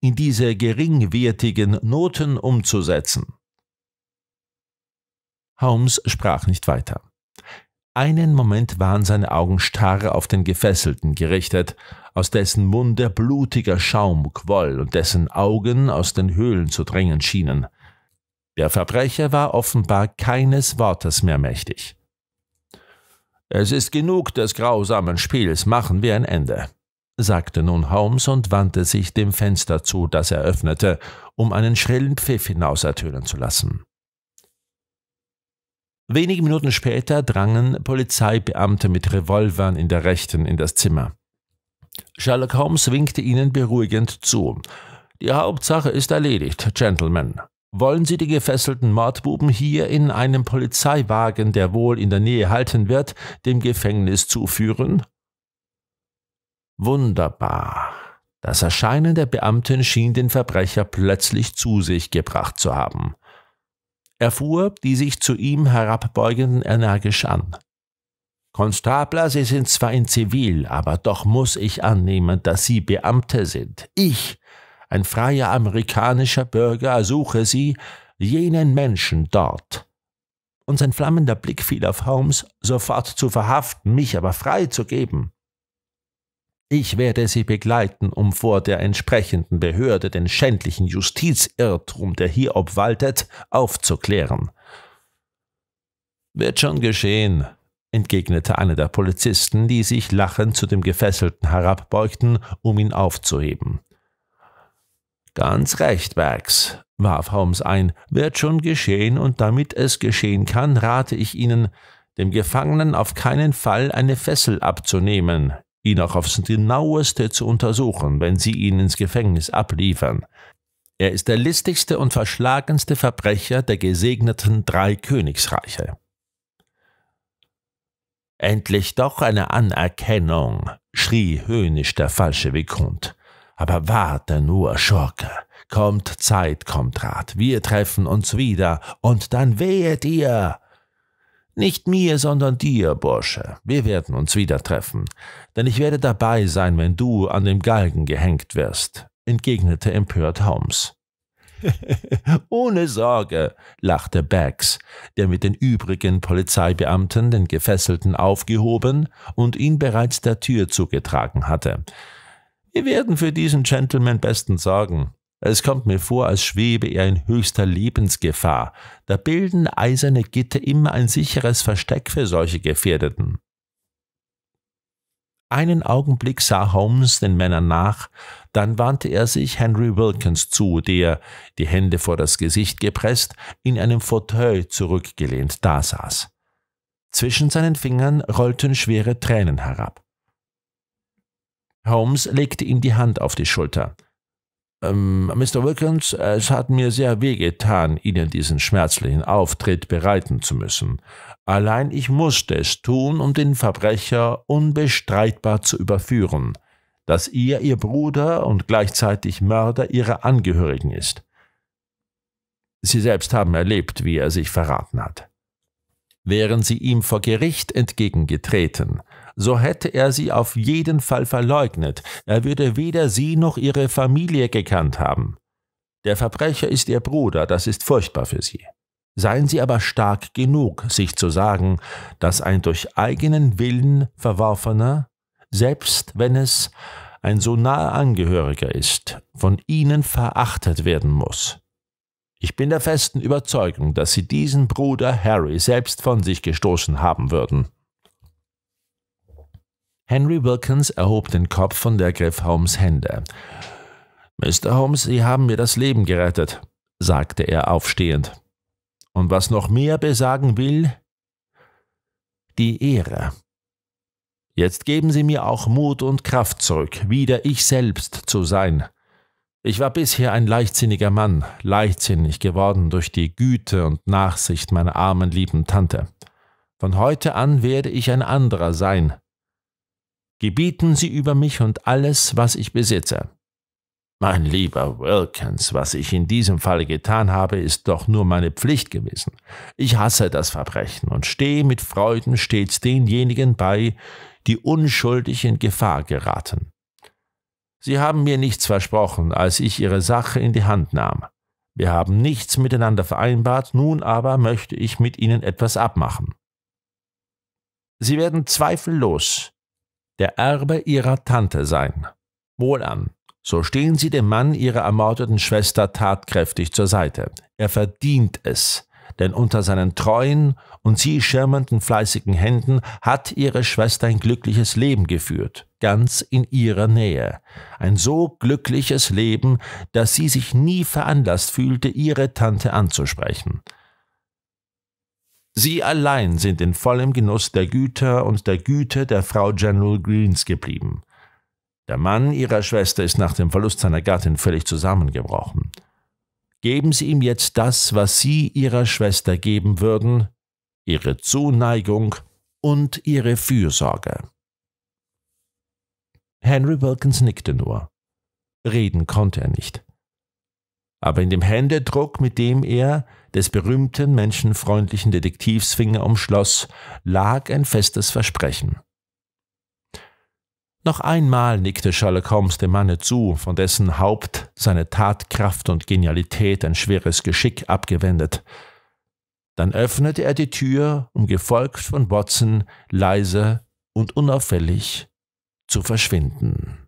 in diese geringwertigen Noten umzusetzen. Holmes sprach nicht weiter. Einen Moment waren seine Augen starr auf den Gefesselten gerichtet, aus dessen Munde blutiger Schaum quoll und dessen Augen aus den Höhlen zu drängen schienen. Der Verbrecher war offenbar keines Wortes mehr mächtig. Es ist genug des grausamen Spiels, machen wir ein Ende, sagte nun Holmes und wandte sich dem Fenster zu, das er öffnete, um einen schrillen Pfiff hinaus ertönen zu lassen. Wenige Minuten später drangen Polizeibeamte mit Revolvern in der rechten in das Zimmer. Sherlock Holmes winkte ihnen beruhigend zu. Die Hauptsache ist erledigt, Gentlemen, wollen Sie die gefesselten Mordbuben hier in einem Polizeiwagen, der wohl in der Nähe halten wird, dem Gefängnis zuführen? Wunderbar. Das Erscheinen der Beamten schien den Verbrecher plötzlich zu sich gebracht zu haben. Er fuhr die sich zu ihm herabbeugenden energisch an. Konstabler, Sie sind zwar in Zivil, aber doch muss ich annehmen, dass Sie Beamte sind. Ich ein freier amerikanischer Bürger ersuche sie, jenen Menschen dort. Und sein flammender Blick fiel auf Holmes, sofort zu verhaften, mich aber freizugeben. Ich werde sie begleiten, um vor der entsprechenden Behörde den schändlichen Justizirrtum, der hier obwaltet, aufzuklären. Wird schon geschehen, entgegnete einer der Polizisten, die sich lachend zu dem Gefesselten herabbeugten, um ihn aufzuheben. Ganz recht, Bergs, warf Holmes ein, wird schon geschehen, und damit es geschehen kann, rate ich Ihnen, dem Gefangenen auf keinen Fall eine Fessel abzunehmen, ihn auch aufs genaueste zu untersuchen, wenn Sie ihn ins Gefängnis abliefern. Er ist der listigste und verschlagenste Verbrecher der gesegneten drei Königsreiche. Endlich doch eine Anerkennung, schrie höhnisch der falsche Vikund. Aber warte nur, Schurke. Kommt Zeit, kommt Rat. Wir treffen uns wieder, und dann wehe dir. Nicht mir, sondern dir, Bursche. Wir werden uns wieder treffen. Denn ich werde dabei sein, wenn du an dem Galgen gehängt wirst, entgegnete empört Holmes. Ohne Sorge, lachte Bags, der mit den übrigen Polizeibeamten den Gefesselten aufgehoben und ihn bereits der Tür zugetragen hatte. Wir werden für diesen Gentleman bestens sorgen. Es kommt mir vor, als schwebe er in höchster Lebensgefahr. Da bilden eiserne Gitter immer ein sicheres Versteck für solche Gefährdeten. Einen Augenblick sah Holmes den Männern nach, dann wandte er sich Henry Wilkins zu, der, die Hände vor das Gesicht gepresst, in einem Fauteuil zurückgelehnt dasaß. Zwischen seinen Fingern rollten schwere Tränen herab. Holmes legte ihm die Hand auf die Schulter. Ähm, Mr. Wilkins, es hat mir sehr wehgetan, Ihnen diesen schmerzlichen Auftritt bereiten zu müssen. Allein ich musste es tun, um den Verbrecher unbestreitbar zu überführen, dass ihr Ihr Bruder und gleichzeitig Mörder Ihrer Angehörigen ist. Sie selbst haben erlebt, wie er sich verraten hat. Wären Sie ihm vor Gericht entgegengetreten, so hätte er sie auf jeden Fall verleugnet, er würde weder sie noch ihre Familie gekannt haben. Der Verbrecher ist ihr Bruder, das ist furchtbar für sie. Seien sie aber stark genug, sich zu sagen, dass ein durch eigenen Willen verworfener, selbst wenn es ein so naher Angehöriger ist, von ihnen verachtet werden muss. Ich bin der festen Überzeugung, dass sie diesen Bruder Harry selbst von sich gestoßen haben würden. Henry Wilkins erhob den Kopf und ergriff Holmes Hände. Mr. Holmes, Sie haben mir das Leben gerettet, sagte er aufstehend. Und was noch mehr besagen will, die Ehre. Jetzt geben Sie mir auch Mut und Kraft zurück, wieder ich selbst zu sein. Ich war bisher ein leichtsinniger Mann, leichtsinnig geworden durch die Güte und Nachsicht meiner armen lieben Tante. Von heute an werde ich ein anderer sein, gebieten sie über mich und alles, was ich besitze. Mein lieber Wilkins, was ich in diesem Falle getan habe, ist doch nur meine Pflicht gewesen. Ich hasse das Verbrechen und stehe mit Freuden stets denjenigen bei, die unschuldig in Gefahr geraten. Sie haben mir nichts versprochen, als ich Ihre Sache in die Hand nahm. Wir haben nichts miteinander vereinbart, nun aber möchte ich mit Ihnen etwas abmachen. Sie werden zweifellos der Erbe ihrer Tante sein. Wohlan, so stehen Sie dem Mann Ihrer ermordeten Schwester tatkräftig zur Seite. Er verdient es, denn unter seinen treuen und sie schirmenden fleißigen Händen hat Ihre Schwester ein glückliches Leben geführt, ganz in Ihrer Nähe. Ein so glückliches Leben, dass sie sich nie veranlasst fühlte, Ihre Tante anzusprechen. Sie allein sind in vollem Genuss der Güter und der Güte der Frau General Greens geblieben. Der Mann ihrer Schwester ist nach dem Verlust seiner Gattin völlig zusammengebrochen. Geben Sie ihm jetzt das, was Sie ihrer Schwester geben würden, Ihre Zuneigung und Ihre Fürsorge. Henry Wilkins nickte nur. Reden konnte er nicht. Aber in dem Händedruck, mit dem er, des berühmten menschenfreundlichen Detektivs Finger um Schloss lag ein festes Versprechen. Noch einmal nickte Sherlock Holmes dem Manne zu, von dessen Haupt seine Tatkraft und Genialität ein schweres Geschick abgewendet. Dann öffnete er die Tür, um gefolgt von Watson leise und unauffällig zu verschwinden.